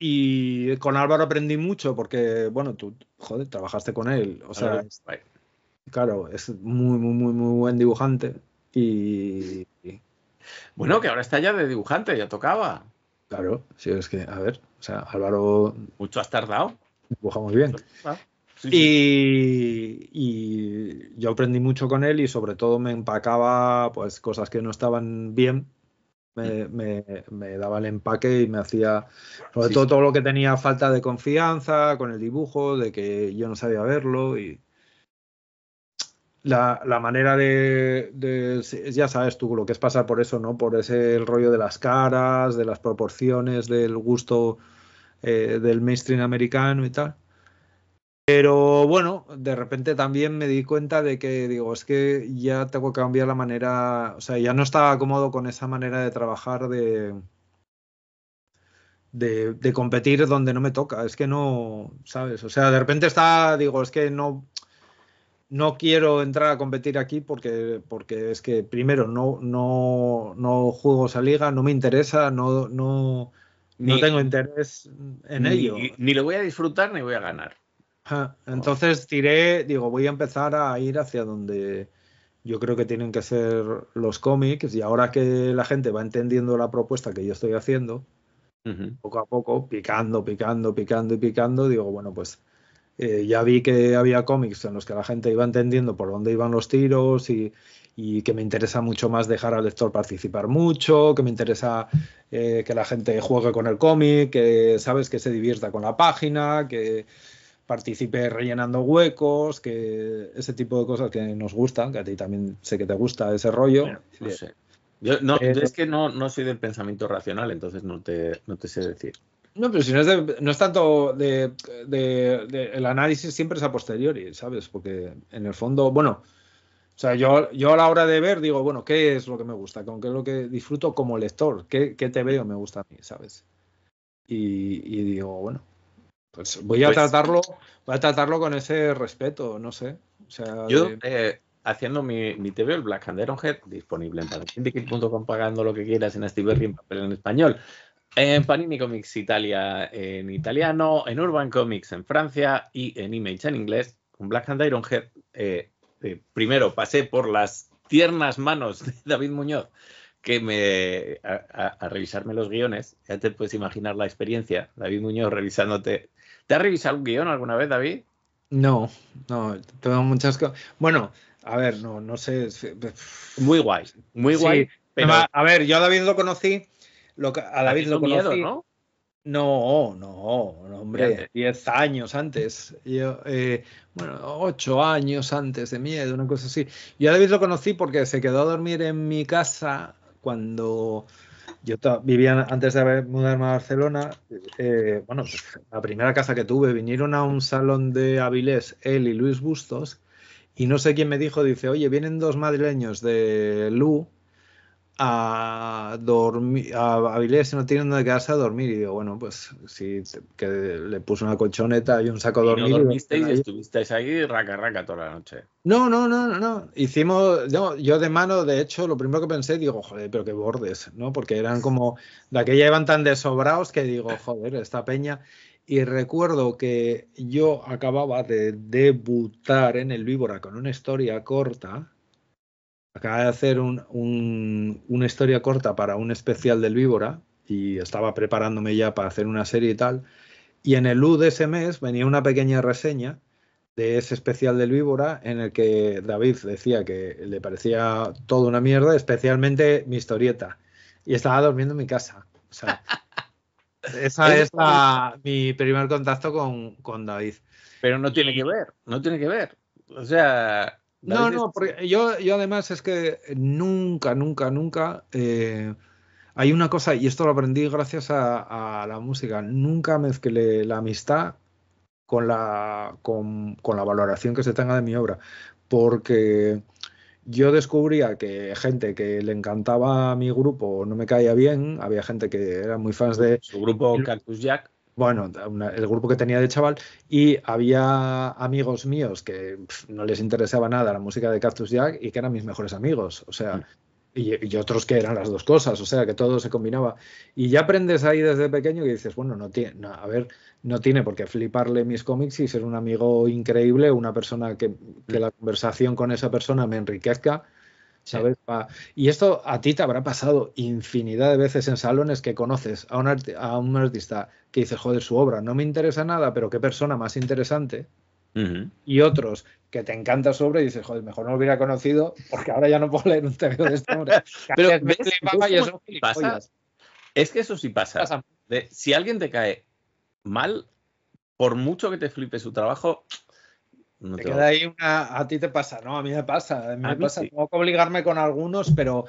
y con Álvaro aprendí mucho porque, bueno, tú, joder, trabajaste con él. O sea, Claro, es muy, muy, muy, muy buen dibujante. Y. Bueno, que ahora está ya de dibujante, ya tocaba. Claro, sí, es que, a ver, o sea, Álvaro. Mucho has tardado. Dibuja muy bien. Ah, y, y, yo aprendí mucho con él y sobre todo me empacaba pues cosas que no estaban bien. Me, me, daba el empaque y me hacía, sobre todo, todo lo que tenía falta de confianza con el dibujo, de que yo no sabía verlo y la, manera de, Ya sabes tú lo que es pasar por eso, ¿no? Por ese rollo de las caras, de las proporciones, del gusto eh, del mainstream americano y tal. Pero bueno, de repente también me di cuenta de que digo, es que ya tengo que cambiar la manera, o sea, ya no estaba cómodo con esa manera de trabajar de, de, de, competir donde no me toca. Es que no, ¿sabes? O sea, de repente está, digo, es que no, no quiero entrar a competir aquí porque, porque es que primero no, no, juego esa liga, no me interesa, no, tengo interés en ello. Ni lo voy a disfrutar ni voy a ganar. Entonces tiré, digo, voy a empezar a ir hacia donde yo creo que tienen que ser los cómics y ahora que la gente va entendiendo la propuesta que yo estoy haciendo, poco a poco, picando, picando, picando y picando, digo, bueno, pues eh, ya vi que había cómics en los que la gente iba entendiendo por dónde iban los tiros y, que me interesa mucho más dejar al lector participar mucho, que me interesa eh, que la gente juegue con el cómic, que sabes que se divierta con la página, que participe rellenando huecos, que ese tipo de cosas que nos gustan, que a ti también sé que te gusta ese rollo. no sé. Yo eh, es que no, soy del pensamiento racional, entonces no te sé decir. No, pero si no es, no tanto de, El análisis siempre es a posteriori, ¿sabes? Porque en el fondo, bueno, o sea, yo, yo a la hora de ver digo, bueno, ¿qué es lo que me gusta? ¿Con qué es lo que disfruto como lector? ¿Qué, qué te veo me gusta a mí, ¿sabes? Y, y digo, bueno, pues voy a pues tratarlo voy a tratarlo con ese respeto, no sé. O sea, yo, eh, haciendo mi, mi TV, el Black Hand Head, disponible en panasyndic.com pagando lo que quieras en Steve Berry en papel en español en Panini Comics Italia en italiano, en Urban Comics en Francia y en Image en inglés, con Black and Iron Head eh, eh, primero pasé por las tiernas manos de David Muñoz que me a, revisarme los guiones. Ya te puedes imaginar la experiencia. David Muñoz revisándote. ¿Te has revisado un guión alguna vez, David? No, no, tengo muchas cosas. Bueno, a ver, no, no sé. Muy guay, muy guay. A ver, yo a David lo conocí lo, a David lo conocí. ¿no? No, no, hombre, 10 años antes, eh, bueno, ocho años antes de miedo, una cosa así. Yo a David lo conocí porque se quedó a dormir en mi casa cuando yo vivía antes de haber mudado a Barcelona. Eh, bueno, pues, la primera casa que tuve, vinieron a un salón de Avilés, él y Luis Bustos, y no sé quién me dijo, dice, oye, vienen dos madrileños de Lu a dormir, a Avilés no tiene donde quedarse a dormir. Y digo, bueno, pues sí, que le puse una colchoneta y un saco de dormir. Y no dormisteis y, estuvisteis ahí raca raca toda la noche. No, no, no, no, Hicimos, yo de mano, de hecho, lo primero que pensé, digo, joder, pero qué bordes, ¿no? Porque eran como, de aquella iban tan desobrados que digo, joder, esta peña. Y recuerdo que yo acababa de debutar en el Víbora con una historia corta acaba de hacer una historia corta para un especial del Víbora y estaba preparándome ya para hacer una serie y tal. Y en el U de ese mes venía una pequeña reseña de ese especial del Víbora en el que David decía que le parecía toda una mierda, especialmente mi historieta. Y estaba durmiendo en mi casa. O esa es mi primer contacto con, con David. Pero no tiene que ver, no tiene que ver. O sea, no, no, porque yo, yo además es que nunca, nunca, nunca. Eh, hay una cosa, y esto lo aprendí gracias a, la música, nunca mezclé la amistad con la, con, con la valoración que se tenga de mi obra, porque yo descubría que gente que le encantaba a mi grupo no me caía bien, había gente que era muy fans de... Su grupo Cactus Jack bueno, el grupo que tenía de chaval, y había amigos míos que no les interesaba nada la música de Cactus Jack y que eran mis mejores amigos, o sea, mm. y, otros que eran las dos cosas, o sea, que todo se combinaba. Y ya aprendes ahí desde pequeño y dices, bueno, no tiene, a ver, no tiene por qué fliparle mis cómics y ser un amigo increíble, una persona que, que mm. la conversación con esa persona me enriquezca y esto a ti te habrá pasado infinidad de veces en salones que conoces a un, artista que dices, joder, su obra no me interesa nada, pero qué persona más interesante. Y otros que te encanta su obra y dices, joder, mejor no lo hubiera conocido porque ahora ya no puedo leer un texto de esta hombre. pero ves, pasa? Es que eso sí pasa. si alguien te cae mal, por mucho que te flipe su trabajo, queda ahí una. A ti te pasa, ¿no? A mí me pasa. Eh, Tengo que obligarme con algunos, pero,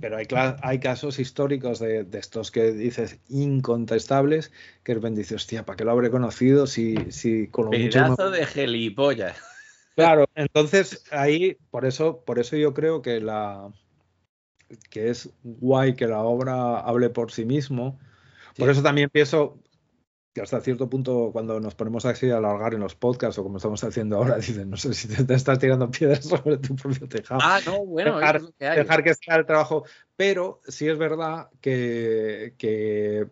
pero hay, casos históricos de, estos que dices incontestables que el repente hostia, ¿para qué lo habré conocido si, si con Pedazo de gelipollas. Claro, entonces ahí, por eso, por eso yo creo que la que es guay que la obra hable por sí mismo. Por eso también pienso, que hasta cierto punto cuando nos ponemos así a alargar en los podcasts o como estamos haciendo ahora, dicen, no sé si te, estás tirando piedras sobre tu propio tejado. Ah, no, bueno, dejar, que, sea el trabajo. Pero sí es verdad que,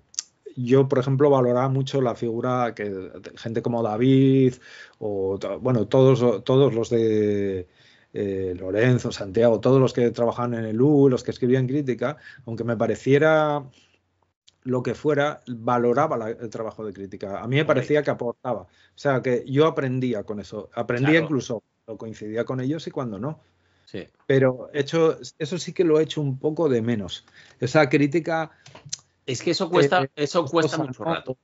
yo, por ejemplo, valoraba mucho la figura que gente como David o, bueno, todos, todos los de... Eh, Lorenzo, Santiago, todos los que trabajaban en el U, los que escribían crítica, aunque me pareciera lo que fuera, valoraba el trabajo de crítica. A mí me parecía que aportaba. O sea, que yo aprendía con eso. Aprendía incluso cuando coincidía con ellos y cuando no. Sí. Pero hecho, eso sí que lo he hecho un poco de menos. Esa crítica. Es que eso cuesta, eh, eso mucho rato.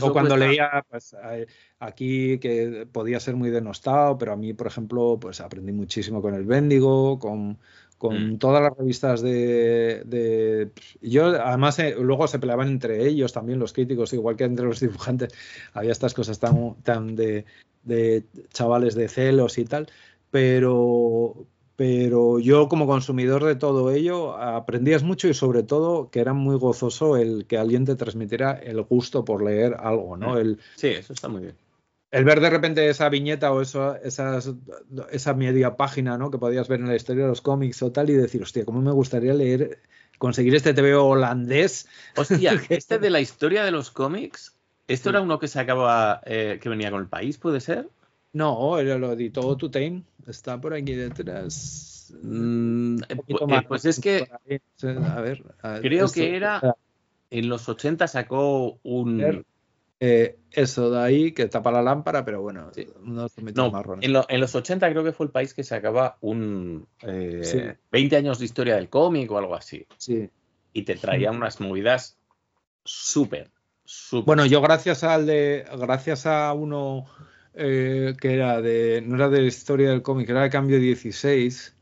o cuando leía, pues, eh, aquí que podía ser muy denostado, pero a mí, por ejemplo, pues aprendí muchísimo con el béndigo. con, con mm. todas las revistas de, yo además eh, luego se peleaban entre ellos también los críticos igual que entre los dibujantes había estas cosas tan tan de, de chavales de celos y tal pero pero yo como consumidor de todo ello aprendías mucho y sobre todo que era muy gozoso el que alguien te transmitiera el gusto por leer algo, ¿no? Mm. El, sí, eso está muy bien. El ver de repente esa viñeta o eso, esas, esa media página ¿no? que podías ver en la historia de los cómics o tal y decir, hostia, ¿cómo me gustaría leer, conseguir este TVO holandés? Hostia, este de la historia de los cómics, ¿esto era uno que eh, que venía con el país, puede ser? No, lo editó Tutain, está por aquí detrás. Mm, eh, eh, pues es que... A ver, creo que era... En los 80 sacó un... Eh, eso de ahí, que tapa la lámpara, pero bueno, no, En, los 80 creo que fue el país que sacaba un 20 eh, años de historia del cómic o algo así. Sí. Y te traía unas movidas súper, Bueno, yo gracias al de. Gracias a uno eh, que era de. No era de historia del cómic, era de cambio 16.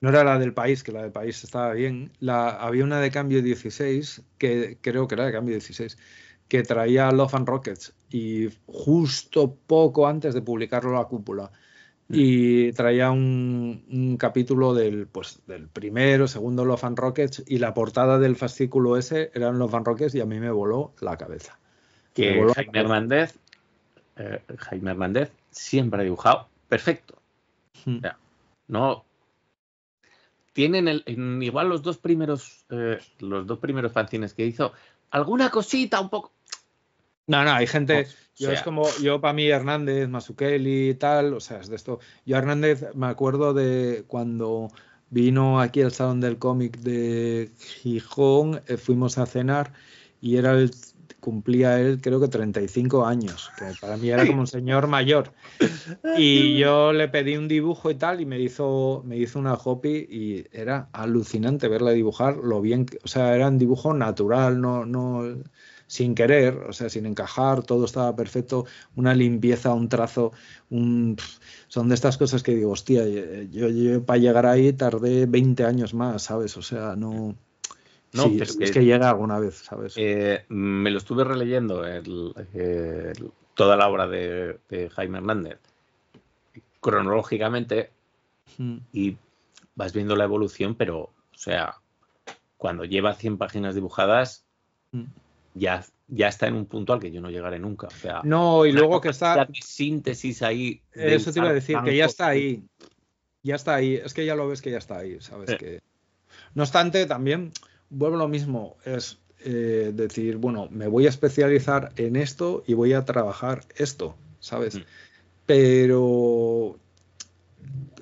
No era la del país, que la del país estaba bien. La, había una de cambio 16, que creo que era de cambio 16 que traía Love and Rockets y justo poco antes de publicarlo La Cúpula. Mm. Y traía un, capítulo del, pues, del primero, segundo Love and Rockets y la portada del fascículo ese eran Love and Rockets y a mí me voló la cabeza. Que Jaime, Hernández, eh, Jaime Hernández siempre ha dibujado perfecto. Mm. no tienen igual los dos primeros eh, los dos primeros fanzines que hizo alguna cosita un poco no, no, hay gente. yo es como, yo para mí Hernández, Mazukeli y tal, o sea, es de esto. Yo Hernández me acuerdo de cuando vino aquí al Salón del Cómic de Gijón, eh, fuimos a cenar y era cumplía él creo que 35 años, que para mí era como un señor mayor. Y yo le pedí un dibujo y tal, y me hizo, me hizo una hobby y era alucinante verla dibujar, lo bien, o sea, era un dibujo natural, no, no, sin querer, o sea, sin encajar, todo estaba perfecto, una limpieza, un trazo, un... son de estas cosas que digo, hostia, yo, para llegar ahí tardé 20 años más, ¿sabes? O sea, no... es, que, llega alguna vez, ¿sabes? Eh, me lo estuve releyendo el, toda la obra de, Jaime Hernández cronológicamente hmm. y vas viendo la evolución, pero, o sea, cuando lleva 100 páginas dibujadas, hmm ya, está en un punto al que yo no llegaré nunca. no, y luego que está... síntesis ahí. eso te iba a decir, que ya está ahí. Ya está ahí. Es que ya lo ves que ya está ahí, ¿sabes? Que... No obstante, también vuelvo lo mismo. Es eh, decir, bueno, me voy a especializar en esto y voy a trabajar esto, ¿sabes? Mm. Pero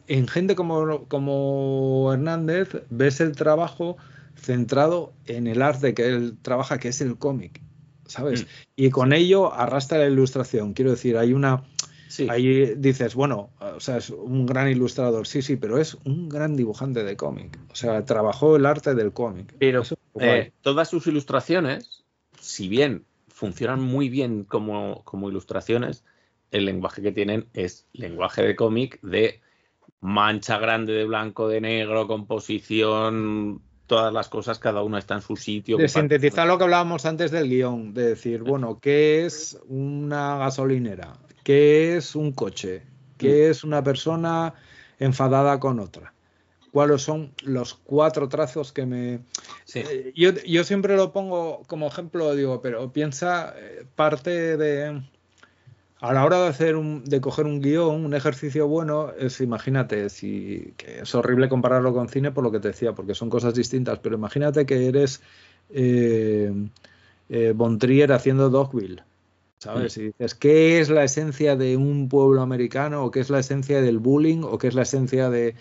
en gente como, como Hernández ves el trabajo centrado en el arte que él trabaja, que es el cómic, ¿sabes? Mm. Y con ello arrastra la ilustración. Quiero decir, hay una... Sí. Ahí dices, bueno, o sea, es un gran ilustrador, sí, sí, pero es un gran dibujante de cómic. O sea, trabajó el arte del cómic. Pero eh, todas sus ilustraciones, si bien funcionan muy bien como, como ilustraciones, el lenguaje que tienen es lenguaje de cómic de mancha grande de blanco de negro, composición todas las cosas, cada una está en su sitio. De sintetizar lo que hablábamos antes del guión, de decir, bueno, ¿qué es una gasolinera? ¿Qué es un coche? ¿Qué mm. es una persona enfadada con otra? ¿Cuáles son los cuatro trazos que me... Eh, yo, siempre lo pongo como ejemplo, digo, pero piensa eh, parte de, a la hora de hacer un, de coger un guión, un ejercicio bueno, es, imagínate, si es horrible compararlo con cine por lo que te decía, porque son cosas distintas, pero imagínate que eres eh, Bontrier eh, haciendo Dogville. ¿Sabes? Mm. Y dices, ¿qué es la esencia de un pueblo americano? ¿O qué es la esencia del bullying? ¿O qué es la esencia de,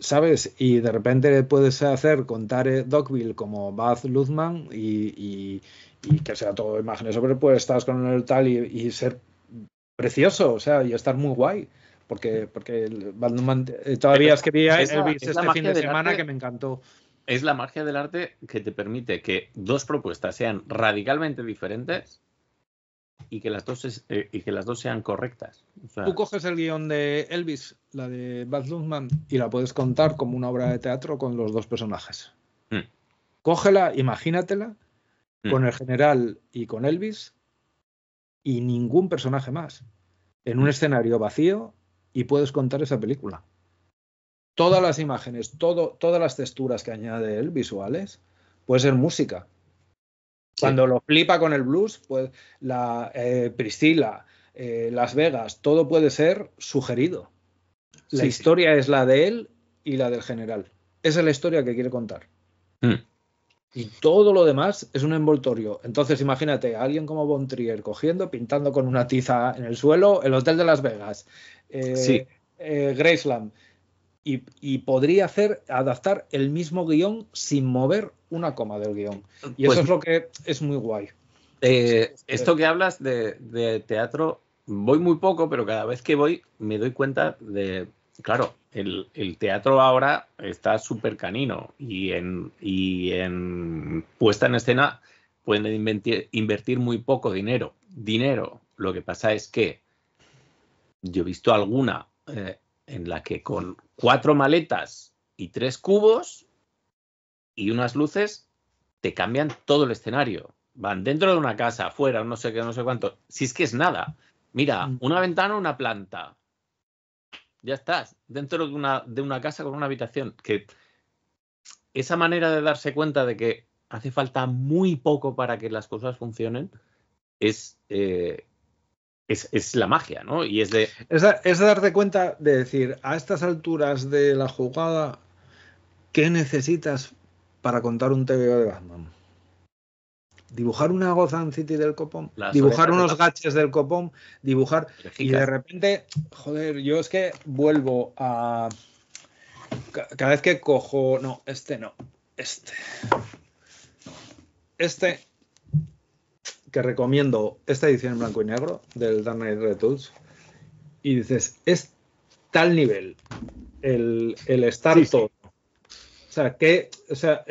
¿sabes? Y de repente puedes hacer contar eh, Dogville como Bath Luzman y, y que sea todo imágenes sobrepuestas con el tal y, ser precioso, o sea, y estar muy guay. Porque, porque el eh, todavía es que vi Elvis este fin de semana que me encantó. Es la magia del arte que te permite que dos propuestas sean radicalmente diferentes y que las dos, eh, y que las dos sean correctas. Tú coges el guión de Elvis, la de Bad y la puedes contar como una obra de teatro con los dos personajes. Hmm. Cógela, imagínatela Mm. con el general y con Elvis y ningún personaje más. En un mm. escenario vacío y puedes contar esa película. Todas las imágenes, todo, todas las texturas que añade él, visuales, puede ser música. Cuando lo flipa con el blues, pues la eh, Priscila, eh, Las Vegas, todo puede ser sugerido. La historia es la de él y la del general. Esa es la historia que quiere contar. Mm. Y todo lo demás es un envoltorio. Entonces, imagínate, alguien como Trier cogiendo, pintando con una tiza en el suelo, el Hotel de Las Vegas, eh, eh, Graceland. Y, podría hacer, adaptar el mismo guión sin mover una coma del guión. Y eso pues es lo que es muy guay. Eh, esto que hablas de, de teatro, voy muy poco, pero cada vez que voy me doy cuenta de, claro, el, teatro ahora está súper canino y en, y en puesta en escena pueden invertir muy poco dinero. Dinero. Lo que pasa es que yo he visto alguna eh, en la que con cuatro maletas y tres cubos y unas luces te cambian todo el escenario. Van dentro de una casa, afuera, no sé qué, no sé cuánto. Si es que es nada. Mira, mm. una ventana, una planta, ya estás, dentro de una, de una casa con una habitación. Que esa manera de darse cuenta de que hace falta muy poco para que las cosas funcionen es, eh, es, la magia, ¿no? Y es de. Es, darte cuenta de decir, a estas alturas de la jugada, ¿qué necesitas para contar un TVO de Batman? dibujar una Gotham City del copón, dibujar unos gaches del copón, dibujar... Y de repente, joder, yo es que vuelvo a... Cada vez que cojo... No, este no. Este. Este que recomiendo esta edición en blanco y negro del Dark Knight Returns y dices, es tal nivel el, el starto que, o sea,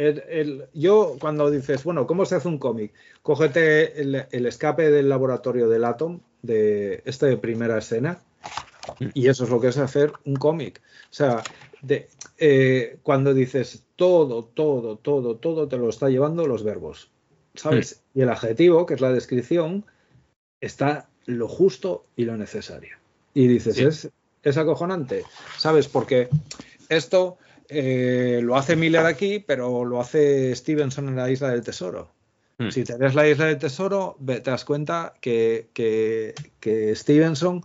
yo cuando dices, bueno, ¿cómo se hace un cómic? Cógete el, escape del laboratorio del Atom, de esta primera escena, y eso es lo que es hacer un cómic. O sea, eh, cuando dices todo, todo, todo, todo, te lo está llevando los verbos, ¿sabes? Mm. Y el adjetivo, que es la descripción, está lo justo y lo necesario. Y dices, es, es acojonante, ¿sabes? Porque esto eh, lo hace Miller aquí, pero lo hace Stevenson en la Isla del Tesoro. Hmm. Si te ves la Isla del Tesoro, te das cuenta que, Stevenson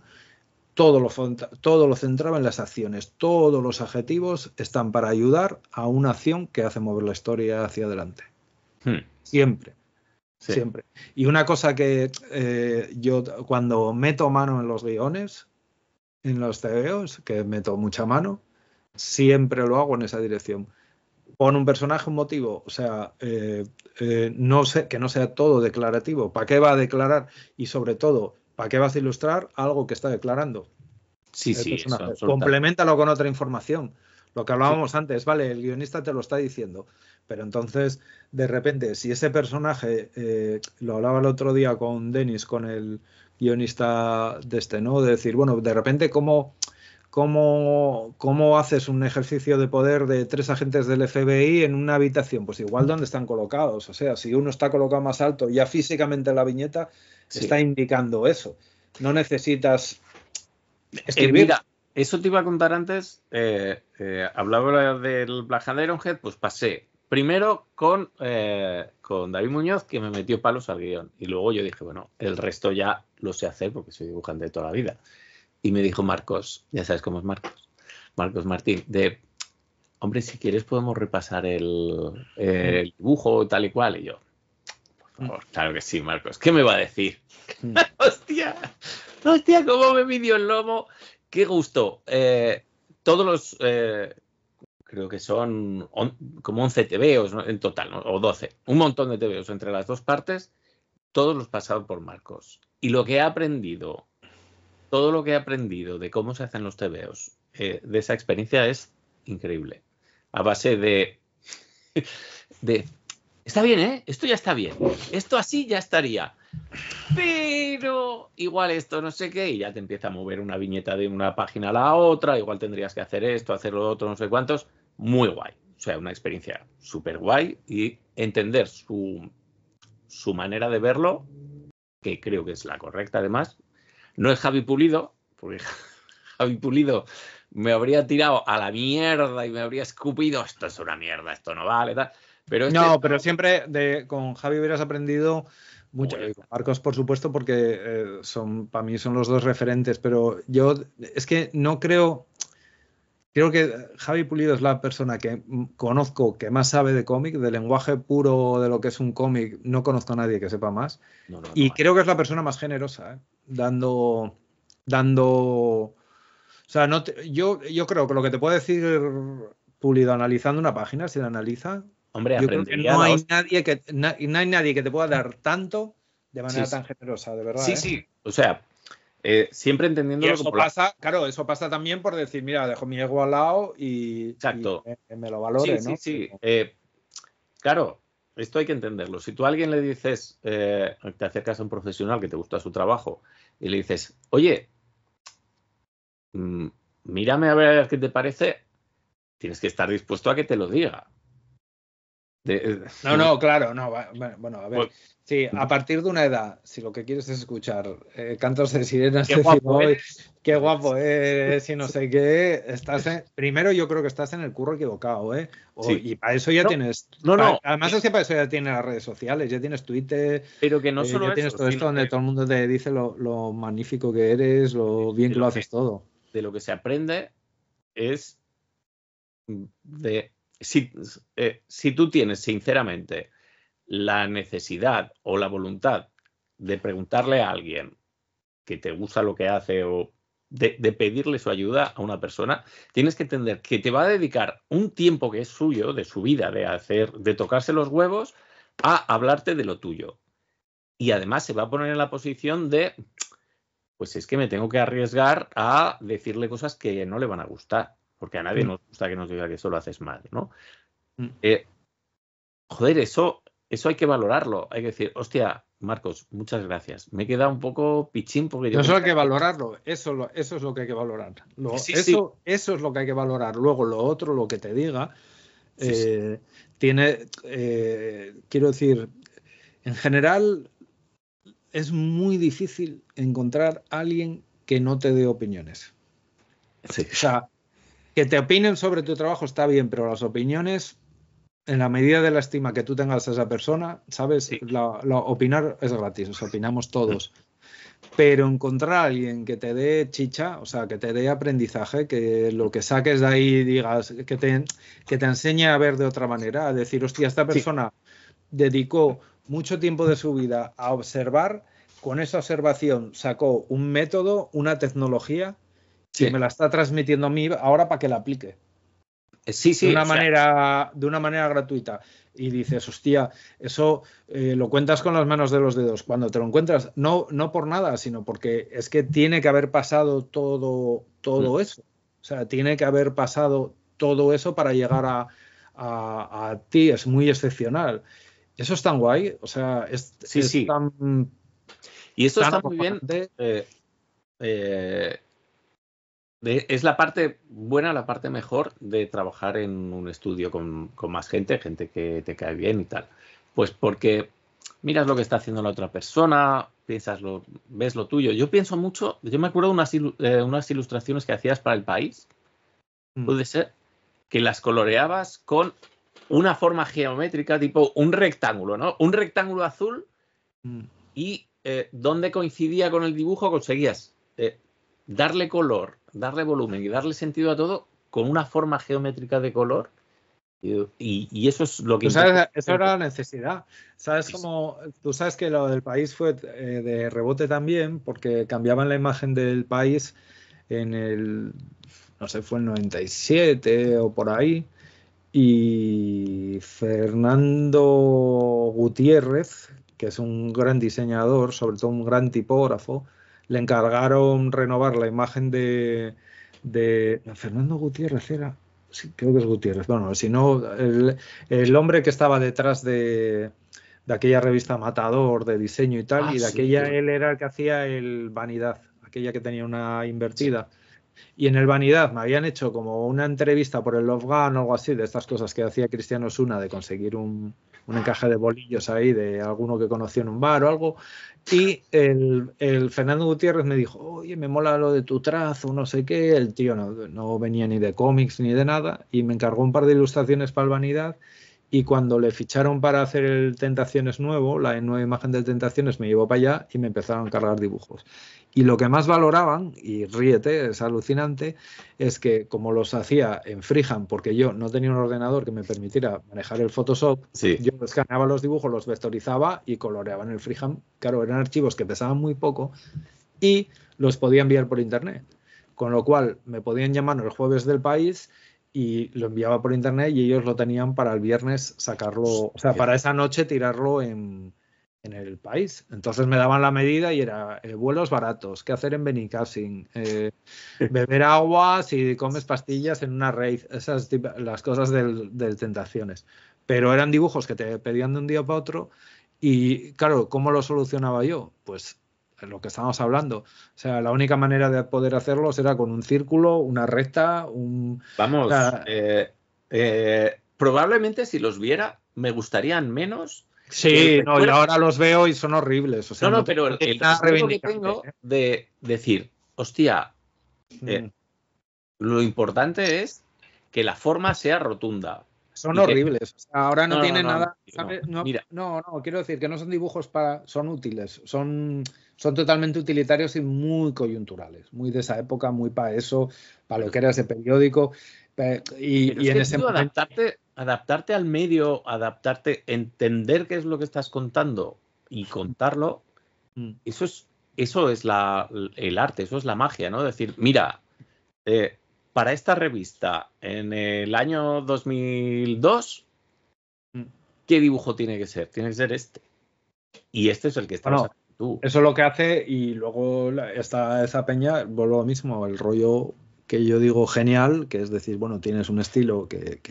todo lo, centraba en las acciones, todos los adjetivos están para ayudar a una acción que hace mover la historia hacia adelante. Hmm. Siempre. Siempre. Y una cosa que eh, yo cuando meto mano en los guiones, en los TVOs, e que meto mucha mano, siempre lo hago en esa dirección. Pon un personaje, un motivo, o sea, eh, eh, que no sea todo declarativo. ¿Para qué va a declarar? Y sobre todo, ¿para qué vas a ilustrar algo que está declarando? Sí, sí, Complementalo con otra información. Lo que hablábamos antes, vale, el guionista te lo está diciendo, pero entonces, de repente, si ese personaje, eh, lo hablaba el otro día con Denis, con el guionista de este, ¿no? De decir, bueno, de repente, ¿cómo, ¿Cómo, haces un ejercicio de poder de tres agentes del FBI en una habitación? Pues igual donde están colocados. O sea, si uno está colocado más alto, ya físicamente en la viñeta se está indicando eso. No necesitas eh, escribir. mira, eso te iba a contar antes. Eh, eh, hablaba del de Head, pues pasé primero con, eh, con David Muñoz, que me metió palos al guión. Y luego yo dije, bueno, el resto ya lo sé hacer porque soy dibujante de toda la vida. Y me dijo Marcos, ya sabes cómo es Marcos, Marcos Martín, de, hombre, si quieres podemos repasar el, dibujo tal y cual. Y yo, por favor, claro que sí, Marcos, ¿qué me va a decir? hostia, hostia, cómo me midió el lomo. Qué gusto. Eh, todos los, eh, creo que son como 11 TVOs en total, o 12, un montón de TVOs entre las dos partes, todos los pasados por Marcos. Y lo que he aprendido todo lo que he aprendido de cómo se hacen los tebeos, eh, de esa experiencia es increíble. A base de, de, está bien, ¿eh? Esto ya está bien. Esto así ya estaría. Pero igual esto no sé qué y ya te empieza a mover una viñeta de una página a la otra. Igual tendrías que hacer esto, hacer lo otro, no sé cuántos. Muy guay. O sea, una experiencia súper guay y entender su, su manera de verlo, que creo que es la correcta además, no es Javi Pulido, Javi Pulido me habría tirado a la mierda y me habría escupido, esto es una mierda, esto no vale, tal. Pero este No, pero siempre de, con Javi hubieras aprendido mucho. Pues y Con Marcos, por supuesto, porque eh, son, para mí son los dos referentes, pero yo es que no creo, creo que Javi Pulido es la persona que conozco que más sabe de cómic, de lenguaje puro de lo que es un cómic, no conozco a nadie que sepa más. y creo que es la persona más generosa. ¿eh? dando, dando o sea, no yo, yo creo que lo que te puedo decir Pulido analizando una página, si la analiza, Hombre, no hay, nadie que, no hay nadie que te pueda dar tanto de manera tan generosa, de verdad. Sí, ¿eh? sí. O sea, eh, siempre entendiendo lo que pasa. Claro, eso pasa también por decir, mira, dejo mi ego al lado y, me lo valore, sí, ¿no? Sí, sí. Eh, claro, esto hay que entenderlo. Si tú a alguien le dices, eh, te acercas a un profesional que te gusta su trabajo y le dices, oye, mm, mírame a ver qué te parece, tienes que estar dispuesto a que te lo diga. Eh, no, no, claro, no. bueno, a ver. Sí, a partir de una edad, si lo que quieres es escuchar eh, cantos de sirenas, qué guapo, y no sé qué, estás primero yo creo que estás en el curro equivocado, ¿eh? Y para eso ya tienes... No, no. además es que para eso ya tienes las redes sociales, ya tienes Twitter, pero que no eh, solo ya tienes todo esto donde todo el mundo te dice lo, magnífico que eres, lo bien que lo, haces todo. De lo que se aprende es de eh, si, tú tienes sinceramente la necesidad o la voluntad de preguntarle a alguien que te gusta lo que hace o de, de, pedirle su ayuda a una persona, tienes que entender que te va a dedicar un tiempo que es suyo, de su vida, de hacer, de tocarse los huevos, a hablarte de lo tuyo. Y además se va a poner en la posición de, pues es que me tengo que arriesgar a decirle cosas que no le van a gustar porque a nadie mm. nos gusta que nos diga que solo haces mal, ¿no? Mm. Eh, joder, eso, eso hay que valorarlo, hay que decir, hostia, Marcos, muchas gracias. Me queda un poco pichín porque yo. Eso hay que valorarlo, eso, eso es lo que hay que valorar. eso, eso es lo que hay que valorar. Luego lo otro, lo que te diga, eh, tiene. Eh, quiero decir, en general es muy difícil encontrar a alguien que no te dé opiniones. O sea, que te opinen sobre tu trabajo está bien, pero las opiniones, en la medida de la estima que tú tengas a esa persona, ¿sabes? La, opinar es gratis, opinamos todos. Pero encontrar a alguien que te dé chicha, o sea, que te dé aprendizaje, que lo que saques de ahí digas, que te, que te enseñe a ver de otra manera, a decir, hostia, esta persona dedicó mucho tiempo de su vida a observar, con esa observación sacó un método, una tecnología que me la está transmitiendo a mí ahora para que la aplique. Eh, sí, sí, de una manera de una manera gratuita y dices hostia eso eh, lo cuentas con las manos de los dedos cuando te lo encuentras no no por nada sino porque es que tiene que haber pasado todo todo mm. eso o sea tiene que haber pasado todo eso para llegar a, ti es muy excepcional eso es tan guay o sea es, sí, Tan, y esto está muy bien es la parte buena, la parte mejor de trabajar en un estudio con, más gente, gente que te cae bien y tal. Pues porque miras lo que está haciendo la otra persona, piensas lo, ves lo tuyo. Yo pienso mucho, yo me acuerdo de unas, eh, ilustraciones que hacías para el país, mm. puede ser, que las coloreabas con una forma geométrica, tipo un rectángulo, ¿no? Un rectángulo azul mm. y eh, donde coincidía con el dibujo conseguías eh, darle color darle volumen y darle sentido a todo con una forma geométrica de color. Y, eso es lo que... Tú sabes, eso era la necesidad. Sabes tú sabes que lo del país fue eh, de rebote también, porque cambiaban la imagen del país en el, no sé, fue el 97 o por ahí. Y Fernando Gutiérrez, que es un gran diseñador, sobre todo un gran tipógrafo, le encargaron renovar la imagen de, de Fernando Gutiérrez, era. Sí, creo que es Gutiérrez. Bueno, si no, el, el hombre que estaba detrás de, de aquella revista Matador de diseño y tal, ah, y de aquella él era el que hacía el Vanidad, aquella que tenía una invertida y en el Vanidad me habían hecho como una entrevista por el Love o algo así, de estas cosas que hacía Cristiano Osuna, de conseguir un, encaje de bolillos ahí de alguno que conocía en un bar o algo. Y el, Fernando Gutiérrez me dijo, oye, me mola lo de tu trazo, no sé qué. El tío no, venía ni de cómics ni de nada y me encargó un par de ilustraciones para el Vanidad. Y cuando le ficharon para hacer el Tentaciones nuevo, la nueva imagen de Tentaciones me llevó para allá y me empezaron a cargar dibujos. Y lo que más valoraban, y ríete, es alucinante, es que como los hacía en Freehand, porque yo no tenía un ordenador que me permitiera manejar el Photoshop, yo escaneaba los dibujos, los vectorizaba y coloreaba en el Freehand. Claro, eran archivos que pesaban muy poco y los podía enviar por internet. Con lo cual me podían llamar el jueves del país y lo enviaba por internet y ellos lo tenían para el viernes sacarlo, o sea, para esa noche tirarlo en, en el país. Entonces me daban la medida y era eh, vuelos baratos, qué hacer en Benicassin, eh, beber agua si comes pastillas en una raid, esas las cosas del, tentaciones. Pero eran dibujos que te pedían de un día para otro y claro, ¿cómo lo solucionaba yo? Pues lo que estábamos hablando. O sea, la única manera de poder hacerlos era con un círculo, una recta, un... Vamos, eh, probablemente si los viera me gustarían menos Sí, no, ahora los veo y son horribles. no, no, pero el, el que tengo ¿eh? de decir, hostia, eh, mm. lo importante es que la forma sea rotunda. Son horribles. ahora no, tienen nada. No, no, quiero decir que no son dibujos para. Son útiles. Son, son totalmente utilitarios y muy coyunturales. Muy de esa época, muy para eso, para lo que era ese periódico. y, en ese momento adaptarte al medio, adaptarte, entender qué es lo que estás contando y contarlo, mm. eso es, eso es el arte, eso es la magia, ¿no? Decir, mira, eh, para esta revista, en el año 2002, mm. ¿qué dibujo tiene que ser? Tiene que ser este. Y este es el que estamos haciendo tú. Eso es lo que hace y luego está esa peña, vuelvo a lo mismo, el rollo que yo digo genial, que es decir, bueno, tienes un estilo que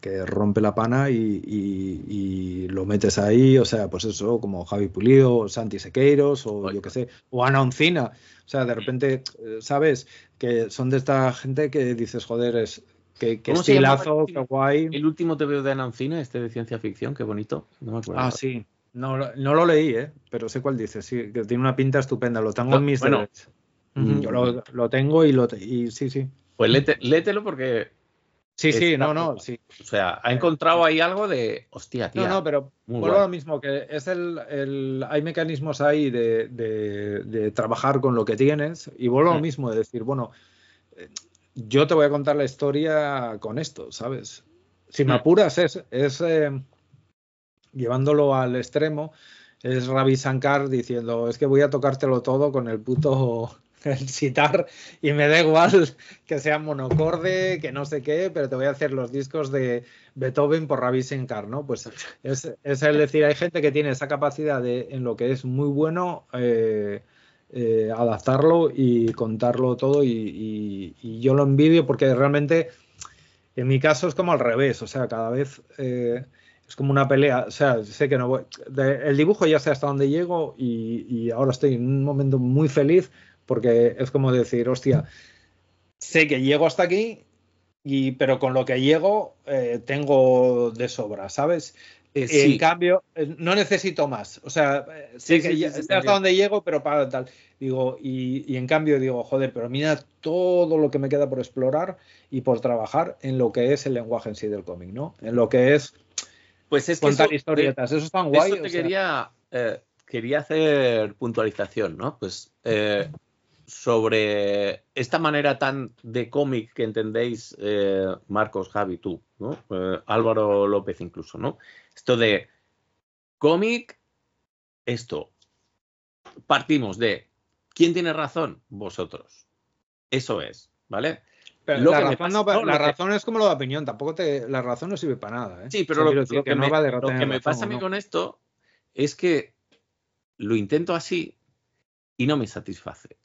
que rompe la pana y, lo metes ahí, o sea, pues eso, como Javi Pulido, Santi Sequeiros, o yo qué sé, o Anoncina, o sea, de repente, eh, ¿sabes? Que son de esta gente que dices, joder, es que, que estilazo, qué guay. El último te veo de Anoncina, este de ciencia ficción, qué bonito, no Ah, sí, no, lo leí, ¿eh? pero sé cuál dices, sí, que tiene una pinta estupenda, lo tengo en mis bueno. Mm, yo lo, tengo y lo, y sí, sí. Pues léte, porque Sí, sí, no, no, sí. O sea, ha encontrado ahí algo de, hostia, tío. No, no, pero vuelvo a lo mismo, que es el, hay mecanismos ahí de, de, trabajar con lo que tienes y vuelvo a lo mm. mismo, de decir, bueno, eh, yo te voy a contar la historia con esto, ¿sabes? Si me mm. apuras es, es eh, llevándolo al extremo, es Ravi Shankar diciendo, es que voy a tocártelo todo con el puto el sitar y me da igual que sea monocorde, que no sé qué, pero te voy a hacer los discos de Beethoven por Ravi Shankar, ¿no? Pues es, el decir, hay gente que tiene esa capacidad de, en lo que es muy bueno, eh, eh, adaptarlo y contarlo todo y, yo lo envidio porque realmente en mi caso es como al revés, o sea, cada vez... Eh, es como una pelea. O sea, sé que no voy. el dibujo ya sé hasta dónde llego y, ahora estoy en un momento muy feliz porque es como decir, hostia, sé que llego hasta aquí, y, pero con lo que llego eh, tengo de sobra, ¿sabes? Eh, en cambio, eh, no necesito más. O sea, sé que hasta donde llego, pero para tal. Digo, y, en cambio digo, joder, pero mira todo lo que me queda por explorar y por trabajar en lo que es el lenguaje en sí del cómic, ¿no? En lo que es, pues contar historietas. eso es tan guay. Eso te quería, quería hacer puntualización, ¿no? Pues sobre esta manera tan de cómic que entendéis, eh, Marcos, Javi, tú, eh, Álvaro López incluso, ¿no? Esto de cómic, esto. Partimos de ¿quién tiene razón? Vosotros. Eso es, ¿vale? Pero la, razón, es como la opinión, tampoco te, la razón no sirve para nada. ¿eh? Sí, pero lo, que, me, pasa a mí con esto es que lo intento así y no me satisface.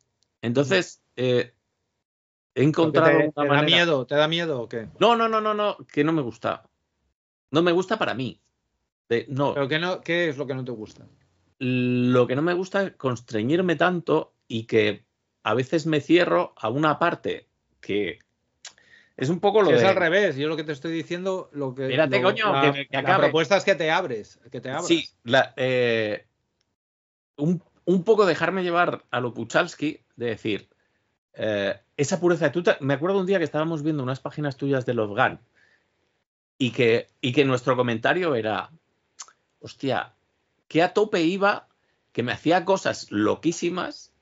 Entonces, eh, he encontrado te, da miedo, ¿te da miedo o qué? No, no, no, no, no, que no me gusta. No me gusta para mí. no. ¿Pero qué, no, qué es lo que no te gusta? Lo que no me gusta es constreñirme tanto y que a veces me cierro a una parte que es un poco lo Es al revés, yo lo que te estoy diciendo, lo que... Espérate, coño, que, La propuesta es que te abres, que te abres. Sí, eh, un, un, poco dejarme llevar a lo Puchalski de decir, eh, esa pureza. Tú me acuerdo un día que estábamos viendo unas páginas tuyas de Love y que, y que nuestro comentario era, hostia, que a tope iba, que me hacía cosas loquísimas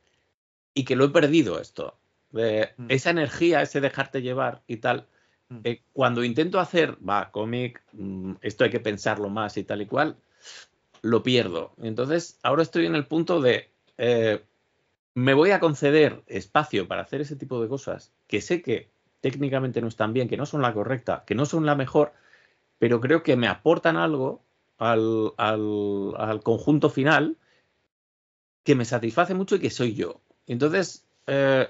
y que lo he perdido esto. Eh, mm. Esa energía, ese dejarte llevar y tal. Mm. Eh, cuando intento hacer, va, cómic, mm, esto hay que pensarlo más y tal y cual, lo pierdo. Entonces, ahora estoy en el punto de, me voy a conceder espacio para hacer ese tipo de cosas que sé que técnicamente no están bien, que no son la correcta, que no son la mejor, pero creo que me aportan algo al, conjunto final que me satisface mucho y que soy yo. Entonces, eh,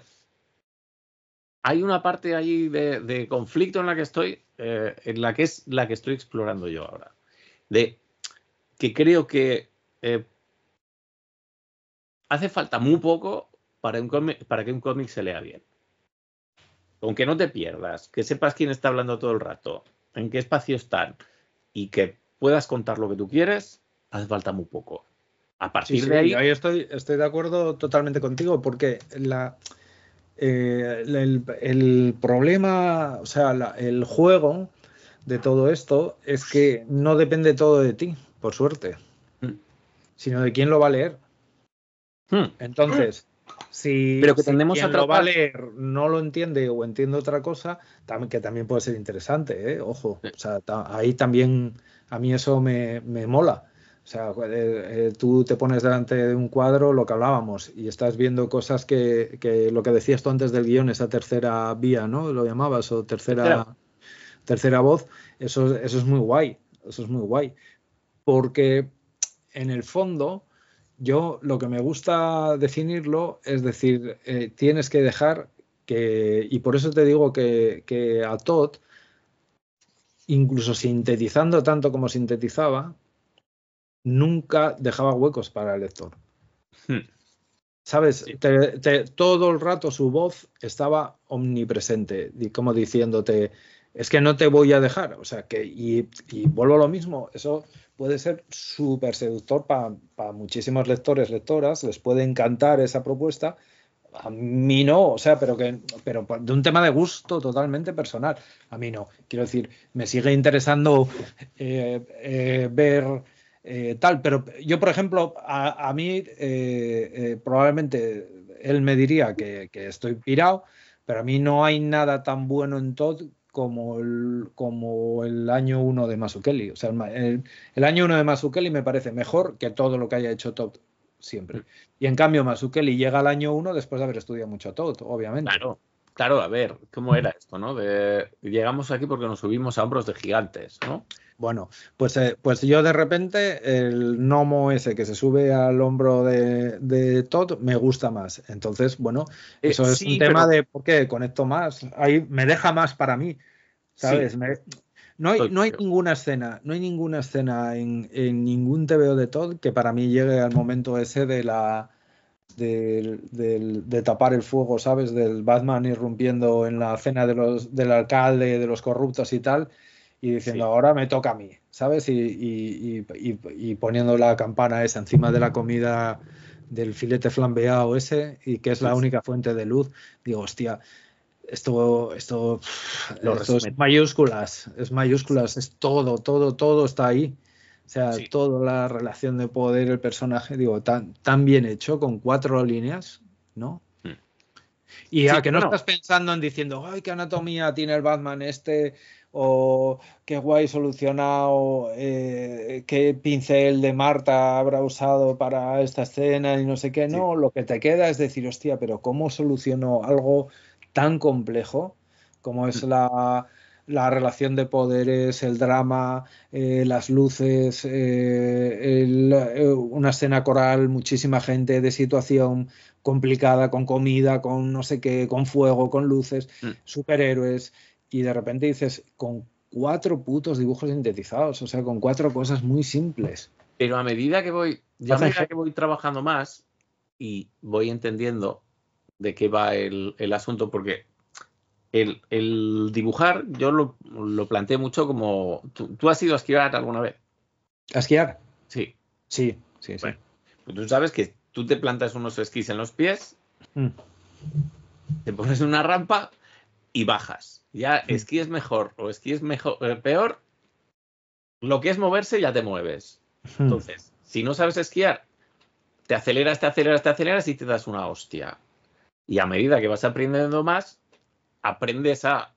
hay una parte ahí de, conflicto en la que estoy, eh, en la que es la que estoy explorando yo ahora. De que creo que eh, hace falta muy poco para, que un cómic se lea bien. Con que no te pierdas, que sepas quién está hablando todo el rato, en qué espacio están y que puedas contar lo que tú quieres, hace falta muy poco. A partir de ahí. estoy, de acuerdo totalmente contigo, porque eh, el, problema, o sea, el juego de todo esto es que no depende todo de ti, por suerte, mm. sino de quién lo va a leer. Hmm. Entonces, si, Pero que tenemos no lo entiende o entiende otra cosa, también, que también puede ser interesante, ¿eh? ojo. ahí también a mí eso me, mola. O sea, eh, eh, tú te pones delante de un cuadro, lo que hablábamos, y estás viendo cosas que, lo que decías tú antes del guión, esa tercera vía, ¿no? Lo llamabas, o tercera, tercera voz, eso, eso es muy guay, eso es muy guay. Porque en el fondo, yo lo que me gusta definirlo es decir, eh, tienes que dejar que, y por eso te digo que, que a Todd, incluso sintetizando tanto como sintetizaba, nunca dejaba huecos para el lector. Hmm. ¿Sabes? todo el rato su voz estaba omnipresente, como diciéndote, es que no te voy a dejar. O sea, que, y, vuelvo a lo mismo, eso puede ser súper seductor para muchísimos lectores, lectoras, les puede encantar esa propuesta. A mí no, o sea, pero que pero de un tema de gusto totalmente personal. A mí no. Quiero decir, me sigue interesando eh, eh, ver eh, tal, pero yo, por ejemplo, a, mí probablemente él me diría que, estoy pirado, pero a mí no hay nada tan bueno en todo como el, como el año 1 de Mazukeli. O sea, el, año 1 de Mazukeli me parece mejor que todo lo que haya hecho Todd siempre. Y en cambio, Mazukeli llega al año 1 después de haber estudiado mucho a Todd, obviamente. Claro, claro, a ver, ¿cómo era esto, no? llegamos aquí porque nos subimos a hombros de gigantes, ¿no? Bueno, pues, eh, pues yo de repente el gnomo ese que se sube al hombro de, Todd me gusta más. Entonces, bueno, eh, eso es un tema de por qué conecto más. Ahí me deja más para mí. ¿Sabes? No hay, ninguna escena, no hay ninguna escena en, ningún TVO de Todd que para mí llegue al momento ese de la de, tapar el fuego, ¿sabes? Del Batman irrumpiendo en la cena del alcalde, de los corruptos y tal y diciendo, ahora me toca a mí, ¿sabes? Y, poniendo la campana esa encima de la mm. comida del filete flambeado ese, y que es la única fuente de luz, digo, hostia, esto, esto, es mayúsculas, es mayúsculas, es todo, todo, todo está ahí. O sea, toda la relación de poder, el personaje, digo, tan, bien hecho, con cuatro líneas, ¿no? Mm. Y a que no estás pensando en diciendo, ay, qué anatomía tiene el Batman este, o qué guay solucionado, eh, qué pincel de Marta habrá usado para esta escena y no sé qué. No, lo que te queda es decir, hostia, pero ¿cómo solucionó algo tan complejo como es mm. la, relación de poderes, el drama, eh, las luces, eh, una escena coral, muchísima gente de situación complicada, con comida, con no sé qué, con fuego, con luces, mm. superhéroes, y de repente dices, con cuatro putos dibujos sintetizados, o sea, con cuatro cosas muy simples. Pero a medida que voy, ya que voy trabajando más y voy entendiendo de qué va el, asunto, porque el, dibujar yo lo, planteé mucho como... ¿tú, has ido a esquiar alguna vez? ¿A esquiar? Sí. Sí, sí, sí. Pues tú sabes que tú te plantas unos esquís en los pies, mm. te pones una rampa y bajas ya esquí es mejor o esquí es mejor, eh, peor. Lo que es moverse ya te mueves. Hmm. Entonces, si no sabes esquiar, te aceleras, te aceleras, te aceleras y te das una hostia. Y a medida que vas aprendiendo más, aprendes a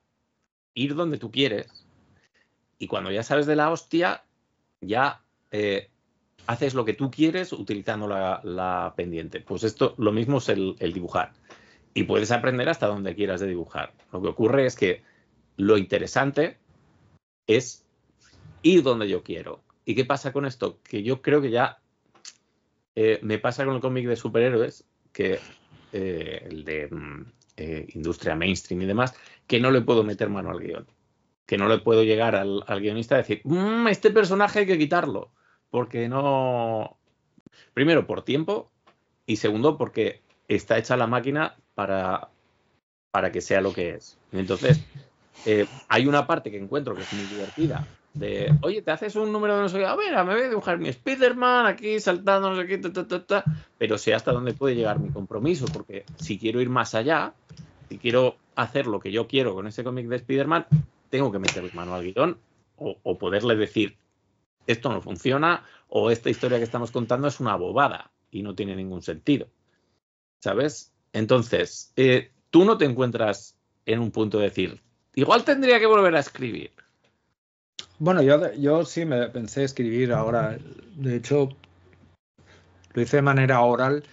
ir donde tú quieres. Y cuando ya sabes de la hostia, ya eh, haces lo que tú quieres utilizando la, pendiente. Pues esto, lo mismo es el dibujar y puedes aprender hasta donde quieras de dibujar. Lo que ocurre es que lo interesante es ir donde yo quiero. ¿Y qué pasa con esto? Que yo creo que ya eh, me pasa con el cómic de superhéroes, que eh, el de mm, eh, industria mainstream y demás, que no le puedo meter mano al guión. Que no le puedo llegar al, guionista a decir, mm, este personaje hay que quitarlo. Porque no. Primero, por tiempo. Y segundo, porque está hecha la máquina para, para que sea lo que es. Entonces, eh, hay una parte que encuentro que es muy divertida. De, oye, te haces un número de no sé qué, a ver, me voy a dibujar mi Spider-Man aquí saltando, aquí pero sé hasta dónde puede llegar mi compromiso, porque si quiero ir más allá, si quiero hacer lo que yo quiero con ese cómic de Spider-Man, tengo que meter mi mano al guión o, o poderle decir, esto no funciona o esta historia que estamos contando es una bobada y no tiene ningún sentido. ¿sabes? Entonces, eh, tú no te encuentras en un punto de decir, igual tendría que volver a escribir. Bueno, yo, yo sí me pensé escribir ahora. De hecho, lo hice de manera oral,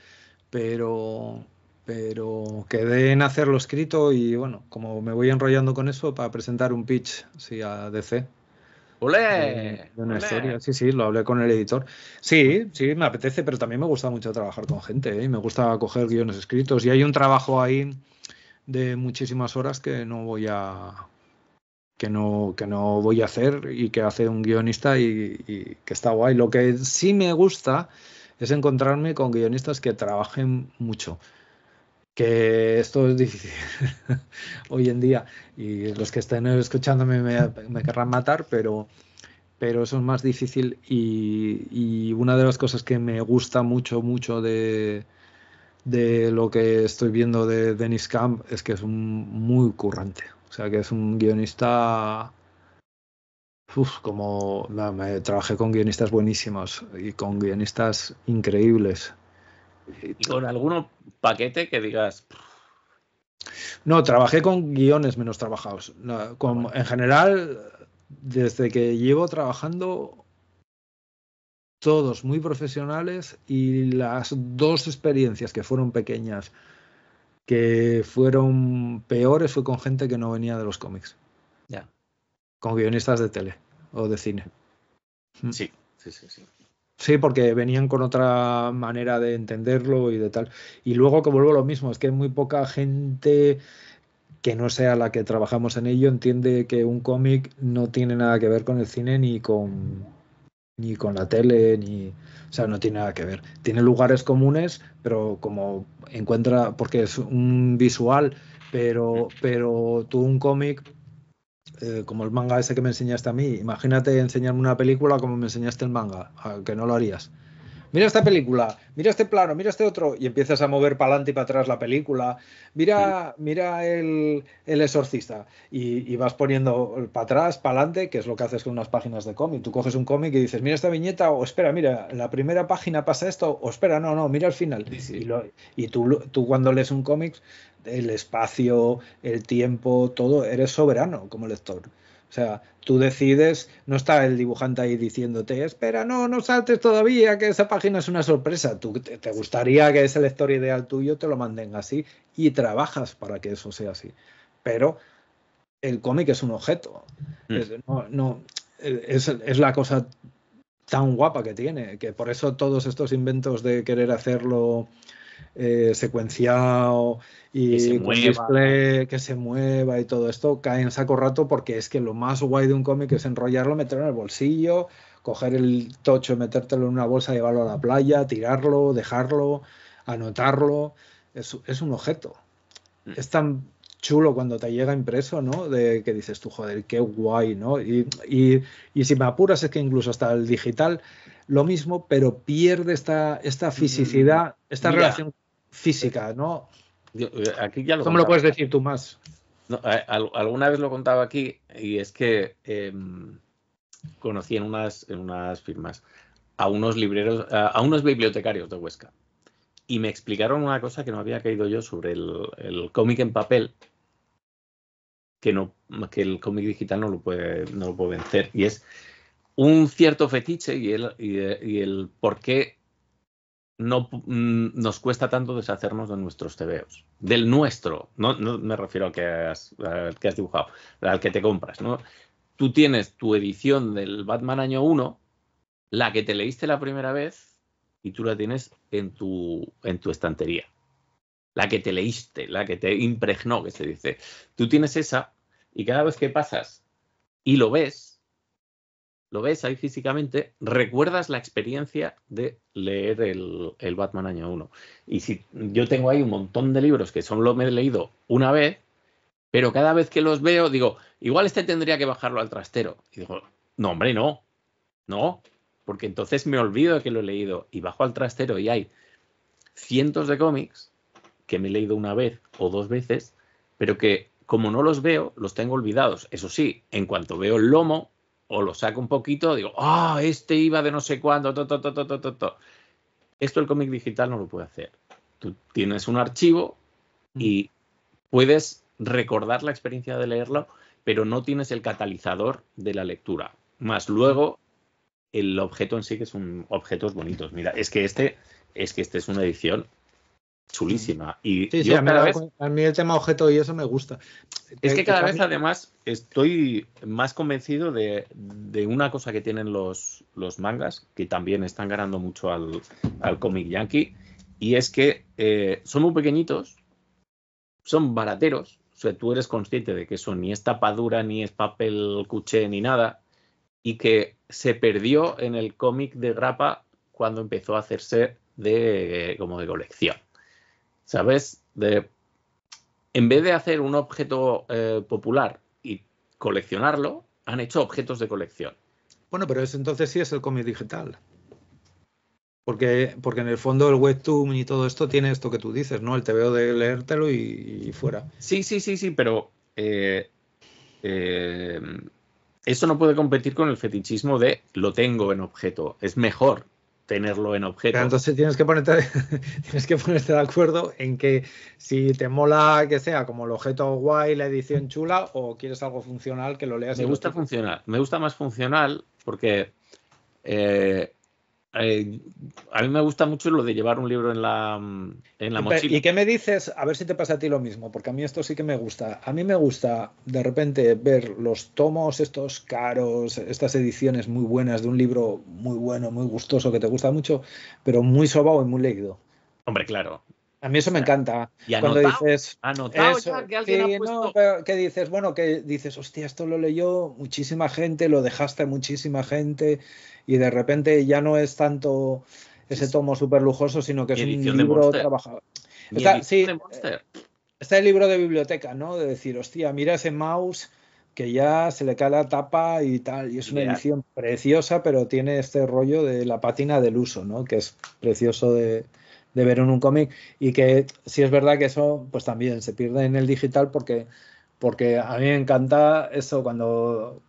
pero, pero quedé en hacerlo escrito y bueno, como me voy enrollando con eso para presentar un pitch sí, a DC. ¡Olé! historia, eh, sí, sí, lo hablé con el editor. Sí, sí, me apetece, pero también me gusta mucho trabajar con gente, ¿eh? y me gusta coger guiones escritos y hay un trabajo ahí de muchísimas horas que no voy a que no, que no voy a hacer y que hace un guionista y, y que está guay. Lo que sí me gusta es encontrarme con guionistas que trabajen mucho que esto es difícil hoy en día y los que estén escuchándome me, querrán matar, pero, pero eso es más difícil y, una de las cosas que me gusta mucho, mucho de, lo que estoy viendo de Dennis Camp es que es un muy currante, o sea que es un guionista... Uf, como me, trabajé con guionistas buenísimos y con guionistas increíbles con algún paquete que digas. No, trabajé con guiones menos trabajados. Ah, en general, desde que llevo trabajando, todos muy profesionales y las dos experiencias que fueron pequeñas, que fueron peores, fue con gente que no venía de los cómics. Ya. Con guionistas de tele o de cine. Sí, mm. sí, sí, sí. Sí, porque venían con otra manera de entenderlo y de tal. Y luego que vuelvo a lo mismo, es que muy poca gente que no sea la que trabajamos en ello entiende que un cómic no tiene nada que ver con el cine ni con ni con la tele ni o sea no tiene nada que ver tiene lugares comunes pero como encuentra porque es un visual pero pero tú un cómic eh, como el manga ese que me enseñaste a mí. Imagínate enseñarme una película como me enseñaste el manga, que no lo harías mira esta película, mira este plano, mira este otro, y empiezas a mover para adelante y para atrás la película, mira, mira el, exorcista, y, vas poniendo para atrás, para adelante, que es lo que haces con unas páginas de cómic. Tú coges un cómic y dices, mira esta viñeta, o espera, mira, la primera página pasa esto, o espera, no, no, mira el final. Y, y tú, tú cuando lees un cómic, el espacio, el tiempo, todo, eres soberano como lector. O sea, tú decides, no está el dibujante ahí diciéndote, espera, no, no saltes todavía, que esa página es una sorpresa. Tú, te, gustaría que ese lector ideal tuyo te lo manden así y trabajas para que eso sea así. Pero el cómic es un objeto. Mm. no, eh, es, es la cosa tan guapa que tiene, que por eso todos estos inventos de querer hacerlo eh, secuenciado y que se, que se mueva y todo esto cae en saco rato porque es que lo más guay de un cómic es enrollarlo, meterlo en el bolsillo, coger el tocho, metértelo en una bolsa, llevarlo a la playa, tirarlo, dejarlo, anotarlo. Es, un objeto. Mm. Es tan chulo cuando te llega impreso, ¿no? De que dices tú, joder, qué guay, ¿no? Y, y, y si me apuras es que incluso hasta el digital lo mismo, pero pierde esta, esta mm, fisicidad, esta relación física, ¿no? Eh, aquí ya lo ¿Cómo lo puedes decir tú más? alguna vez lo contaba aquí y es que em, conocí en unas, en unas firmas a unos libreros, a, unos bibliotecarios de Huesca y me explicaron una cosa que no había caído yo sobre el, cómic en papel que no que el cómic digital no lo puede no lo puede vencer y es un cierto fetiche y el, el por qué no mm, nos cuesta tanto deshacernos de nuestros tebeos, del nuestro, no, me refiero al que, has, que has dibujado, al que te compras, ¿no? Tú tienes tu edición del Batman año 1, la que te leíste la primera vez y tú la tienes en tu, en tu estantería. La que te leíste, la que te impregnó, que se dice. Tú tienes esa y cada vez que pasas y lo ves, lo ves ahí físicamente, recuerdas la experiencia de leer el, Batman año 1. Y si yo tengo ahí un montón de libros que solo me he leído una vez, pero cada vez que los veo digo, igual este tendría que bajarlo al trastero. Y digo, no, hombre, no, no, porque entonces me olvido de que lo he leído y bajo al trastero y hay cientos de cómics que me he leído una vez o dos veces, pero que como no los veo, los tengo olvidados. Eso sí, en cuanto veo el lomo, o lo saco un poquito, digo, ah, este iba de no sé cuándo, to, Esto el cómic digital no lo puede hacer. Tú tienes un archivo y mm. puedes recordar la experiencia de leerlo, pero no tienes el catalizador de la lectura. Más mm. luego, el objeto en sí que son objetos bonitos. Mira, es que este, es que este es una edición chulísima. Y sí, sí, a, mí el tema objeto y eso me gusta. Es que eh, cada vez además estoy más convencido de, una cosa que tienen los, mangas, que también están ganando mucho al, cómic yankee, y es que eh, son muy pequeñitos, son barateros, o sea, tú eres consciente de que eso ni es tapadura, ni es papel cuché, ni nada, y que se perdió en el cómic de grapa cuando empezó a hacerse de como de colección. ¿sabes? en vez de hacer un objeto eh, popular y coleccionarlo, han hecho objetos de colección. Bueno, pero eso entonces sí es el cómic digital. Porque, porque en el fondo el webtoon y todo esto tiene esto que tú dices, ¿no? El te veo de leértelo y, fuera. Sí, sí, sí, sí, pero eh, eh, eso no puede competir con el fetichismo de lo tengo en objeto. Es mejor tenerlo en objeto. Entonces tienes que ponerte, tienes que ponerte de acuerdo en que si te mola que sea como el objeto guay, la edición chula, o quieres algo funcional que lo leas. Me gusta funcional, me gusta más funcional porque eh, eh, a mí me gusta mucho lo de llevar un libro en la, mm, en la mochila. ¿Y qué me dices? A ver si te pasa a ti lo mismo, porque a mí esto sí que me gusta. A mí me gusta de repente ver los tomos estos caros, estas ediciones muy buenas de un libro muy bueno, muy gustoso, que te gusta mucho, pero muy sobado y muy leído. Hombre, claro. A mí eso me encanta. cuando dices. Anotado que alguien ha puesto... dices, bueno, que dices, hostia, esto lo leyó muchísima gente, lo dejaste muchísima gente, y de repente ya no es tanto ese tomo súper lujoso, sino que es un libro trabajado. Eh, está, el libro de biblioteca, ¿no? De decir, hostia, mira ese mouse que ya se le cae la tapa y tal, y es una edición preciosa, pero tiene este rollo de la patina del uso, ¿no? Que es precioso de, de ver en un cómic y que si es verdad que eso pues también se pierde en el digital porque, porque a mí me encanta eso cuando,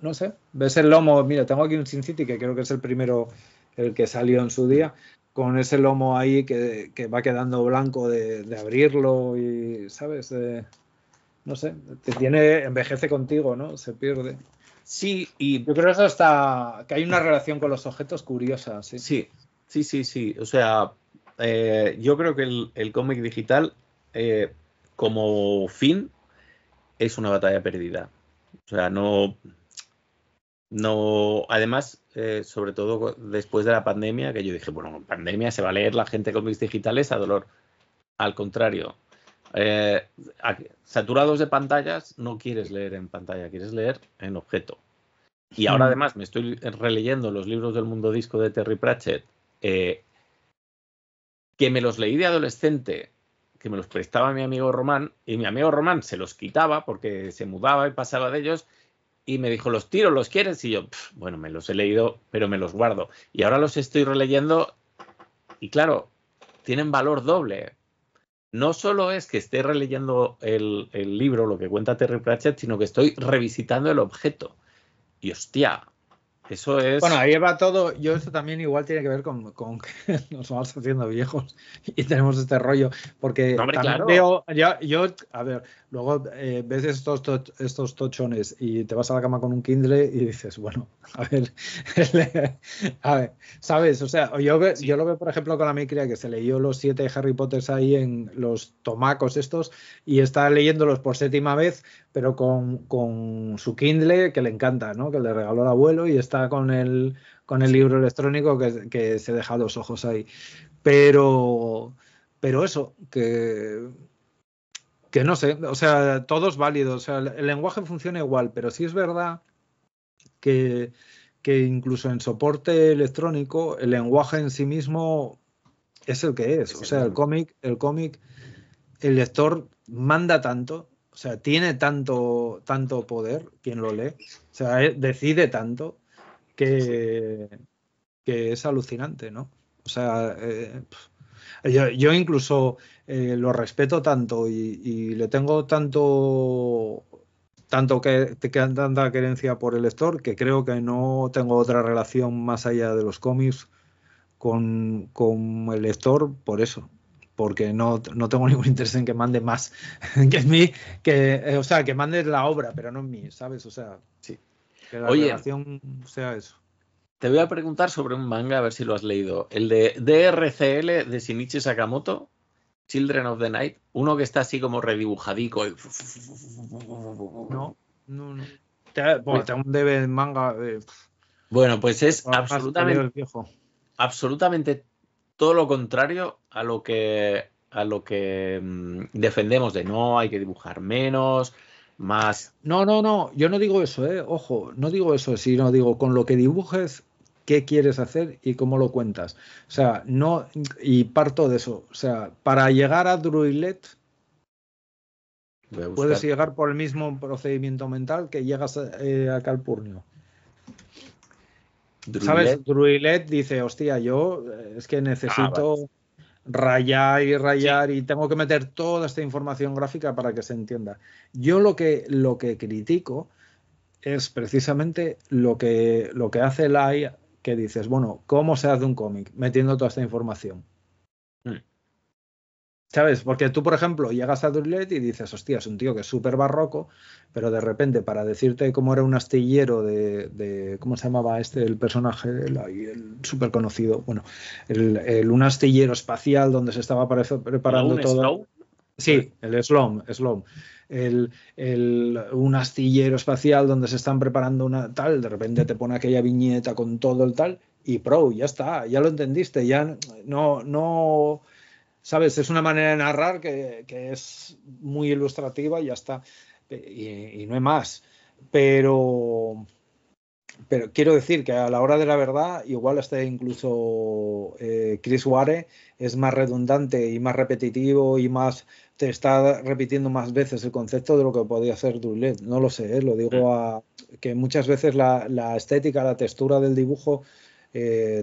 no sé, ves el lomo, mira, tengo aquí un Sin City que creo que es el primero, el que salió en su día, con ese lomo ahí que, va quedando blanco de, abrirlo y, ¿sabes? no sé, te tiene, envejece contigo, ¿no? Se pierde. Sí, y yo creo que eso está, que hay una relación con los objetos curiosa, Sí, sí, sí, sí. O sea, eh, yo creo que el, cómic digital eh, como fin es una batalla perdida. O sea, no, no, además, eh, sobre todo después de la pandemia, que yo dije, bueno, pandemia se va a leer la gente cómics digitales a dolor. Al contrario, saturados de pantallas, no quieres leer en pantalla, quieres leer en objeto. Y ahora mm. además me estoy releyendo los libros del mundo disco de Terry Pratchett eh, que me los leí de adolescente, que me los prestaba mi amigo Román, y mi amigo Román se los quitaba porque se mudaba y pasaba de ellos, y me dijo, los tiro, los quieres, y yo, bueno, me los he leído, pero me los guardo. Y ahora los estoy releyendo, y claro, tienen valor doble. No solo es que esté releyendo el, libro, lo que cuenta Terry Pratchett, sino que estoy revisitando el objeto. Y hostia, eso es. Bueno, ahí va todo. Yo, esto también igual tiene que ver con, que nos vamos haciendo viejos y tenemos este rollo. Porque hombre, claro. veo. Yo, yo, a ver, luego eh, ves estos, estos tochones y te vas a la cama con un Kindle y dices, bueno, a ver, a ver, ¿sabes? O sea, yo, yo lo veo, por ejemplo, con la mi micria que se leyó los siete Harry Potter ahí en los tomacos estos y está leyéndolos por séptima vez pero con, su Kindle que le encanta, ¿no? Que le regaló el abuelo y está con el, con el libro electrónico que, se deja los ojos ahí. Pero, pero eso, que, que no sé, o sea, todos válidos. O sea, el, lenguaje funciona igual, pero sí es verdad que, incluso en soporte electrónico, el lenguaje en sí mismo es el que es. es o sea, el cómic, el cómic, el lector manda tanto o sea, tiene tanto, tanto poder quien lo lee, o sea, eh, decide tanto que, que es alucinante, ¿no? O sea, eh, yo, incluso eh, lo respeto tanto y, le tengo tanto tanto que, que tanta querencia por el lector que creo que no tengo otra relación más allá de los cómics con el lector por eso porque no, tengo ningún interés en que mande más que en mí, que, eh, o sea, que mande la obra, pero no en mí, ¿sabes? O sea, sí. Que la relación sea eso. Te voy a preguntar sobre un manga, a ver si lo has leído. El de DRCL de Shinichi Sakamoto, Children of the Night, uno que está así como redibujadico. No, no, no. Te, bueno, un debe manga. Eh, bueno, pues es absolutamente, viejo. absolutamente todo lo contrario a lo que a lo que mm, defendemos de no, hay que dibujar menos, más. No, no, no, yo no digo eso, eh. ojo, no digo eso, sino digo con lo que dibujes, qué quieres hacer y cómo lo cuentas. O sea, no, y parto de eso. O sea, para llegar a Druillet puedes llegar por el mismo procedimiento mental que llegas eh, a Calpurnio. ¿Sabes? Druilet dice, hostia, yo eh, es que ah, necesito rayar y rayar y tengo que meter toda esta información gráfica para que se entienda. Yo lo que, lo que critico es precisamente lo que, lo que hace la que dices, bueno, ¿cómo se hace un cómic? Metiendo toda esta información. ¿Sabes? Porque tú, por ejemplo, llegas a Durlet y dices, hostia, es un tío que es súper barroco, pero de repente, para decirte cómo era un astillero de, ¿cómo se llamaba este, el personaje, el, súper conocido, bueno, el, un astillero espacial donde se estaba preparando todo. Sí, el Slom, Slom. El, el, un astillero espacial donde se están preparando una tal, de repente te pone aquella viñeta con todo el tal, y pro, ya está, ya lo entendiste, ya no, no ¿sabes? Es una manera de narrar que, es muy ilustrativa y ya está. Eh, y, no hay más. Pero, pero quiero decir que a la hora de la verdad, igual hasta incluso eh, Chris Ware es más redundante y más repetitivo y más te está repitiendo más veces el concepto de lo que podía hacer Dulet. No lo sé, eh, lo digo a que muchas veces la, estética, la textura del dibujo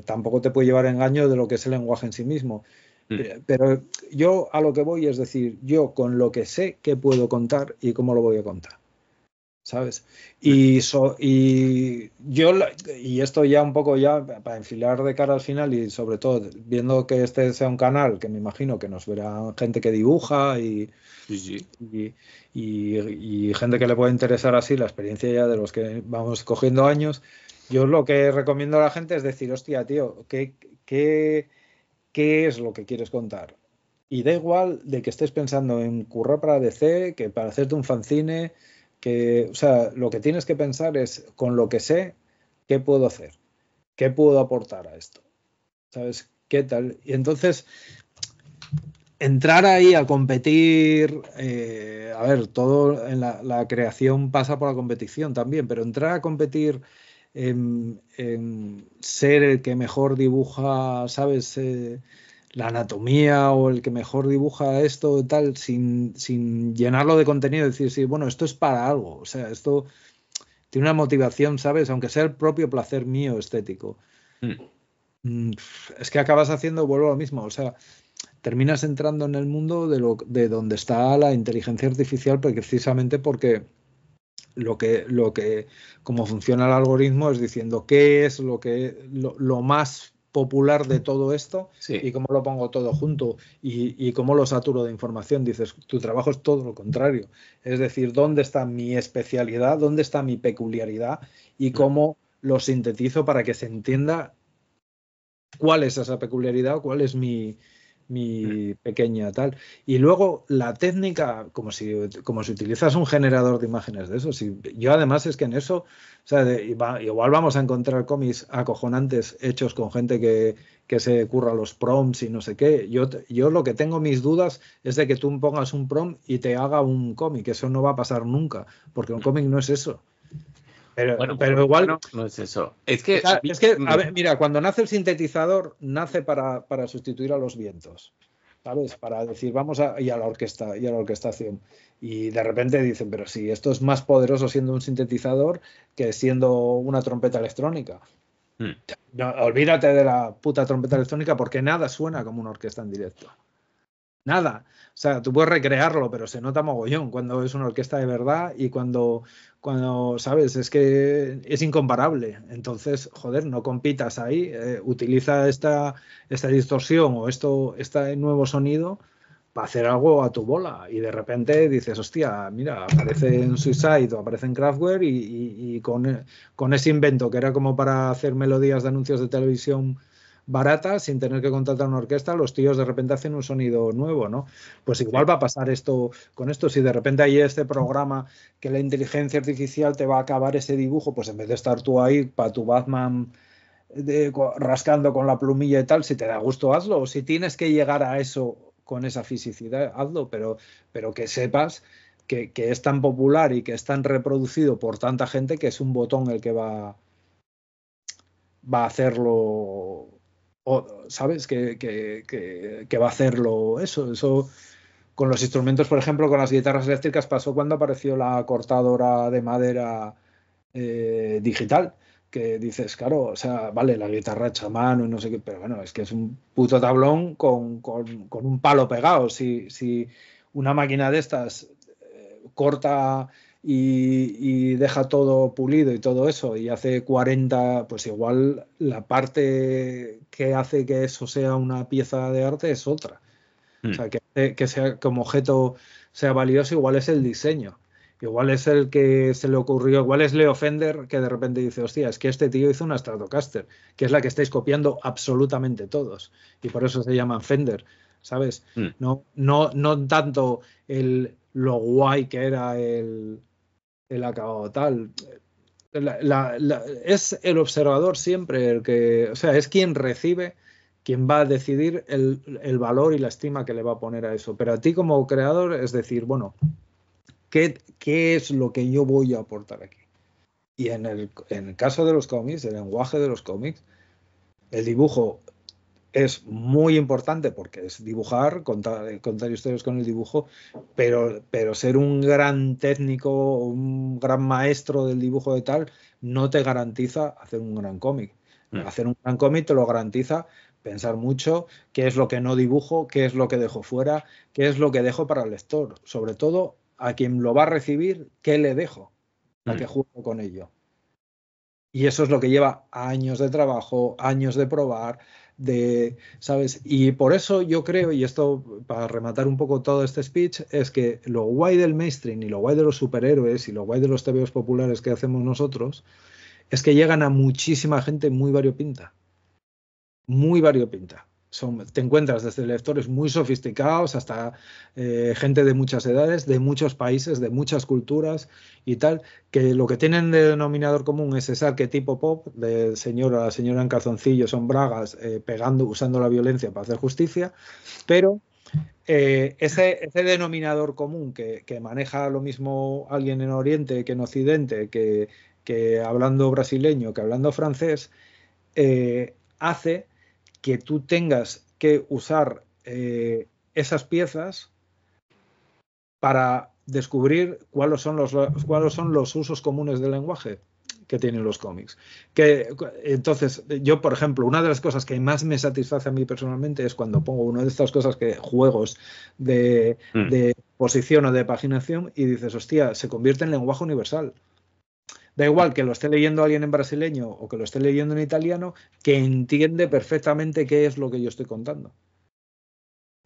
tampoco te puede llevar a engaño de lo que es el lenguaje en sí mismo. Mm. Eh, pero yo a lo que voy es decir, yo con lo que sé que puedo contar y cómo lo voy a contar. ¿Sabes? Y, mm. yo, y esto ya un poco ya para enfilar de cara al final y sobre todo viendo que este sea un canal que me imagino que nos verá gente que dibuja y, Y, gente que le puede interesar así la experiencia ya de los que vamos cogiendo años, yo lo que recomiendo a la gente es decir, hostia, tío, ¿qué, qué qué es lo que quieres contar. Y da igual de que estés pensando en currar para DC, que para hacerte un fanzine, que, o sea, lo que tienes que pensar es, con lo que sé, ¿qué puedo hacer? ¿Qué puedo aportar a esto? ¿Sabes? ¿Qué tal? Y entonces, entrar ahí a competir, eh, a ver, todo en la, creación pasa por la competición también, pero entrar a competir en, ser el que mejor dibuja, ¿sabes? Eh, la anatomía o el que mejor dibuja esto tal, sin, llenarlo de contenido, decir, sí, bueno, esto es para algo, o sea, esto tiene una motivación, ¿sabes? Aunque sea el propio placer mío estético. Hmm. Mm, es que acabas haciendo, vuelvo a lo mismo, o sea, terminas entrando en el mundo de, lo, de donde está la inteligencia artificial precisamente porque lo que, lo que, como funciona el algoritmo es diciendo qué es lo que, lo, más popular de todo esto y cómo lo pongo todo junto y, y, cómo lo saturo de información. Dices, tu trabajo es todo lo contrario. Es decir, dónde está mi especialidad, dónde está mi peculiaridad y mm. cómo lo sintetizo para que se entienda cuál es esa peculiaridad, cuál es mi, mi mm. pequeña tal. Y luego la técnica, como si, como si utilizas un generador de imágenes de eso. yo además es que en eso, igual vamos a encontrar cómics acojonantes hechos con gente que, que, se curra los prompts y no sé qué. Yo, yo lo que tengo mis dudas es de que tú pongas un prompt y te haga un cómic. Eso no va a pasar nunca, porque un mm. cómic no es eso. Pero, pues, igual. no es eso. Es que, es que, a ver, mira, cuando nace el sintetizador, nace para, sustituir a los vientos. ¿Sabes? Para decir, vamos a, y a la orquesta, y a la orquestación. Y de repente dicen, pero si esto es más poderoso siendo un sintetizador que siendo una trompeta electrónica. Hmm. No, olvídate de la puta trompeta electrónica porque nada suena como una orquesta en directo. Nada. O sea, tú puedes recrearlo, pero se nota mogollón cuando es una orquesta de verdad y cuando, cuando, ¿sabes? Es que es incomparable. Entonces, joder, no compitas ahí, eh, utiliza esta, esta distorsión o esto, este nuevo sonido para hacer algo a tu bola. Y de repente dices, hostia, mira, aparece en Suicide o aparece en Craftware y, con, con, ese invento que era como para hacer melodías de anuncios de televisión barata, sin tener que contratar una orquesta, los tíos de repente hacen un sonido nuevo, ¿no? Pues igual va a pasar esto con esto. Si de repente hay este programa que la inteligencia artificial te va a acabar ese dibujo, pues en vez de estar tú ahí para tu Batman. rascando con la plumilla y tal, si te da gusto, hazlo. O si tienes que llegar a eso con esa fisicidad, hazlo, pero, pero que sepas que, que, es tan popular y que es tan reproducido por tanta gente que es un botón el que va, va a hacerlo o, ¿sabes? Que, va a hacerlo eso. Eso con los instrumentos, por ejemplo, con las guitarras eléctricas pasó cuando apareció la cortadora de madera eh, digital que dices, claro, o sea, vale, la guitarra hecha a mano y no sé qué, pero bueno, es que es un puto tablón con, un palo pegado. Si, una máquina de estas eh, corta y, deja todo pulido y todo eso y hace 40, pues igual la parte que hace que eso sea una pieza de arte es otra. O sea, hmm. que, que sea como objeto sea valioso, igual es el diseño. Igual es el que se le ocurrió, igual es Leo Fender que de repente dice, hostia, es que este tío hizo una Stratocaster, que es la que estáis copiando absolutamente todos. Y por eso se llaman Fender, ¿sabes? Hmm. No, no, no tanto el lo guay que era el, el acabado tal. es el observador siempre el que, o sea, es quien recibe, quien va a decidir el, valor y la estima que le va a poner a eso. Pero a ti como creador es decir, bueno, ¿qué, qué es lo que yo voy a aportar aquí? Y en el, en el caso de los cómics, el lenguaje de los cómics, el dibujo es muy importante porque es dibujar, eh, contar, historias con el dibujo, pero, pero ser un gran técnico, un gran maestro del dibujo de tal, no te garantiza hacer un gran cómic. Mm. Hacer un gran cómic te lo garantiza pensar mucho qué es lo que no dibujo, qué es lo que dejo fuera, qué es lo que dejo para el lector. Sobre todo, a quien lo va a recibir, qué le dejo, a mm. que juego con ello. Y eso es lo que lleva años de trabajo, años de probar, de, ¿sabes? Y por eso yo creo, y esto para rematar un poco todo este speech, es que lo guay del mainstream y lo guay de los superhéroes y lo guay de los tebeos populares que hacemos nosotros es que llegan a muchísima gente muy variopinta. Muy variopinta te encuentras desde lectores muy sofisticados hasta eh, gente de muchas edades, de muchos países, de muchas culturas y tal, que lo que tienen de denominador común es ese arquetipo pop de señora, señora en calzoncillos, son bragas, eh, pegando, usando la violencia para hacer justicia, pero eh, ese, denominador común que, maneja lo mismo alguien en Oriente que en Occidente, que hablando brasileño, que hablando francés, hace que tú tengas que usar eh, esas piezas para descubrir cuáles son, los, cuáles son los usos comunes del lenguaje que tienen los cómics. Que, entonces, yo, por ejemplo, una de las cosas que más me satisface a mí personalmente es cuando pongo una de estas cosas que juegos de, mm. de posición o de paginación y dices, hostia, se convierte en lenguaje universal da igual que lo esté leyendo alguien en brasileño o que lo esté leyendo en italiano, que entiende perfectamente qué es lo que yo estoy contando.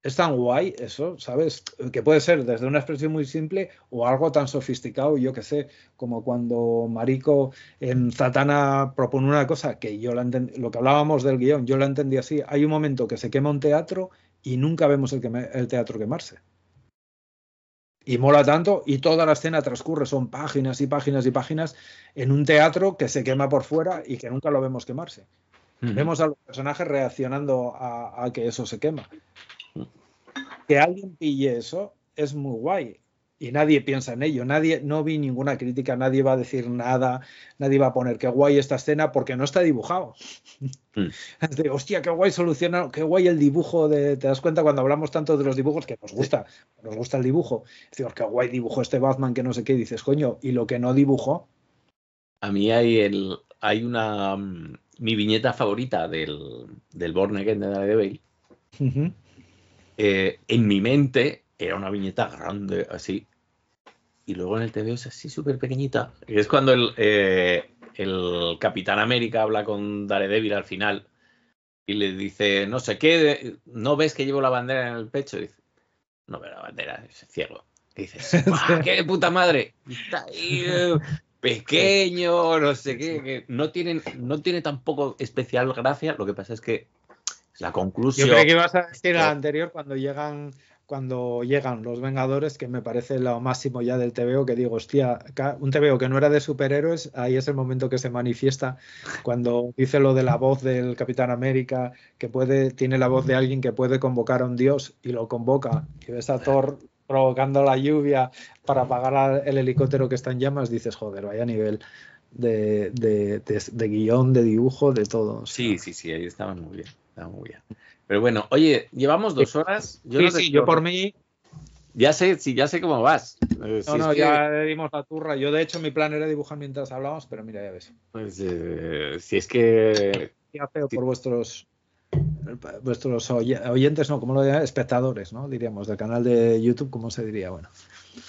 Es tan guay eso, ¿sabes? Que puede ser desde una expresión muy simple o algo tan sofisticado, yo qué sé, como cuando Marico en Satana propone una cosa que yo lo que hablábamos del guión, yo la entendí así. Hay un momento que se quema un teatro y nunca vemos el teatro quemarse y mola tanto y toda la escena transcurre, son páginas y páginas y páginas en un teatro que se quema por fuera y que nunca lo vemos quemarse. Vemos a los personajes reaccionando a, a, que eso se quema. Que alguien pille eso es muy guay y nadie piensa en ello, nadie, no vi ninguna crítica, nadie va a decir nada, nadie va a poner qué guay esta escena porque no está dibujado. Hmm. Es de, hostia, qué guay soluciona, qué guay el dibujo de, te das cuenta cuando hablamos tanto de los dibujos que nos gusta, nos gusta el dibujo. decir, qué guay dibujó este Batman que no sé qué, dices, coño, y lo que no dibujó. A mí hay el, hay una, mm, mi viñeta favorita del, del Born Again de Daredevil. Eh, en mi mente era una viñeta grande, así, y luego en el TV es así súper pequeñita. Es cuando el, eh, el, Capitán América habla con Daredevil al final y le dice, no sé qué, ¿no ves que llevo la bandera en el pecho? dice, no veo la bandera, es ciego. dices, ¡qué puta madre! Está uh, pequeño, no sé qué, no, no tiene tampoco especial gracia, lo que pasa es que la conclusión... Yo creo que ibas a decir la anterior cuando llegan cuando llegan los Vengadores, que me parece lo máximo ya del TVO, que digo, hostia, un TVO que no era de superhéroes, ahí es el momento que se manifiesta cuando dice lo de la voz del Capitán América, que tiene la voz de alguien que puede convocar a un dios y lo convoca, y ves a Thor provocando la lluvia para apagar el helicóptero que está en llamas, dices, joder, vaya nivel. De, guión, de dibujo, de todo. Sí, sí, sí, ahí estaban muy bien, estaban muy bien. Pero bueno, oye, llevamos dos horas. Yo sí, sí, yo por mí. Ya sé, sí, ya sé cómo vas. Eh, no, no, ya dimos la turra. Yo, de hecho, mi plan era dibujar mientras hablábamos, pero mira, ya ves. Pues, eh, si es que. Ya feo por vuestros vuestros oyentes, no, como lo dirían, espectadores, ¿no? Diríamos, del canal de YouTube, ¿cómo se diría? Bueno.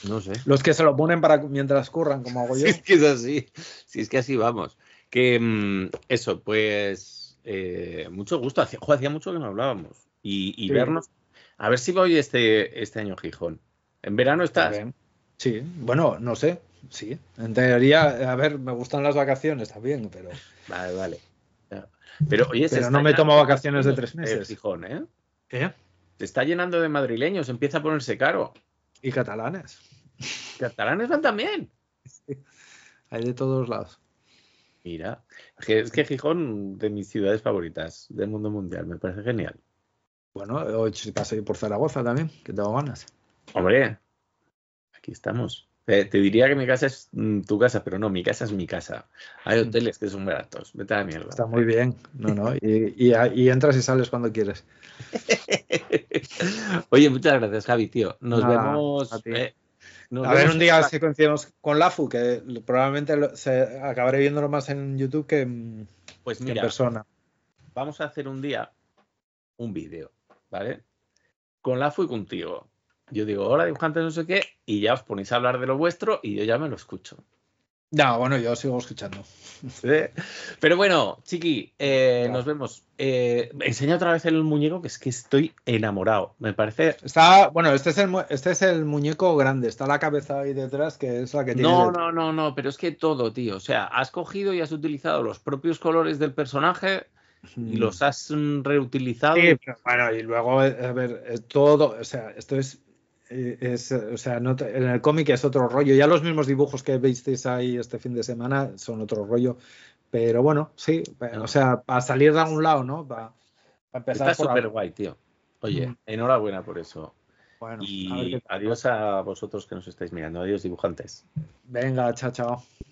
No sé. Los que se lo ponen para mientras curran, como hago yo. es que es así, si es que así vamos. Que mm, eso, pues eh, mucho gusto. Hacía, mucho que no hablábamos. Y, vernos. A ver si voy este, este año Gijón. En verano estás. Sí, bueno, no sé. Sí, en teoría, a ver, me gustan las vacaciones también, pero. Vale, vale. Pero, oye, pero no me tomo vacaciones de tres meses. Gijón, ¿eh? Se está llenando de madrileños, empieza a ponerse caro. Y catalanes. Catalanes van también. Hay de todos lados. Mira, es que Gijón de mis ciudades favoritas del mundo mundial, me parece genial. Bueno, hoy se pasa por Zaragoza también, que tengo ganas. Hombre, aquí estamos. te diría que mi casa es mm, tu casa, pero no, mi casa es mi casa. Hay mm. hoteles que son baratos, vete a la mierda. Está muy bien, no, no, y, entras y sales cuando quieres. Oye, muchas gracias, Javi, tío. Nos vemos. Eh, a ver un día si coincidimos con Lafu, que probablemente se, acabaré viéndolo más en YouTube que, pues en persona. Vamos a hacer un día un vídeo, ¿vale? Con Lafu y contigo. Yo digo, hola dibujantes, no sé qué, y ya os ponéis a hablar de lo vuestro y yo ya me lo escucho. No, bueno, yo sigo escuchando. ¿Eh? Pero bueno, Chiqui, eh, nos vemos. Eh, enseña otra vez el muñeco, que es que estoy enamorado. Me parece. Está, bueno, este es el, este es el muñeco grande. Está la cabeza ahí detrás, que es la que tiene. No, no, no, no, pero es que todo, tío. O sea, has cogido y has utilizado los propios colores del personaje y los has reutilizado. Sí, pero bueno, y luego, a ver, todo, o sea, esto es es, o sea, en el cómic es otro rollo. Ya los mismos dibujos que visteis ahí este fin de semana son otro rollo. Pero bueno, sí, o sea, para salir de algún lado, ¿no? Para, empezar Está súper guay, tío. Oye, mm. enhorabuena por eso. Bueno, adiós a vosotros que nos estáis mirando. Adiós, dibujantes. Venga, chao, chao.